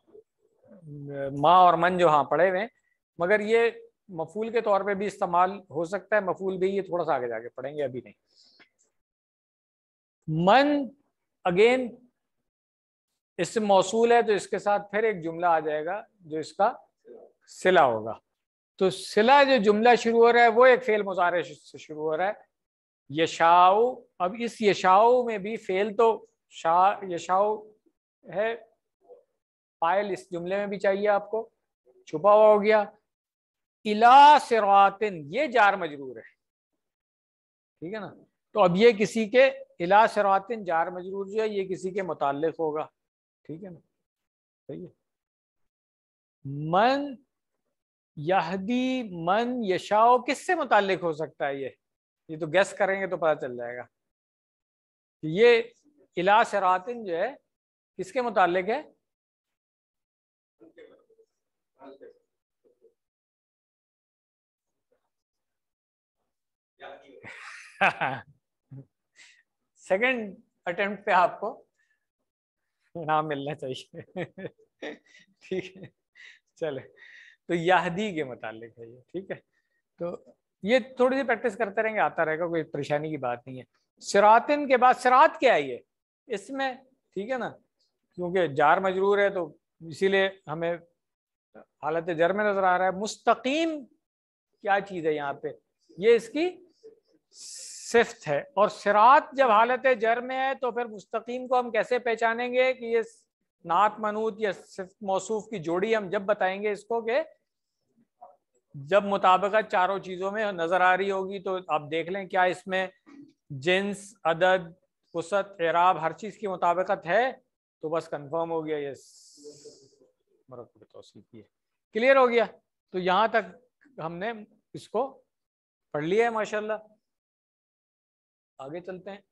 माँ और मन जो हाँ पढ़े हुए मगर ये मफूल के तौर पे भी इस्तेमाल हो सकता है मफूल भी ये थोड़ा सा आगे जाके पढ़ेंगे अभी नहीं मन अगेन इससे मौसूल है तो इसके साथ फिर एक जुमला आ जाएगा जो इसका सिला होगा तो सिला जो जुमला शुरू हो रहा है वो एक फेल मुजारे से शुरू हो रहा है यशाओ अब इस यशाओ में भी फेल तो शाह यशाओ है पायल इस जुमले में भी चाहिए आपको छुपा हुआ हो गया इला ये जार मजरूर है ठीक है ना तो अब ये किसी के इला जार मजरूर जो है ये किसी के मुतल होगा ठीक है ना सही है मन यहदी मन यशाओ किससे मुतल हो सकता है ये ये तो गैस करेंगे तो पता चल जाएगा ये इला जो है किसके मुतल है सेकंड अटेम्प्ट पे आपको नाम मिलना चाहिए ठीक है चले तो यादी के मुतालिक है ये ठीक है तो ये थोड़ी सी प्रैक्टिस करते रहेंगे आता रहेगा कोई परेशानी की बात नहीं है सिरातिन के बाद सिरात क्या है ये इसमें ठीक है ना क्योंकि जार मजरूर है तो इसीलिए हमें हालत जर में नजर आ रहा है मुस्तकीम क्या चीज़ है यहाँ पे ये इसकी सिफ्त है और सिरात जब हालत जर में है तो फिर मुस्तकीम को हम कैसे पहचानेंगे कि ये नात मनूत या सिफ्त मौसू की जोड़ी हम जब बताएंगे इसको कि जब मुताबकत चारों चीज़ों में नज़र आ रही होगी तो आप देख लें क्या इसमें जिन्स अदद उसत एराब हर चीज़ की मुताबकत है तो बस कंफर्म हो गया ये मरकब क्लियर हो गया तो यहाँ तक हमने इसको पढ़ लिया है माशाल्लाह आगे चलते हैं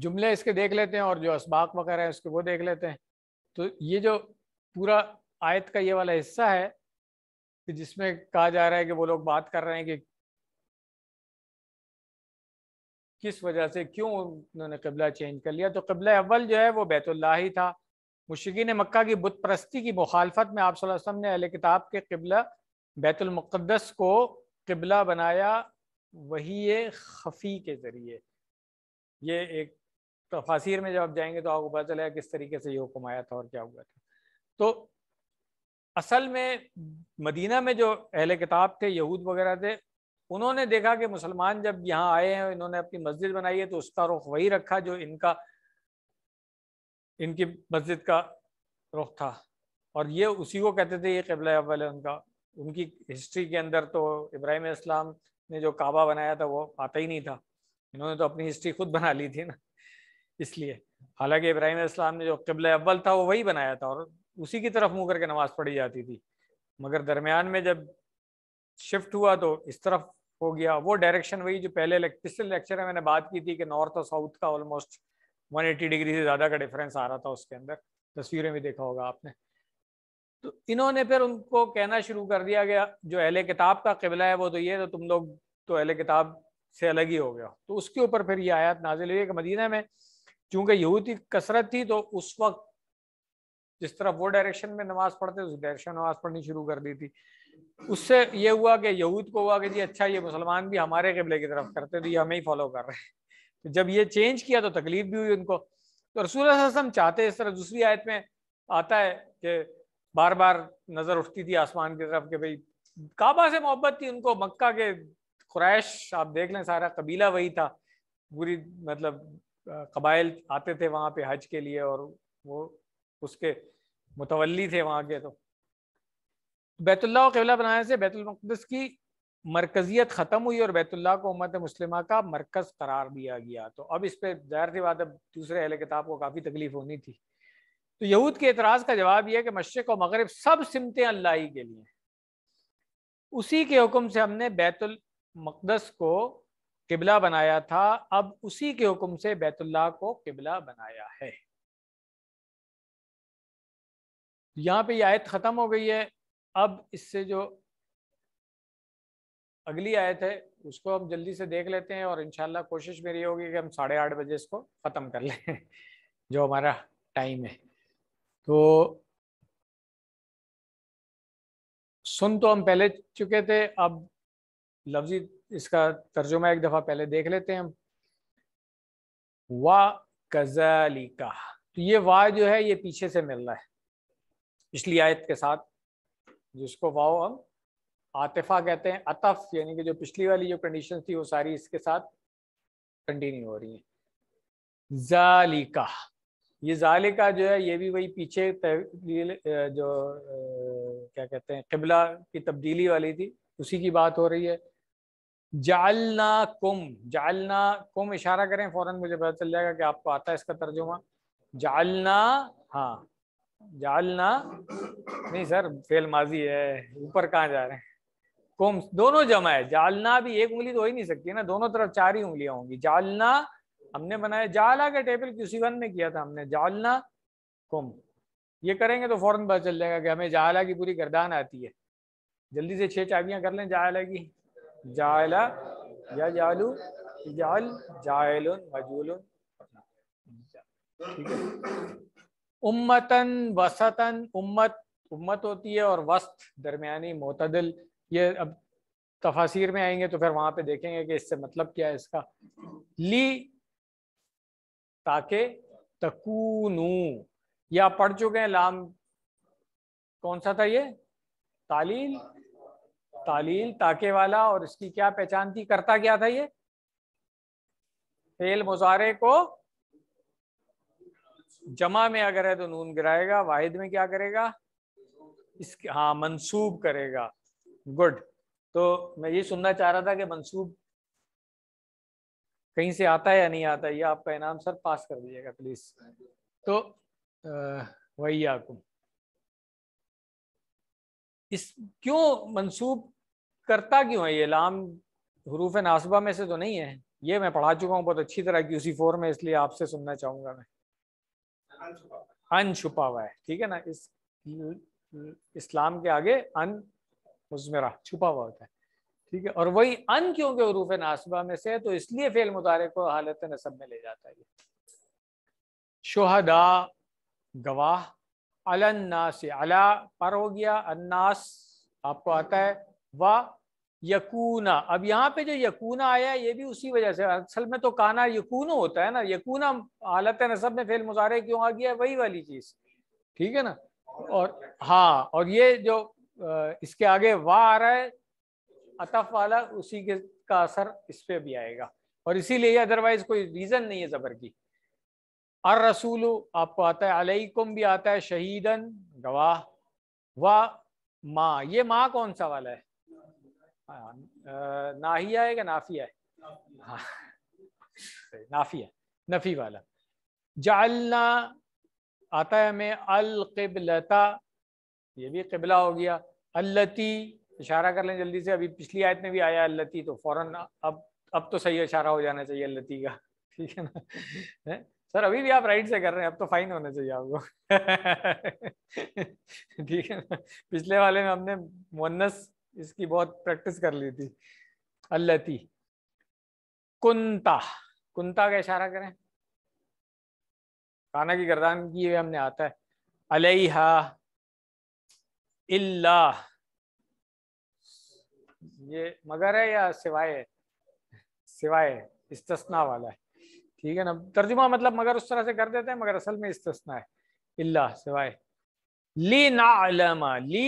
जुमले इसके देख लेते हैं और जो इसबाक वगैरह है उसके वो देख लेते हैं तो ये जो पूरा आयत का ये वाला हिस्सा है कि जिसमें कहा जा रहा है कि वो लोग बात कर रहे हैं कि किस वजह से क्यों उन्होंने कबला चेंज कर लिया तो कबला अव्वल जो है वो बैतुल्ला ही था मुश्किन मक्का की बुत की मुखालफत में आप ने अहल किताब के कबला बैतुलमक़दस को कबला बनाया वही खफ़ी के ज़रिए ये एक तफासिर में जब आप जाएंगे तो आपको पता चलेगा किस तरीके से ये हुक्म आया था और क्या हुआ था तो असल में मदीना में जो अहल किताब थे यहूद वगैरह थे उन्होंने देखा कि मुसलमान जब यहाँ आए हैं इन्होंने अपनी मस्जिद बनाई है तो उसका रुख वही रखा जो इनका इनकी मस्जिद का रुख था और ये उसी को कहते थे ये कबल अव्वल है उनका उनकी हिस्ट्री के अंदर तो इब्राहिम इस्लाम ने जो काबा बनाया था वो आता ही नहीं था इन्होंने तो अपनी हिस्ट्री खुद बना ली थी ना इसलिए हालांकि इब्राहिम इस्लाम ने जो कबल अव्वल था वो वही बनाया था और उसी की तरफ मुँह करके नमाज़ पढ़ी जाती थी मगर दरमियान में जब शिफ्ट हुआ तो इस तरफ हो गया वो डायरेक्शन वही जो पहले पिछले लेक्चर में मैंने बात की थी कि नॉर्थ और साउथ का ऑलमोस्ट 180 डिग्री से ज़्यादा का डिफरेंस आ रहा था उसके अंदर तस्वीरें भी देखा होगा आपने तो इन्होंने फिर उनको कहना शुरू कर दिया गया जो अहले किताब का किबला है वो तो ये तो तुम लोग तो अहले किताब से अलग ही हो गया तो उसके ऊपर फिर ये आयत नाजिल हुई कि मदीना में चूंकि यहूदी कसरत थी तो उस वक्त जिस तरह वो डायरेक्शन में नमाज पढ़ते उस डायरेक्शन नमाज पढ़नी शुरू कर दी थी उससे ये हुआ कि यहूद को हुआ कि जी अच्छा ये मुसलमान भी हमारे कबले की तरफ करते तो ये हमें ही फॉलो कर रहे हैं तो जब ये चेंज किया तो तकलीफ भी हुई उनको तो रसूल वसम चाहते इस तरह दूसरी आयत में आता है कि बार बार नज़र उठती थी आसमान की तरफ कि भाई काबा से मोहब्बत थी उनको मक्का के क्रैश आप देख लें सारा कबीला वही था पूरी मतलब कबाइल आते थे वहाँ पे हज के लिए और वो उसके मुतवली थे वहाँ के तो बैतुल्ला कबला बनाने से बैतुलमक़दस की मरकजियत ख़त्म हुई और बैतुल्ला को उम्मत मुस्लिमा का मरकज़ करार दिया गया तो अब इस पर जाहिर सी बात अब दूसरे अहल किताब को काफ़ी तकलीफ होनी थी तो यहूद के एतराज़ का जवाब यह है कि मशरक़ और मगरब सब सिमतें अल्लाह के लिए उसी के हुक्म से हमने बैतुलमक़दस को किबला बनाया था अब उसी के हुक्म से बैतुल्ला को किबला बनाया है यहाँ पे ये आयत ख़त्म हो गई है अब इससे जो अगली आयत है उसको हम जल्दी से देख लेते हैं और इनशाला कोशिश मेरी होगी कि हम साढ़े आठ बजे इसको ख़त्म कर लें जो हमारा टाइम है तो सुन तो हम पहले चुके थे अब लफ्जी इसका तर्जुमा एक दफ़ा पहले देख लेते हैं हम कजाली का तो ये वाह जो है ये पीछे से मिल रहा है पिछली आयत के साथ जिसको वाओ हम आतिफा कहते हैं अतफ यानी कि जो पिछली वाली जो कंडीशन थी वो सारी इसके साथ कंटिन्यू हो रही है जालिका ये जालिका जो है ये भी वही पीछे जो क्या कहते हैं किबला की तब्दीली वाली थी उसी की बात हो रही है जालना कुम जालना कुम इशारा करें फौरन मुझे पता चल जाएगा कि आपको आता है इसका तर्जुमा जालना हाँ जालना नहीं सर फेल माजी है ऊपर कहाँ जा रहे हैं कोम दोनों जमा है जालना भी एक उंगली तो हो ही नहीं सकती है ना दोनों तरफ चार ही उंगलियां होंगी जालना हमने बनाया जाला का टेबल किसी वन में किया था हमने जालना कुम ये करेंगे तो फौरन पता चल जाएगा कि हमें जाला की पूरी गर्दान आती है जल्दी से छह चाबियां कर लें जाला की जाला या जालू जाल जायलुन मजूल ठीक है उम्मतन वसतन उम्मत उम्मत होती है और वस्त दरमियानी मतदल ये अब तफासिर में आएंगे तो फिर वहां पे देखेंगे कि इससे मतलब क्या है इसका ली ताके तकूनू या पढ़ चुके हैं लाम कौन सा था ये तालील तालील ताके वाला और इसकी क्या पहचान थी करता क्या था ये फेल मुजारे को जमा में अगर है तो नून गिराएगा वाहिद में क्या करेगा इसके हाँ मंसूब करेगा गुड तो मैं ये सुनना चाह रहा था कि मंसूब कहीं से आता है या नहीं आता ये आपका इनाम सर पास कर दीजिएगा प्लीज तो वही आकुम इस क्यों मंसूब करता क्यों है ये लाम हरूफ नासबा में से तो नहीं है ये मैं पढ़ा चुका हूँ बहुत अच्छी तरह की उसी फोर में इसलिए आपसे सुनना चाहूंगा मैं अन छुपा हुआ है ठीक है ना इस इस्लाम के आगे अन मुजमरा छुपा हुआ होता है ठीक है और वही अन क्योंकि हरूफ नासबा में से है तो इसलिए फेल मुतारे को हालत नसब में ले जाता है शोहदा गवाह अलन्नास अला पर हो गया अन्नास आपको आता है व यकूना अब यहाँ पे जो यकूना आया है ये भी उसी वजह से असल में तो काना यकून होता है ना यकूना हालत नसब में फेल मुजारे क्यों आ गया वही वाली चीज ठीक है ना और हाँ और ये जो इसके आगे वाह आ रहा है अतफ वाला उसी के का असर इस पर भी आएगा और इसीलिए अदरवाइज कोई रीजन नहीं है जबर की अर रसूल आपको आता है अलईकुम भी आता है शहीदन गवाह वाह माँ ये माँ कौन सा वाला है हाँ, हाँ। नाहिया हाँ। है कि नाफिया है हाँ नाफिया नफी वाला जालना आता है हमें अलकबलता ये भी कबला हो गया अल्लती इशारा कर लें जल्दी से अभी पिछली आयत में भी आया अल्लती तो फौरन अब अब तो सही इशारा हो जाना चाहिए अल्लती का ठीक है ना सर अभी भी आप राइट से कर रहे हैं अब तो फाइन होना चाहिए आपको ठीक है ना पिछले वाले में हमने मुन्नस इसकी बहुत प्रैक्टिस कर ली थी अल्लती कुंता कुंता का इशारा करें खाना की गर्दान की हुए हमने आता है अलहा इल्ला ये मगर है या सिवाय सिवाय इस्तना वाला है ठीक है ना तर्जुमा मतलब मगर उस तरह से कर देते हैं मगर असल में इस्तना है इल्ला सिवाय ली ना अलमा ली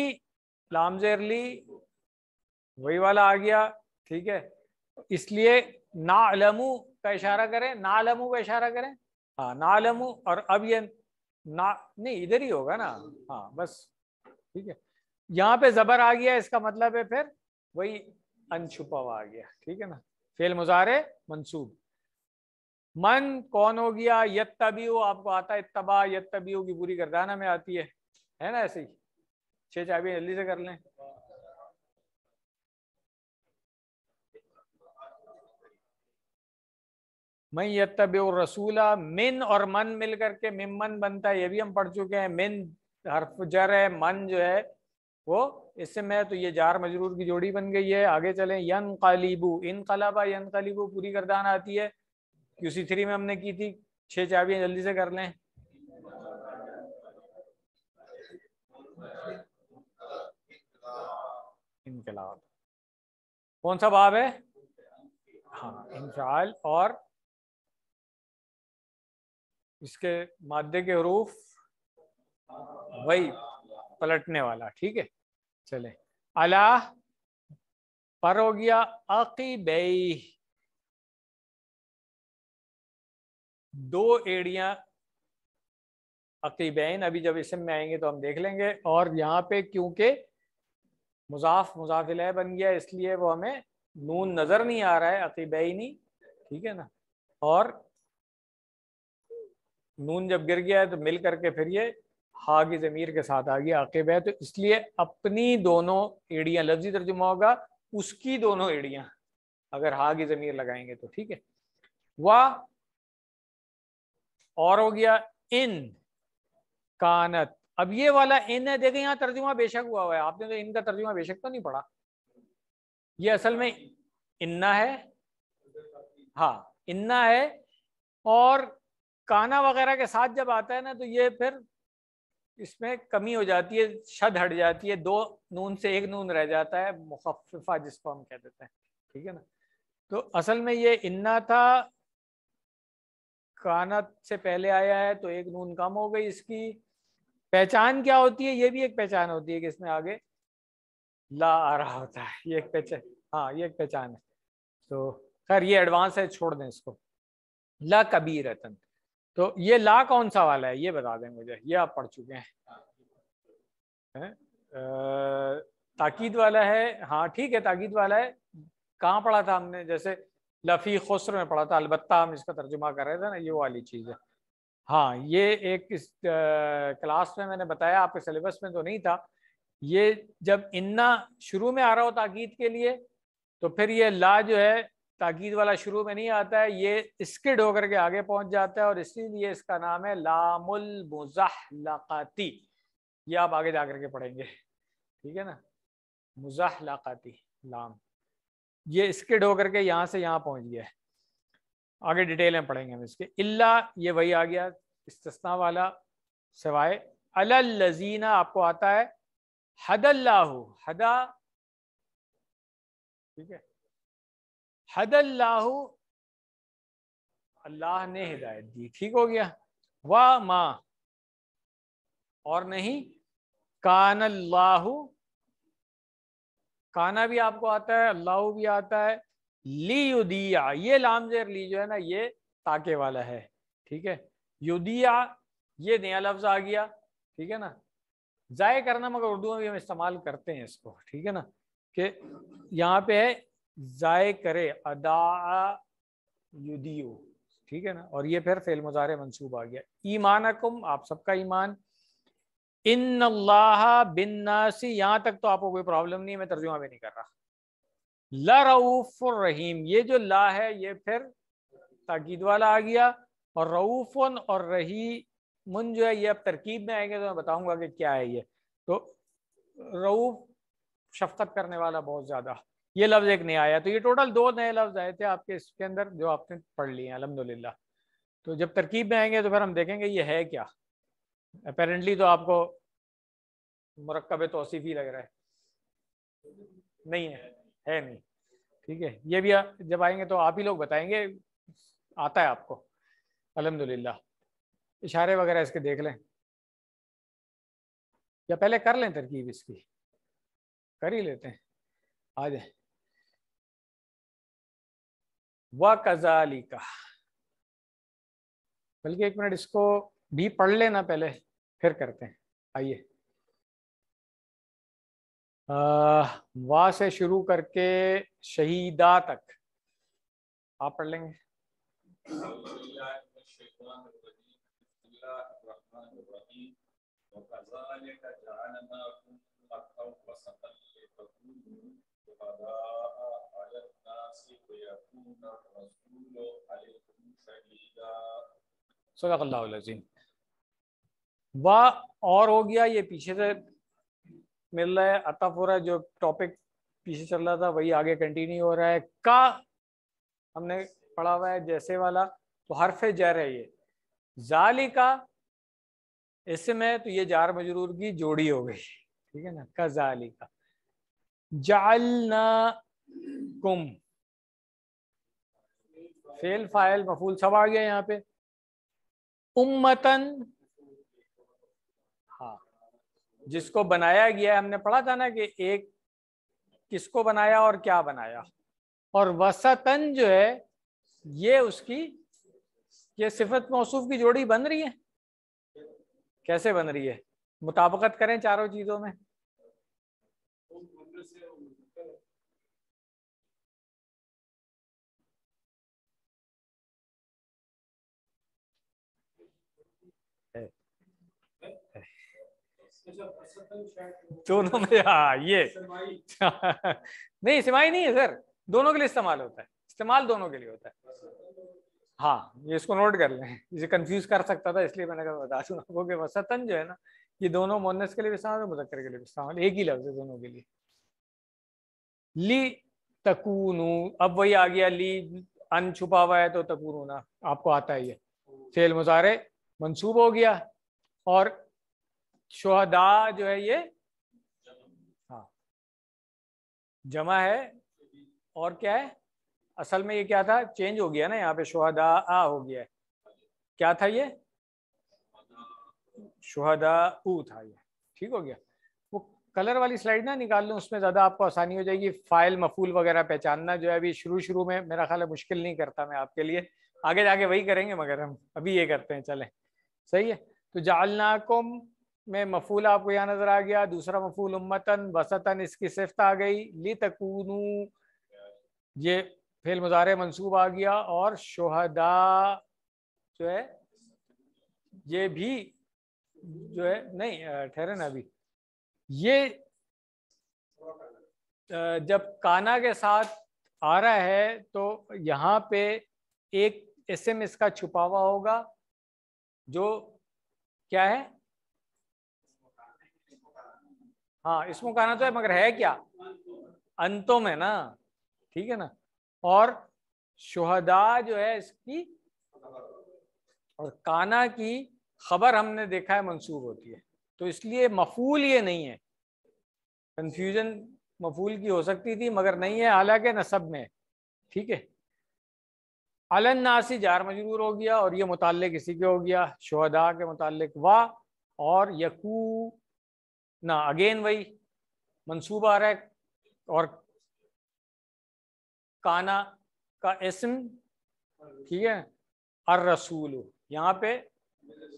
लामजेर ली वही वाला आ गया ठीक है इसलिए नालमु का इशारा करें नालमु का इशारा करें हाँ नालमु और अब ये ना नहीं इधर ही होगा ना हाँ बस ठीक है यहाँ पे जबर आ गया इसका मतलब है फिर वही अनछुपा हुआ आ गया ठीक है ना फेल मुजारे मंसूब मन कौन हो गया यत तबी आपको आता है तबाह यत तबी की बुरी गर्दाना में आती है है ना ऐसे ही छह चाबी जल्दी से कर लें मैं यब रसूला मिन और मन मिल करके मिमन बनता है ये भी हम पढ़ चुके हैं मिन हरफ जर है मन जो है वो इससे मैं तो ये जार मजरूर की जोड़ी बन गई है आगे चले यन कालीबू इन कलाबा यन कालीबू पूरी करदान आती है क्यूसी थ्री में हमने की थी छह चाबियां जल्दी से कर लें इनकलाब कौन सा बाब है हाँ इनफाल और इसके मादे के हरूफ वही पलटने वाला ठीक है चले अला पर हो गया अकीबई दो एड़िया अकीबेन अभी जब इसम में आएंगे तो हम देख लेंगे और यहाँ पे क्योंकि मुजाफ मुजाफिल बन गया इसलिए वो हमें नून नज़र नहीं आ रहा है अकीबेनी ठीक है ना और नून जब गिर गया है तो मिल करके फिर ये हा की ज़मीर के साथ आ गया आकेब है तो इसलिए अपनी दोनों एडिया लफ्जी तर्जुमा होगा उसकी दोनों एड़िया अगर हा की ज़मीर लगाएंगे तो ठीक है वाह और हो गया इन कानत अब ये वाला इन है देखें यहाँ तर्जुमा बेशक हुआ हुआ है आपने तो इनका तर्जुमा बेशक तो नहीं पढ़ा ये असल में इन्ना है हाँ इन्ना है और काना वगैरह के साथ जब आता है ना तो ये फिर इसमें कमी हो जाती है शद हट जाती है दो नून से एक नून रह जाता है मुखफा जिसको हम कह देते हैं ठीक है ना तो असल में ये इन्ना था काना से पहले आया है तो एक नून कम हो गई इसकी पहचान क्या होती है ये भी एक पहचान होती है कि इसमें आगे ला आ रहा होता है ये एक पहचान हाँ ये एक पहचान है तो खैर ये एडवांस है छोड़ दें इसको ला कबीर रतन तो ये ला कौन सा वाला है ये बता दें मुझे ये आप पढ़ चुके हैं ताकीद वाला है हाँ ठीक है ताकीद वाला है कहाँ पढ़ा था हमने जैसे लफी खुसर में पढ़ा था अलबत्ता हम इसका तर्जुमा कर रहे थे ना ये वाली चीज़ है हाँ ये एक इस आ, क्लास में मैंने बताया आपके सिलेबस में तो नहीं था ये जब इन्ना शुरू में आ रहा हो ताकीद के लिए तो फिर ये ला जो है ताकीद वाला शुरू में नहीं आता है ये स्किड होकर के आगे पहुंच जाता है और इसीलिए इसका नाम है लामुल मुजाहलाकाती ये आप आगे जा करके पढ़ेंगे ठीक है ना मुजाहलाकाती लाम ये स्किड होकर के यहाँ से यहाँ पहुंच गया है आगे डिटेल में पढ़ेंगे हम इसके इल्ला ये वही आ गया इस्तना वाला अल लजीना आपको आता है हदल्लाहू हदा ठीक है हदल्लाहु अल्लाह ने हिदायत दी ठीक हो गया वाह माँ और नहीं कान अल्लाह काना भी आपको आता है अल्लाह भी आता है ली युदिया ये लामजेर ली जो है ना ये ताके वाला है ठीक है युदिया ये नया लफ्ज आ गया ठीक है ना जाय करना मगर उर्दू में भी हम इस्तेमाल करते हैं इसको ठीक है ना कि यहाँ पे है जाय करे अदा युदियो ठीक है ना और ये फिर फेल मुजारे मनसूब आ गया ईमान आप सबका ईमान इन अल्लाह बिन नासी यहां तक तो आपको कोई प्रॉब्लम नहीं मैं तर्जुमा भी नहीं कर रहा ला रऊफ़ रहीम ये जो ला है ये फिर ताकीद वाला आ गया और रऊफ़न और मुन जो है ये अब तरकीब में आएंगे तो मैं बताऊंगा कि क्या है ये तो रऊफ़ शफकत करने वाला बहुत ज़्यादा ये लफ्ज़ एक नया आया तो ये टोटल दो नए लफ्ज़ आए थे आपके इसके अंदर जो आपने पढ़ लिए हैं तो जब तरकीब में आएंगे तो फिर हम देखेंगे ये है क्या अपेरेंटली तो आपको मरकब तोसीफ़ ही लग रहा है नहीं है है नहीं ठीक है ये भी आ, जब आएंगे तो आप ही लोग बताएंगे आता है आपको अलहमदुल्ला इशारे वगैरह इसके देख लें या पहले कर लें तरकीब इसकी कर ही लेते हैं आ जाए व कजाली का बल्कि एक मिनट इसको भी पढ़ लेना पहले फिर करते हैं आइए वाह से शुरू करके शहीदा तक आप पढ़ लेंगे وكذلك جعلناكم أكثر وسطا वाह और हो गया ये पीछे से मिल रहा है अतफ हो रहा है जो टॉपिक पीछे चल रहा था वही आगे कंटिन्यू हो रहा है का हमने पढ़ा हुआ है जैसे वाला तो हरफ जर है ये जाली का इसमें तो ये जार मजरूर की जोड़ी हो गई ठीक है ना का जाली का जालनाकुम फेल फाइल मफूल सब आ गया यहाँ पे उम्मतन हाँ जिसको बनाया गया हमने पढ़ा था ना कि एक किसको बनाया और क्या बनाया और वसतन जो है ये उसकी ये सिफत मौसूफ की जोड़ी बन रही है कैसे बन रही है मुताबकत करें चारों चीजों में दोनों में हाँ ये नहीं सिमाई नहीं है सर दोनों के लिए इस्तेमाल होता है इस्तेमाल दोनों के लिए होता है हाँ ये इसको नोट कर लें इसे कंफ्यूज कर सकता था इसलिए मैंने कहा बता दूँ आपको कि वसतन जो है ना ये दोनों मोनस के लिए भी इस्तेमाल और मुजक्र के लिए भी इस्तेमाल एक ही लफ्ज़ है दोनों के लिए ली तकूनू अब वही आ गया ली अन छुपा हुआ है तो ना आपको आता ही है फेल मुजारे मनसूब हो गया और शोहदा जो है ये हाँ जमा है और क्या है असल में ये क्या था चेंज हो गया ना यहाँ पे शोहदा आ हो गया है क्या था ये शोहदा उ था ये ठीक हो गया वो कलर वाली स्लाइड ना निकाल लूँ उसमें ज़्यादा आपको आसानी हो जाएगी फाइल मफूल वगैरह पहचानना जो है अभी शुरू शुरू में मेरा ख्याल है मुश्किल नहीं करता मैं आपके लिए आगे जाके वही करेंगे मगर हम अभी ये करते हैं चलें सही है तो जालनाकुम में मफूल आपको यहाँ नजर आ गया दूसरा मफूल उम्मतन वसतन इसकी सिफ्त आ गई ली तकूनू ये फेल मुजारे मनसूब आ गया और शोहदा जो है ये भी जो है नहीं ठहरे ना अभी ये जब काना के साथ आ रहा है तो यहाँ पे एक एस एम इसका छुपा हुआ होगा जो क्या है हाँ इसमें कहना तो है मगर है क्या अंतों में ना ठीक है ना और शुहदा जो है इसकी और काना की खबर हमने देखा है मंसूब होती है तो इसलिए मफूल ये नहीं है कंफ्यूजन मफूल की हो सकती थी मगर नहीं है हालांकि नसब में ठीक है अलन नासी जार मजरूर हो गया और ये मुताल किसी के हो गया शोहदा के मुतालिक वाह और यकू ना अगेन वही मंसूबा आ रहा है और काना का इसम ठीक है अर रसूल यहाँ पे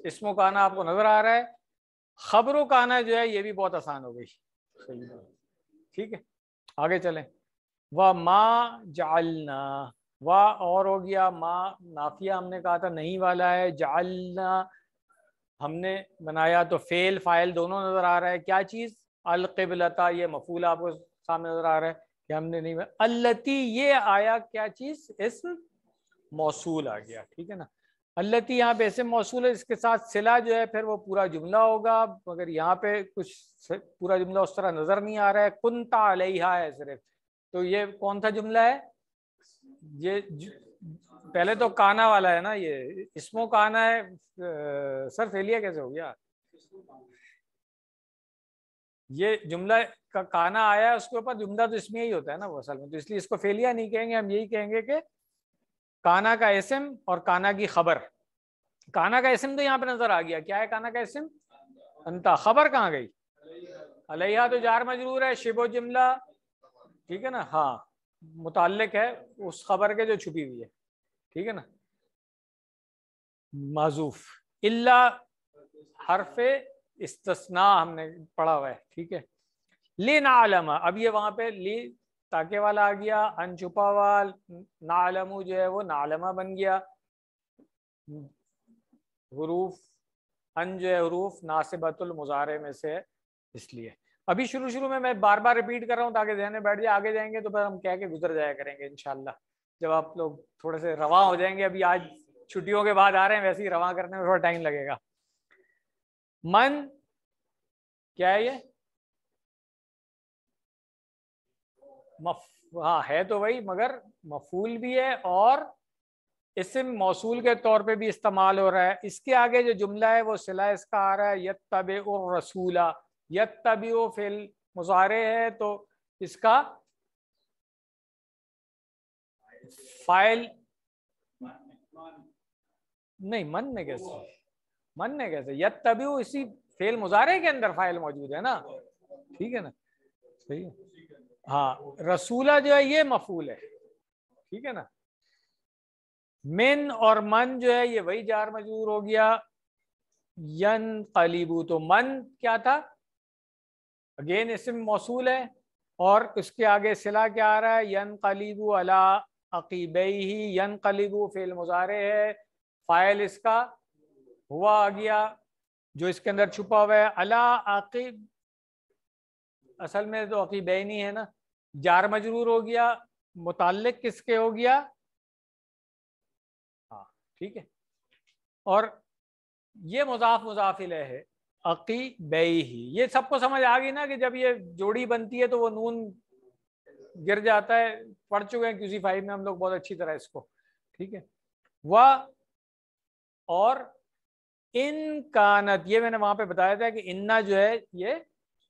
इसमो काना आपको नजर आ रहा है खबरों काना जो है ये भी बहुत आसान हो गई सही ठीक है आगे चलें व माँ जालना व और हो गया माँ नाफिया हमने कहा था नहीं वाला है जालना हमने बनाया तो फेल फाइल दोनों नज़र आ रहा है क्या चीज़ अलकबलता ये मफूल आपको सामने नज़र आ रहा है कि हमने नहीं अल्लती ये आया क्या चीज़ इसम मौसूल आ गया ठीक है ना अल्लती यहाँ पे ऐसे मौसूल है इसके साथ सिला जो है फिर वो पूरा जुमला होगा मगर यहाँ पे कुछ पूरा जुमला उस तरह नज़र नहीं आ रहा है कुंता अलहा है सिर्फ तो ये कौन सा जुमला है ये पहले तो काना वाला है ना ये इसमो काना है सर फेलिया कैसे हो गया ये जुमला का काना आया है उसके ऊपर जुमला तो इसमें ही होता है ना वो असल में तो इसलिए इसको फेलिया नहीं कहेंगे हम यही कहेंगे कि काना का एसम और काना की खबर काना का एसम तो यहाँ पे नजर आ गया क्या है काना का एसम अंता खबर कहाँ गई अलैहा तो जार मजरूर है शिबो जुमला ठीक है ना हाँ मुतल है उस खबर के जो छुपी हुई है ठीक है ना माजूफ इल्ला हरफे इस्तना हमने पढ़ा हुआ है ठीक है ले ना आलम अब ये वहां पे ले ताके वाला आ गया अनछुपा वाल नालमू जो है वो नालमा बन गया हरूफ अन जो है हरूफ नासिबतुल मुजारे में से है इसलिए अभी शुरू शुरू में मैं बार बार रिपीट कर रहा हूँ ताकि ध्यान में बैठ जाए आगे जाएंगे तो फिर हम कह के गुजर जाया करेंगे इनशाला जब आप लोग थोड़े से रवा हो जाएंगे अभी आज छुट्टियों के बाद आ रहे हैं वैसे ही रवा करने में थोड़ा टाइम लगेगा मन क्या है ये मफ हाँ है तो वही मगर मफूल भी है और इसम मौसूल के तौर पे भी इस्तेमाल हो रहा है इसके आगे जो जुमला है वो सिला इसका आ रहा है यद तब रसूला यद तब फिल मुजाहरे है तो इसका फाइल नहीं मन में कैसे मन में कैसे यद तभी वो इसी फेल मुजारे के अंदर फाइल मौजूद है ना ठीक है ना सही है हाँ रसूला जो है ये मफूल है ठीक है ना मिन और मन जो है ये वही जार मजूर हो गया यन कलीबू तो मन क्या था अगेन इसमें मौसूल है और उसके आगे सिला क्या आ रहा है यन कलीबू अला अकीबई ही यन कलीबू फेल मुजारे है फाइल इसका हुआ आ गया जो इसके अंदर छुपा हुआ है अला अकीब असल में तो अकीबई नहीं है ना जार मजरूर हो गया मुतल किसके हो गया हाँ ठीक है और ये मुजाफ मुजाफिल है अकी बेही ये सबको समझ आ गई ना कि जब ये जोड़ी बनती है तो वो नून गिर जाता है पढ़ चुके हैं क्यूसी फाइव में हम लोग बहुत अच्छी तरह इसको ठीक है वह और इन कानत ये मैंने वहां पे बताया था कि इन्ना जो है ये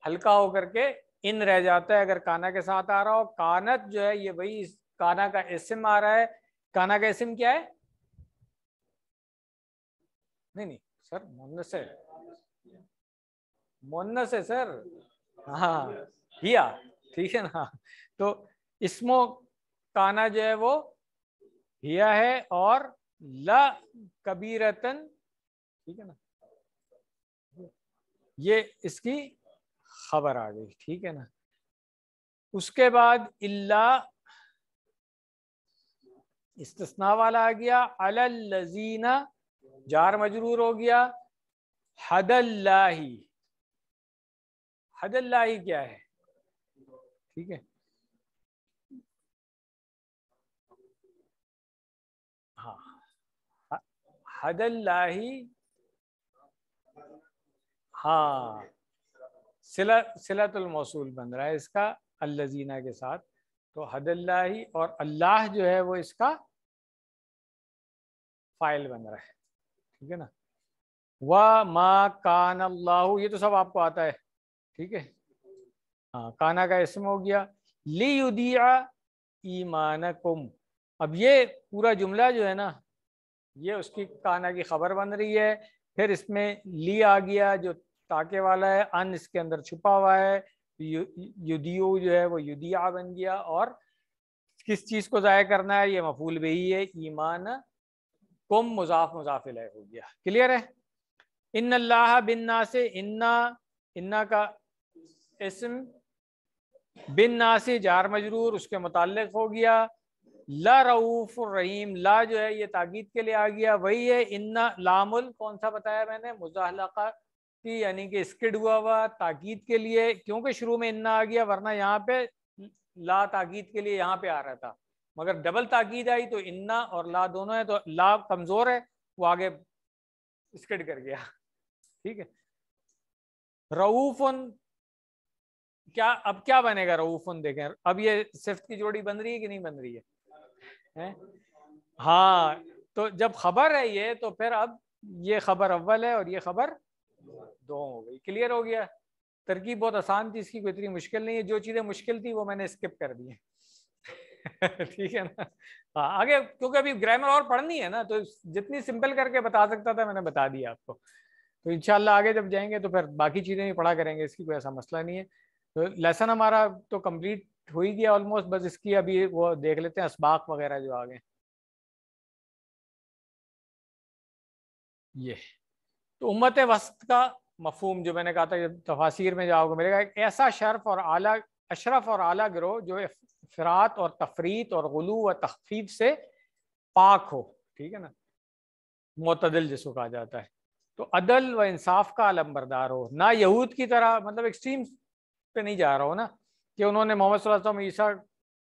हल्का होकर के इन रह जाता है अगर काना के साथ आ रहा हो कानत जो है ये वही काना का इसम आ रहा है काना का इसम क्या है नहीं नहीं सर मोन्नस है मोन्नस है सर हाँ ठीक है ना तो इसमो ताना जो है वो हिया है और ल कबीरतन ठीक है ना ये इसकी खबर आ गई ठीक है ना उसके बाद इल्ला इस्तना वाला आ गया अलजीना जार मजरूर हो गया हदल्लाही हदल्लाही क्या है ठीक है हदल्लाही हाँ सिला सिलातुल मौसूल बन रहा है इसका अल्लाजीना के साथ तो हदल्लाही और अल्लाह जो है वो इसका फाइल बन रहा है ठीक है ना व मा कान अल्लाहू ये तो सब आपको आता है ठीक है हाँ काना का इसम हो गया ली उदिया ईमान अब ये पूरा जुमला जो है ना ये उसकी काना की खबर बन रही है फिर इसमें ली आ गया जो ताके वाला है अन इसके अंदर छुपा हुआ है यु, युदियो जो है वो युदिया बन गया और किस चीज को जाया करना है ये मफूल बही है ईमान कुम मुजाफ मुजाफिल हो गया क्लियर है इन अल्लाह ना से इन्ना इन्ना का इसम बिन से जार मजरूर उसके मुतल हो गया ला रऊफ रहीम ला जो है ये ताकीद के लिए आ गया वही है इन्ना लामुल कौन सा बताया मैंने मुजाहलका की यानी कि स्किड हुआ हुआ ताकीद के लिए क्योंकि शुरू में इन्ना आ गया वरना यहाँ पे ला ताकीद के लिए यहाँ पे आ रहा था मगर डबल ताकीद आई तो इन्ना और ला दोनों है तो ला कमज़ोर है वो आगे स्किड कर गया ठीक है उन क्या अब क्या बनेगा उन देखें अब ये सिफ्ट की जोड़ी बन रही है कि नहीं बन रही है है हाँ तो जब खबर है ये तो फिर अब ये खबर अव्वल है और ये खबर दो हो गई क्लियर हो गया तरकीब बहुत आसान थी इसकी कोई इतनी मुश्किल नहीं है जो चीज़ें मुश्किल थी वो मैंने स्किप कर दी है ठीक है ना हाँ आगे क्योंकि अभी ग्रामर और पढ़नी है ना तो जितनी सिंपल करके बता सकता था मैंने बता दिया आपको तो इनशाला आगे जब जाएंगे तो फिर बाकी चीज़ें भी पढ़ा करेंगे इसकी कोई ऐसा मसला नहीं है तो लेसन हमारा तो कंप्लीट कंप्लीट हो ही गया ऑलमोस्ट बस इसकी अभी वो देख लेते हैं इसबाक वगैरह जो आ गए ये तो उम्मत वस्त का मफहम जो मैंने कहा था तफासिर में जाओगे मिलेगा एक ऐसा शर्फ और आला अशरफ और आला ग्रोह जो फरात और तफरीत और गलू व तखफीफ से पाक हो ठीक है ना मतदल जिसको कहा जाता है तो अदल व इंसाफ का आलम बरदार हो ना यहूद की तरह मतलब एक्सट्रीम पे नहीं जा रहा हो ना कि उन्होंने मोहम्मद ईसा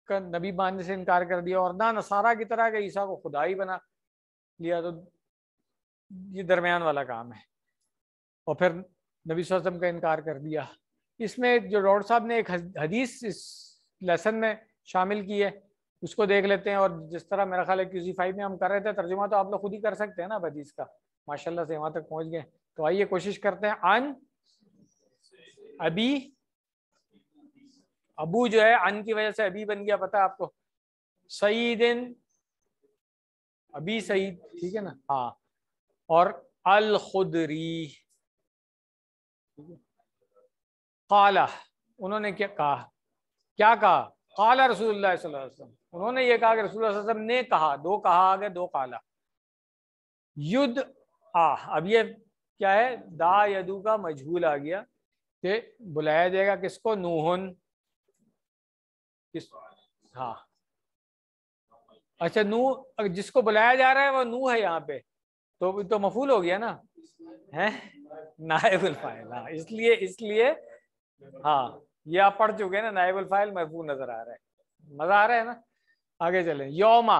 का नबी मानने से इनकार कर दिया और ना नसारा की तरह के ईसा को खुदा ही बना लिया तो ये दरमियान वाला काम है और फिर नबी वसल्लम का इनकार कर दिया इसमें जो डॉक्टर साहब ने एक हदीस इस लेसन में शामिल की है उसको देख लेते हैं और जिस तरह मेरा ख्याल है क्यूजी फाइव में हम कर रहे थे तर्जुमा तो आप लोग खुद ही कर सकते हैं ना हदीस का माशाल्लाह से वहाँ तक पहुँच गए तो आइए कोशिश करते हैं अन अभी अबू जो है अन की वजह से अभी बन गया पता है आपको सईदिन अभी सईद ठीक है ना हाँ और अल खुदरी काला उन्होंने क्या कहा क्या कहा काला रसूल उन्होंने ये कहा कि रसूल ने कहा दो कहा आगे दो काला युद्ध आ अब ये क्या है दा यदू का मजहूल आ गया कि बुलाया जाएगा किसको नूहन किस हाँ अच्छा नू जिसको बुलाया जा रहा है वो नू है यहाँ पे तो तो मफूल हो गया ना है नायबुल फाइल हाँ इसलिए इसलिए हाँ ये आप पढ़ चुके हैं ना नायबुल फाइल महफूल नजर आ रहा है मजा आ रहा है ना आगे चले योमा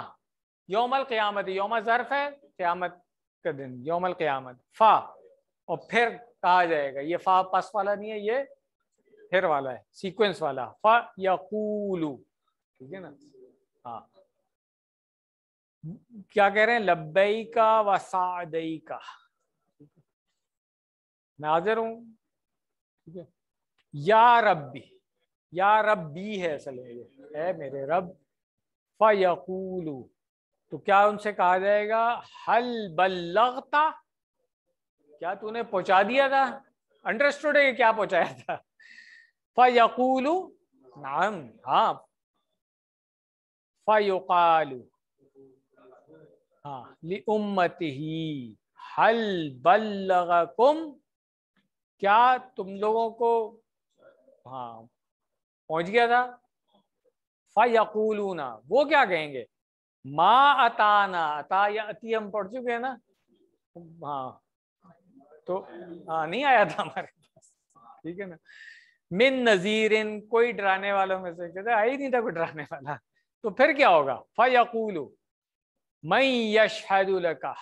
योमल क्यामत योमा जरफ है क्यामत का दिन योमल क्यामत फ़ा और फिर कहा जाएगा ये फ़ा पस वाला नहीं है ये फिर वाला है सीक्वेंस वाला फा ठीक है ना हाँ क्या कह रहे हैं लब्बई का व सादई का मैं हाजिर हूं ठीक है या रब्बी या रब्बी है असल में ये है मेरे रब फयकूलू तो क्या उनसे कहा जाएगा हल बल्लगता क्या तूने पहुंचा दिया था अंडरस्टूड है क्या पहुंचाया था फयकूलू नाम हाँ फयुकालू हाँ हल बल्लगकुम क्या तुम लोगों को हाँ पहुंच गया था ना वो क्या कहेंगे मा अताना अता या अति हम पढ़ चुके हैं ना हाँ तो हाँ नहीं आया था हमारे पास ठीक है ना मिन इन कोई डराने वालों में से कहते आई नहीं था कोई डराने वाला तो फिर क्या होगा फ़यकूलू मैं यशहदुलका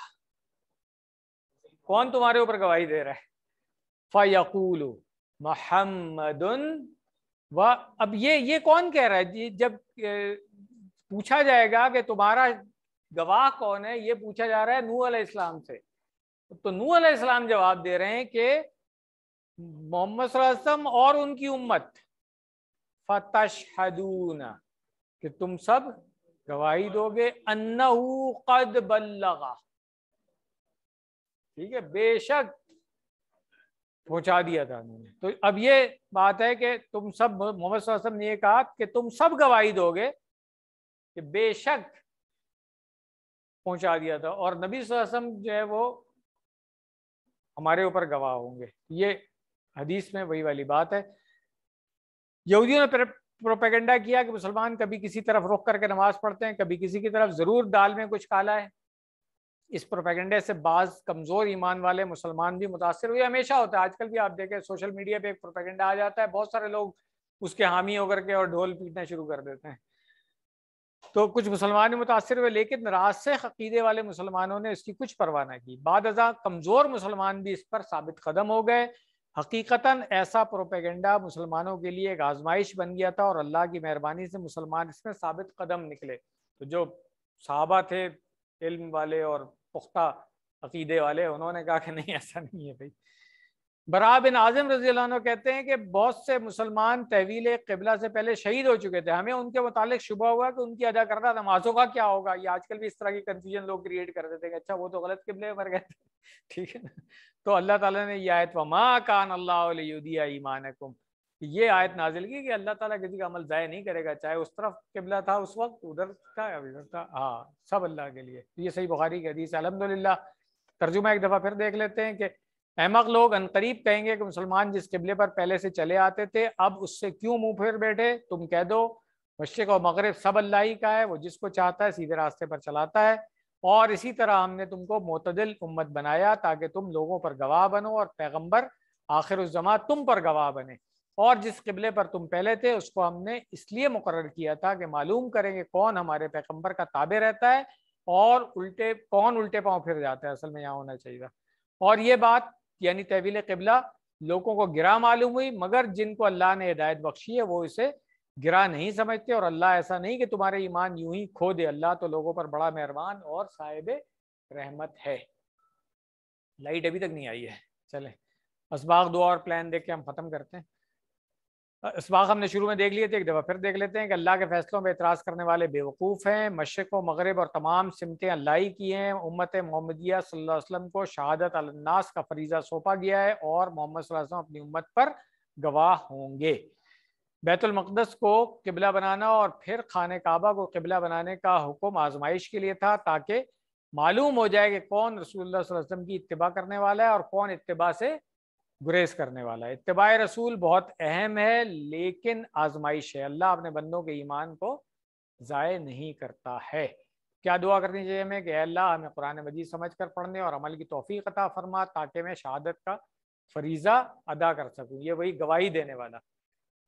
कौन तुम्हारे ऊपर गवाही दे रहा है फ़यकूलू मोहम्मद व अब ये ये कौन कह रहा है जब पूछा जाएगा कि तुम्हारा गवाह कौन है ये पूछा जा रहा है नू इस्लाम से तो नू इस्लाम जवाब दे रहे हैं कि मोहम्मद और उनकी उम्मत फतशहदून कि तुम सब गवाही दोगे कद बल्लगा ठीक है बेशक पहुंचा दिया था उन्होंने तो अब ये बात है कि तुम सब मोहम्मद ने ये कहा कि तुम सब गवाही दोगे कि बेशक पहुंचा दिया था और नबी वसल्लम जो है वो हमारे ऊपर गवाह होंगे ये हदीस में वही वाली बात है यहूदियों ने प्रोपेगेंडा किया कि मुसलमान कभी किसी तरफ रुख करके नमाज पढ़ते हैं कभी किसी की तरफ ज़रूर दाल में कुछ काला है इस प्रोपेगेंडे से बाज कमज़ोर ईमान वाले मुसलमान भी मुतासर हुए हमेशा होता है आजकल भी आप देखें सोशल मीडिया पे एक प्रोपेगेंडा आ जाता है बहुत सारे लोग उसके हामी होकर के और ढोल पीटना शुरू कर देते हैं तो कुछ मुसलमान भी मुतासर हुए लेकिन रास्ते अकीदे वाले मुसलमानों ने इसकी कुछ परवाह ना की बाद अजा कमज़ोर मुसलमान भी इस पर साबित कदम हो गए हकीकता ऐसा प्रोपेगेंडा मुसलमानों के लिए एक आजमाइश बन गया था और अल्लाह की मेहरबानी से मुसलमान इसमें साबित कदम निकले तो जो साहबा थे इल्म वाले और पुख्ता अकीदे वाले उन्होंने कहा कि नहीं ऐसा नहीं है भाई बरा बिन आजम रजी कहते हैं कि बहुत से मुसलमान तहवील कबला से पहले शहीद हो चुके थे हमें उनके मुतालिक शुबा हुआ कि उनकी अदा करदा नमाजों का क्या होगा ये आजकल भी इस तरह की कन्फ्यूजन लोग क्रिएट कर देते हैं अच्छा वो तो गलत किबले मर गए ठीक है ना तो अल्लाह ताला ने यह आयत वमा कान अल्लाहदिया ईमानकुम ये आयत नाजिल की कि अल्लाह ताला किसी का अमल ज़ाय नहीं करेगा चाहे उस तरफ किबला था उस वक्त उधर था इधर था हाँ सब अल्लाह के लिए ये सही बुखारी की हदीस अलहमदिल्ला तर्जुमा एक दफ़ा फिर देख लेते हैं कि अहमक लोग अनकरीब कहेंगे कि मुसलमान जिस किबले पर पहले से चले आते थे अब उससे क्यों मुंह फेर बैठे तुम कह दो मशरक और मगरब सब अल्लाह ही का है वो जिसको चाहता है सीधे रास्ते पर चलाता है और इसी तरह हमने तुमको मतदिल उम्मत बनाया ताकि तुम लोगों पर गवाह बनो और पैगम्बर आखिर उस जमा तुम पर गवाह बने और जिस किबले पर तुम पहले थे उसको हमने इसलिए मुकर किया था कि मालूम करेंगे कौन हमारे पैगम्बर का ताबे रहता है और उल्टे कौन उल्टे पाँव फिर जाता है असल में यहाँ होना चाहिए और ये बात यानी तहवील कबला लोगों को गिरा मालूम हुई मगर जिनको अल्लाह ने हिदायत बख्शी है वो इसे गिरा नहीं समझते और अल्लाह ऐसा नहीं कि तुम्हारे ईमान यूं ही खो दे अल्लाह तो लोगों पर बड़ा मेहरबान और साहिब रहमत है लाइट अभी तक नहीं आई है चले असबाग दुआ और प्लान देख के हम ख़त्म करते हैं इसबाक हमने शुरू में देख लिए थे एक दफ़ा फिर देख लेते हैं कि अल्लाह के फैसलों पर एतराज़ करने वाले बेवकूफ़ हैं मशरक़ व मगरब और तमाम सिमतें अल्लाह की हैं उम्मत मोहम्मदिया वसल्लम को शहादत अलनास का फरीज़ा सौंपा गया है और मोहम्मद अपनी उम्मत पर गवाह होंगे बैतुलमक़दस को किबला बनाना और फिर खान काबा को किबला बनाने का हुक्म आजमाइश के लिए था ताकि मालूम हो जाए कि कौन रसूल वसल्लम की इतबा करने वाला है और कौन इतबा से गुरेज करने वाला है इतबा रसूल बहुत अहम है लेकिन आजमाइश है अल्लाह अपने बंदों के ईमान को ज़ाय नहीं करता है क्या दुआ करनी चाहिए हमें कि अल्लाह हमें कुरान मजीद समझ कर पढ़ने और अमल की तोफ़ी अता फरमा ताकि मैं शहादत का फरीज़ा अदा कर सकूँ ये वही गवाही देने वाला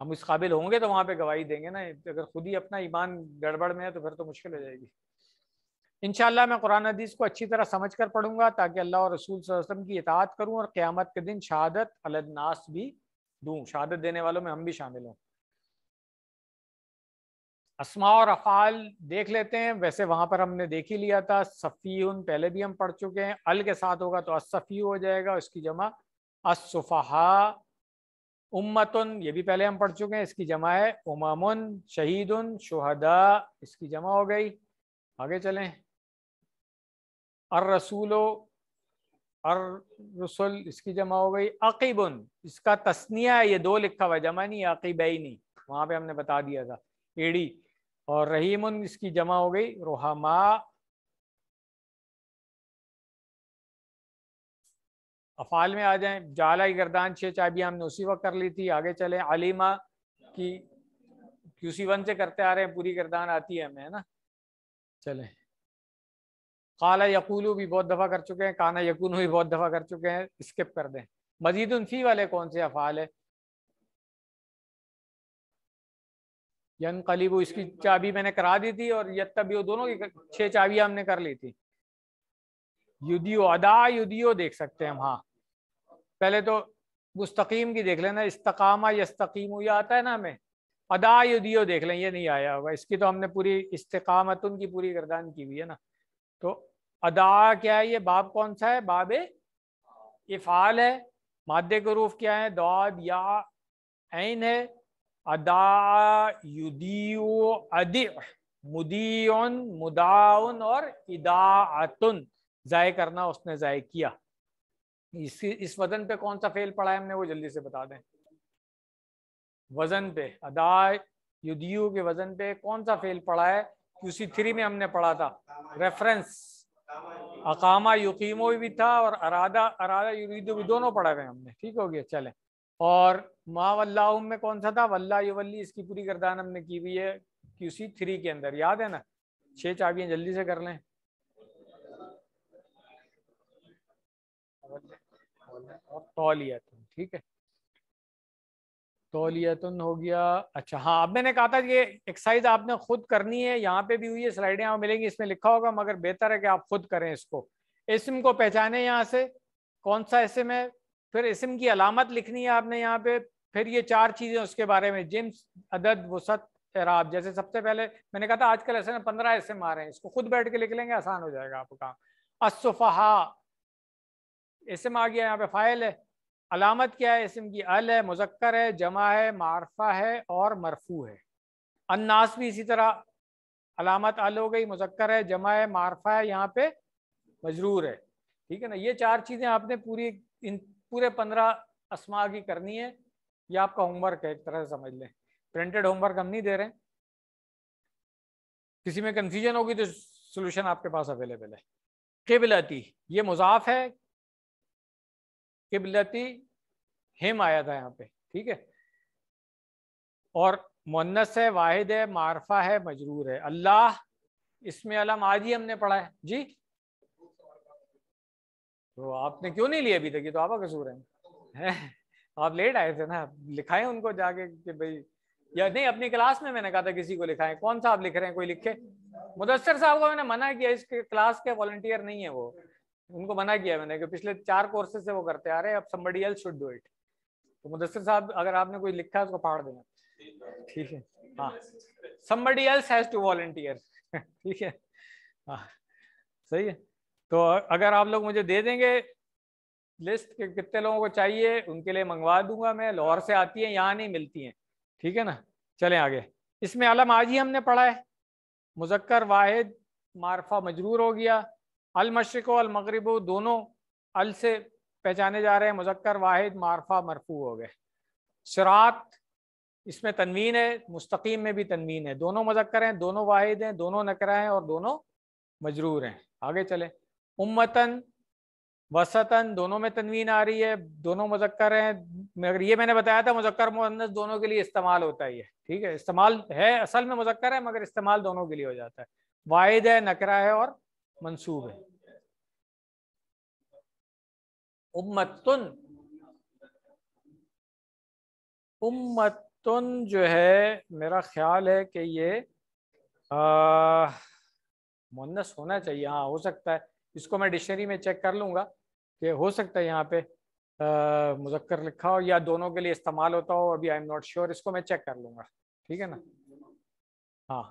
हम इस काबिल होंगे तो वहाँ पर गवाही देंगे ना अगर खुद ही अपना ईमान गड़बड़ में है तो फिर तो मुश्किल हो जाएगी इनशाला मैं कुरान हदीस को अच्छी तरह समझ कर पढ़ूंगा ताकि अल्लाह और रसूल वसम की इतात करूँ और क़्यामत के दिन शहादत अलदनास भी दूँ शहादत देने वालों में हम भी शामिल हों असमा और अफ़ाल देख लेते हैं वैसे वहाँ पर हमने देख ही लिया था सफ़ी उन पहले भी हम पढ़ चुके हैं अल के साथ होगा तो असफ़ी हो जाएगा उसकी जमा असफ़हा उम्मतन ये भी पहले हम पढ़ चुके हैं इसकी जमा है उमामुन शहीदन शहदा इसकी जमा हो गई आगे चलें अर रसूलो अर रसुल इसकी जमा हो गई अकीबन इसका तस्निया है ये दो लिखा हुआ जमा नहीं अकीबई नहीं वहाँ पे हमने बता दिया था एडी और रहीमन इसकी जमा हो गई रोहमा अफाल में आ जाए जाला गर्दान छः चाबियां हमने उसी वक्त कर ली थी आगे चले अलीमा की क्यूसी वन से करते आ रहे हैं पूरी गर्दान आती है हमें है ना चले काला यकूलू भी बहुत दफ़ा कर चुके हैं काना यकून भी बहुत दफ़ा कर चुके हैं स्किप कर दें मजीद उनफी वाले कौन से अफ़ाल है यन कलीबू इसकी चाबी मैंने करा दी थी और यद तभी दोनों की छह चाबियां हमने कर ली थी युदियो अदा युदियो देख सकते हैं हम हाँ पहले तो मुस्तकीम की देख लेना इस्तकामा यस्तकीम या आता है ना हमें अदा युदियो देख लें ये नहीं आया होगा इसकी तो हमने पूरी इस्तकामतुन की पूरी गर्दान की हुई है ना तो अदा क्या है ये बाब कौन सा है बाब ये फाल है मादे के रूफ क्या है दाद या ऐन है अदा युदीओ अदि मुदीन मुदाउन और इदातुन ज़ाय करना उसने ज़ाय किया इस इस वजन पे कौन सा फेल पड़ा है हमने वो जल्दी से बता दें वजन पे अदा युदियो के वजन पे कौन सा फेल पड़ा है क्यूसी थ्री में हमने पढ़ा था रेफरेंस अकामा यकीमो भी था और अरादा अरादा युरीदो भी दोनों पढ़ा गए हमने ठीक हो गया चले और माँ वल्ला में कौन सा था वल्ला वल्ली इसकी पूरी गर्दान हमने की हुई है क्यूसी थ्री के अंदर याद है ना छह चाबियां जल्दी से कर लें और तो लिया तुम ठीक है तोलियतन तो हो गया अच्छा हाँ अब मैंने कहा था ये एक्सरसाइज आपने खुद करनी है यहाँ पे भी हुई है स्लाइडें आप मिलेंगी इसमें लिखा होगा मगर बेहतर है कि आप खुद करें इसको इसम को पहचाने यहाँ से कौन सा इसम है फिर इसम की अलामत लिखनी है आपने यहाँ पे फिर ये चार चीज़ें उसके बारे में जिम्स अदद वसत एराब जैसे सबसे पहले मैंने कहा था आजकल ऐसे में पंद्रह ऐसे मारे हैं इसको खुद बैठ के लिख लेंगे आसान हो जाएगा आपका काम असफहा इसम आ गया यहाँ पे फाइल है अलामत क्या है इसम की अल है मुजक्कर है जमा है मारफा है और मरफू है अन्नास भी इसी तरह अलामत अल हो गई मुजक्कर है जमा है मारफा है यहाँ पे मजरूर है ठीक है ना ये चार चीज़ें आपने पूरी इन पूरे पंद्रह असमा की करनी है ये आपका होमवर्क है एक तरह से समझ लें प्रिंटेड होमवर्क हम नहीं दे रहे किसी में कन्फ्यूजन होगी तो सोल्यूशन आपके पास अवेलेबल है केबिलती ये मुजाफ है किबलती हिम आया था यहाँ पे ठीक है और मुन्नस है वाहिद है मारफा है मजरूर है अल्लाह इसमें अलम आज ही हमने पढ़ा है जी तो आपने क्यों नहीं लिया अभी तक ये तो आपका कसूर है, आप लेट आए थे ना लिखाएं उनको जाके कि भाई या नहीं अपनी क्लास में मैंने कहा था किसी को लिखाएं कौन सा आप लिख रहे हैं कोई लिखे मुदस्सर साहब को मैंने मना किया इस क्लास के वॉलंटियर नहीं है वो उनको मना किया मैंने कि पिछले चार कोर्सेज से वो करते आ रहे हैं अब somebody else should do it तो मुदस्सर साहब अगर आपने कोई लिखा है उसको फाड़ देना ठीक है हाँ somebody else has to volunteer ठीक है हाँ सही है तो अगर आप लोग मुझे दे देंगे लिस्ट के कितने लोगों को चाहिए उनके लिए मंगवा दूंगा मैं लाहौर से आती है यहाँ नहीं मिलती हैं ठीक है ना चलें आगे इसमें अलम आज ही हमने पढ़ा है मुजक्कर वाहिद मारफा मजरूर हो गया अल मशरक़ अल मगरब दोनों अल से पहचाने जा रहे हैं मुजक्कर वाहिद मारफा मरफू हो गए शरात इसमें तनवीन है मुस्तकीम में भी तनवीन है दोनों मुजक्कर हैं दोनों वाहिद हैं दोनों नकरा हैं और दोनों मजरूर हैं आगे चले उम्मतन वसतन दोनों में तनवीन आ रही है दोनों मुजक्कर हैं मगर ये मैंने बताया था मुजक्कर मुन्नस दोनों के लिए इस्तेमाल होता ही है ठीक है इस्तेमाल है असल में मुजक्कर है मगर इस्तेमाल दोनों के लिए हो जाता है वाहिद है नकरा है और मंसूब है उम्मतुन उम्मतुन जो है मेरा ख्याल है कि ये मुन्नस होना चाहिए हाँ हो सकता है इसको मैं डिक्शनरी में चेक कर लूँगा कि हो सकता है यहाँ पे मुजक्कर लिखा हो या दोनों के लिए इस्तेमाल होता हो अभी आई एम नॉट श्योर इसको मैं चेक कर लूँगा ठीक है ना हाँ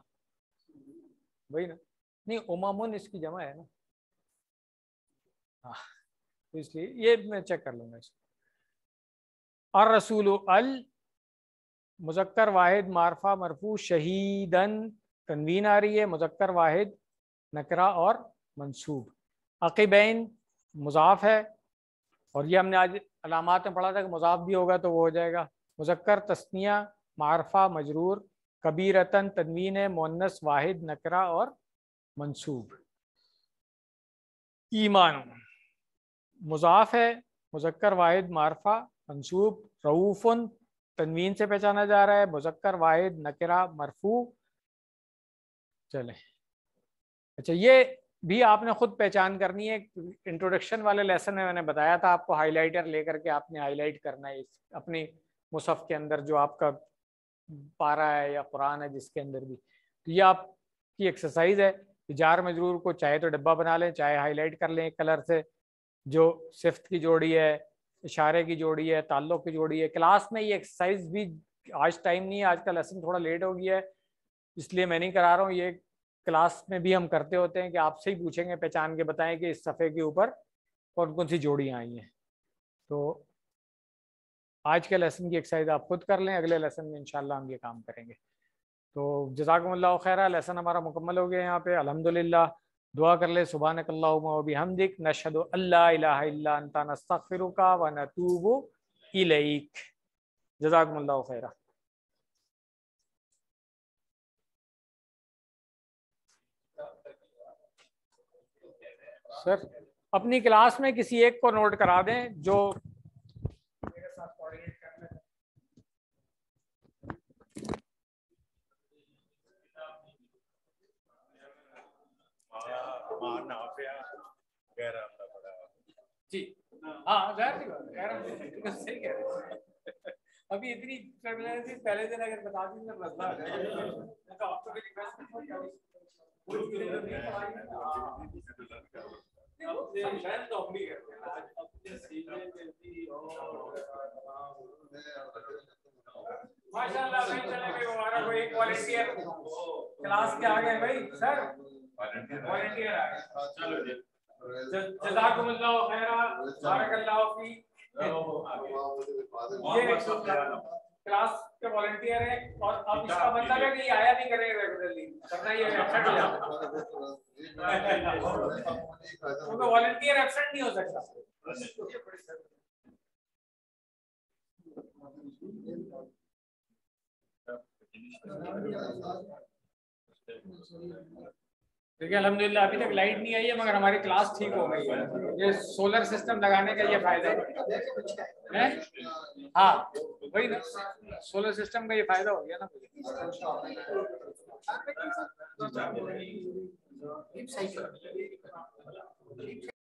वही ना नहीं ओमामोन इसकी जमा है ना हाँ, तो इसलिए ये मैं चेक कर लूँगा इसको और रसूल अल मुजक्कर वाहिद मारफा मरफू शहीदन तनवीन आ रही है मुजक्कर वाहिद नकरा और मंसूब अकीबैन मुजाफ है और ये हमने आज अलामत में पढ़ा था कि मुजाफ भी होगा तो वो हो जाएगा मुजक्कर तस्निया मारफा मजरूर कबीरतन तनवीन है मोनस वाहिद नकरा और मंसूब ईमान मुजाफ है मुजक्कर वाहिद मारफा मंसूब रऊफ़न तनवीन से पहचाना जा रहा है मुजक्कर वाहिद नकरा मरफू चले अच्छा ये भी आपने खुद पहचान करनी है इंट्रोडक्शन वाले लेसन में मैंने बताया था आपको हाईलाइटर लेकर के आपने हाईलाइट करना है अपने मुसफ़ के अंदर जो आपका पारा है या कुरान है जिसके अंदर भी तो ये आपकी एक्सरसाइज है जार मजरूर को चाहे तो डब्बा बना लें चाहे हाईलाइट कर लें कलर से जो सिफ्त की जोड़ी है इशारे की जोड़ी है ताल्लुक की जोड़ी है क्लास में ये एक्सरसाइज भी आज टाइम नहीं है आज का लेसन थोड़ा लेट हो गया है इसलिए मैं नहीं करा रहा हूँ ये क्लास में भी हम करते होते हैं कि आपसे ही पूछेंगे पहचान के बताएं कि इस सफ़े के ऊपर कौन कौन सी जोड़ियाँ आई हैं तो आज के लेसन की एक्सरसाइज आप खुद कर लें अगले लेसन में इंशाल्लाह हम ये काम करेंगे तो जजाकमल्ला खैर लहसन हमारा मुकम्मल हो गया यहाँ पे अलहमदिल्ला दुआ कर ले सुबह नकल्लाबी हमदिक नशद अल्लाता नस्तफ़िरुका व नतूब इलैक जजाकमल्ला खैर सर अपनी क्लास में किसी एक को नोट करा दें जो मान बड़ा जी हाँ, हाँ जाहिर सी बात तो सही कह रहे हैं अभी इतनी टर्मिनोलॉजी पहले दिन अगर बता दी तो जाएगा तो भी हाँ, तो रिक्वेस्ट माशाल्लाह भाई चले गए हमारा कोई एक क्लास के आ गए भाई सर वॉलंटियर क्लास के वॉलंटियर है और अब इसका मतलब है कि आया नहीं करेंगे रेगुलरली करना ये एब्सेंट क्योंकि वॉलंटियर एब्सेंट नहीं हो सकता Thank you. देखिए अलहमदिल्ला अभी तक लाइट नहीं आई है मगर हमारी क्लास ठीक हो गई है ये सोलर सिस्टम लगाने का ये फायदा है हाँ वही ना सोलर सिस्टम का ये फायदा हो गया ना मुझे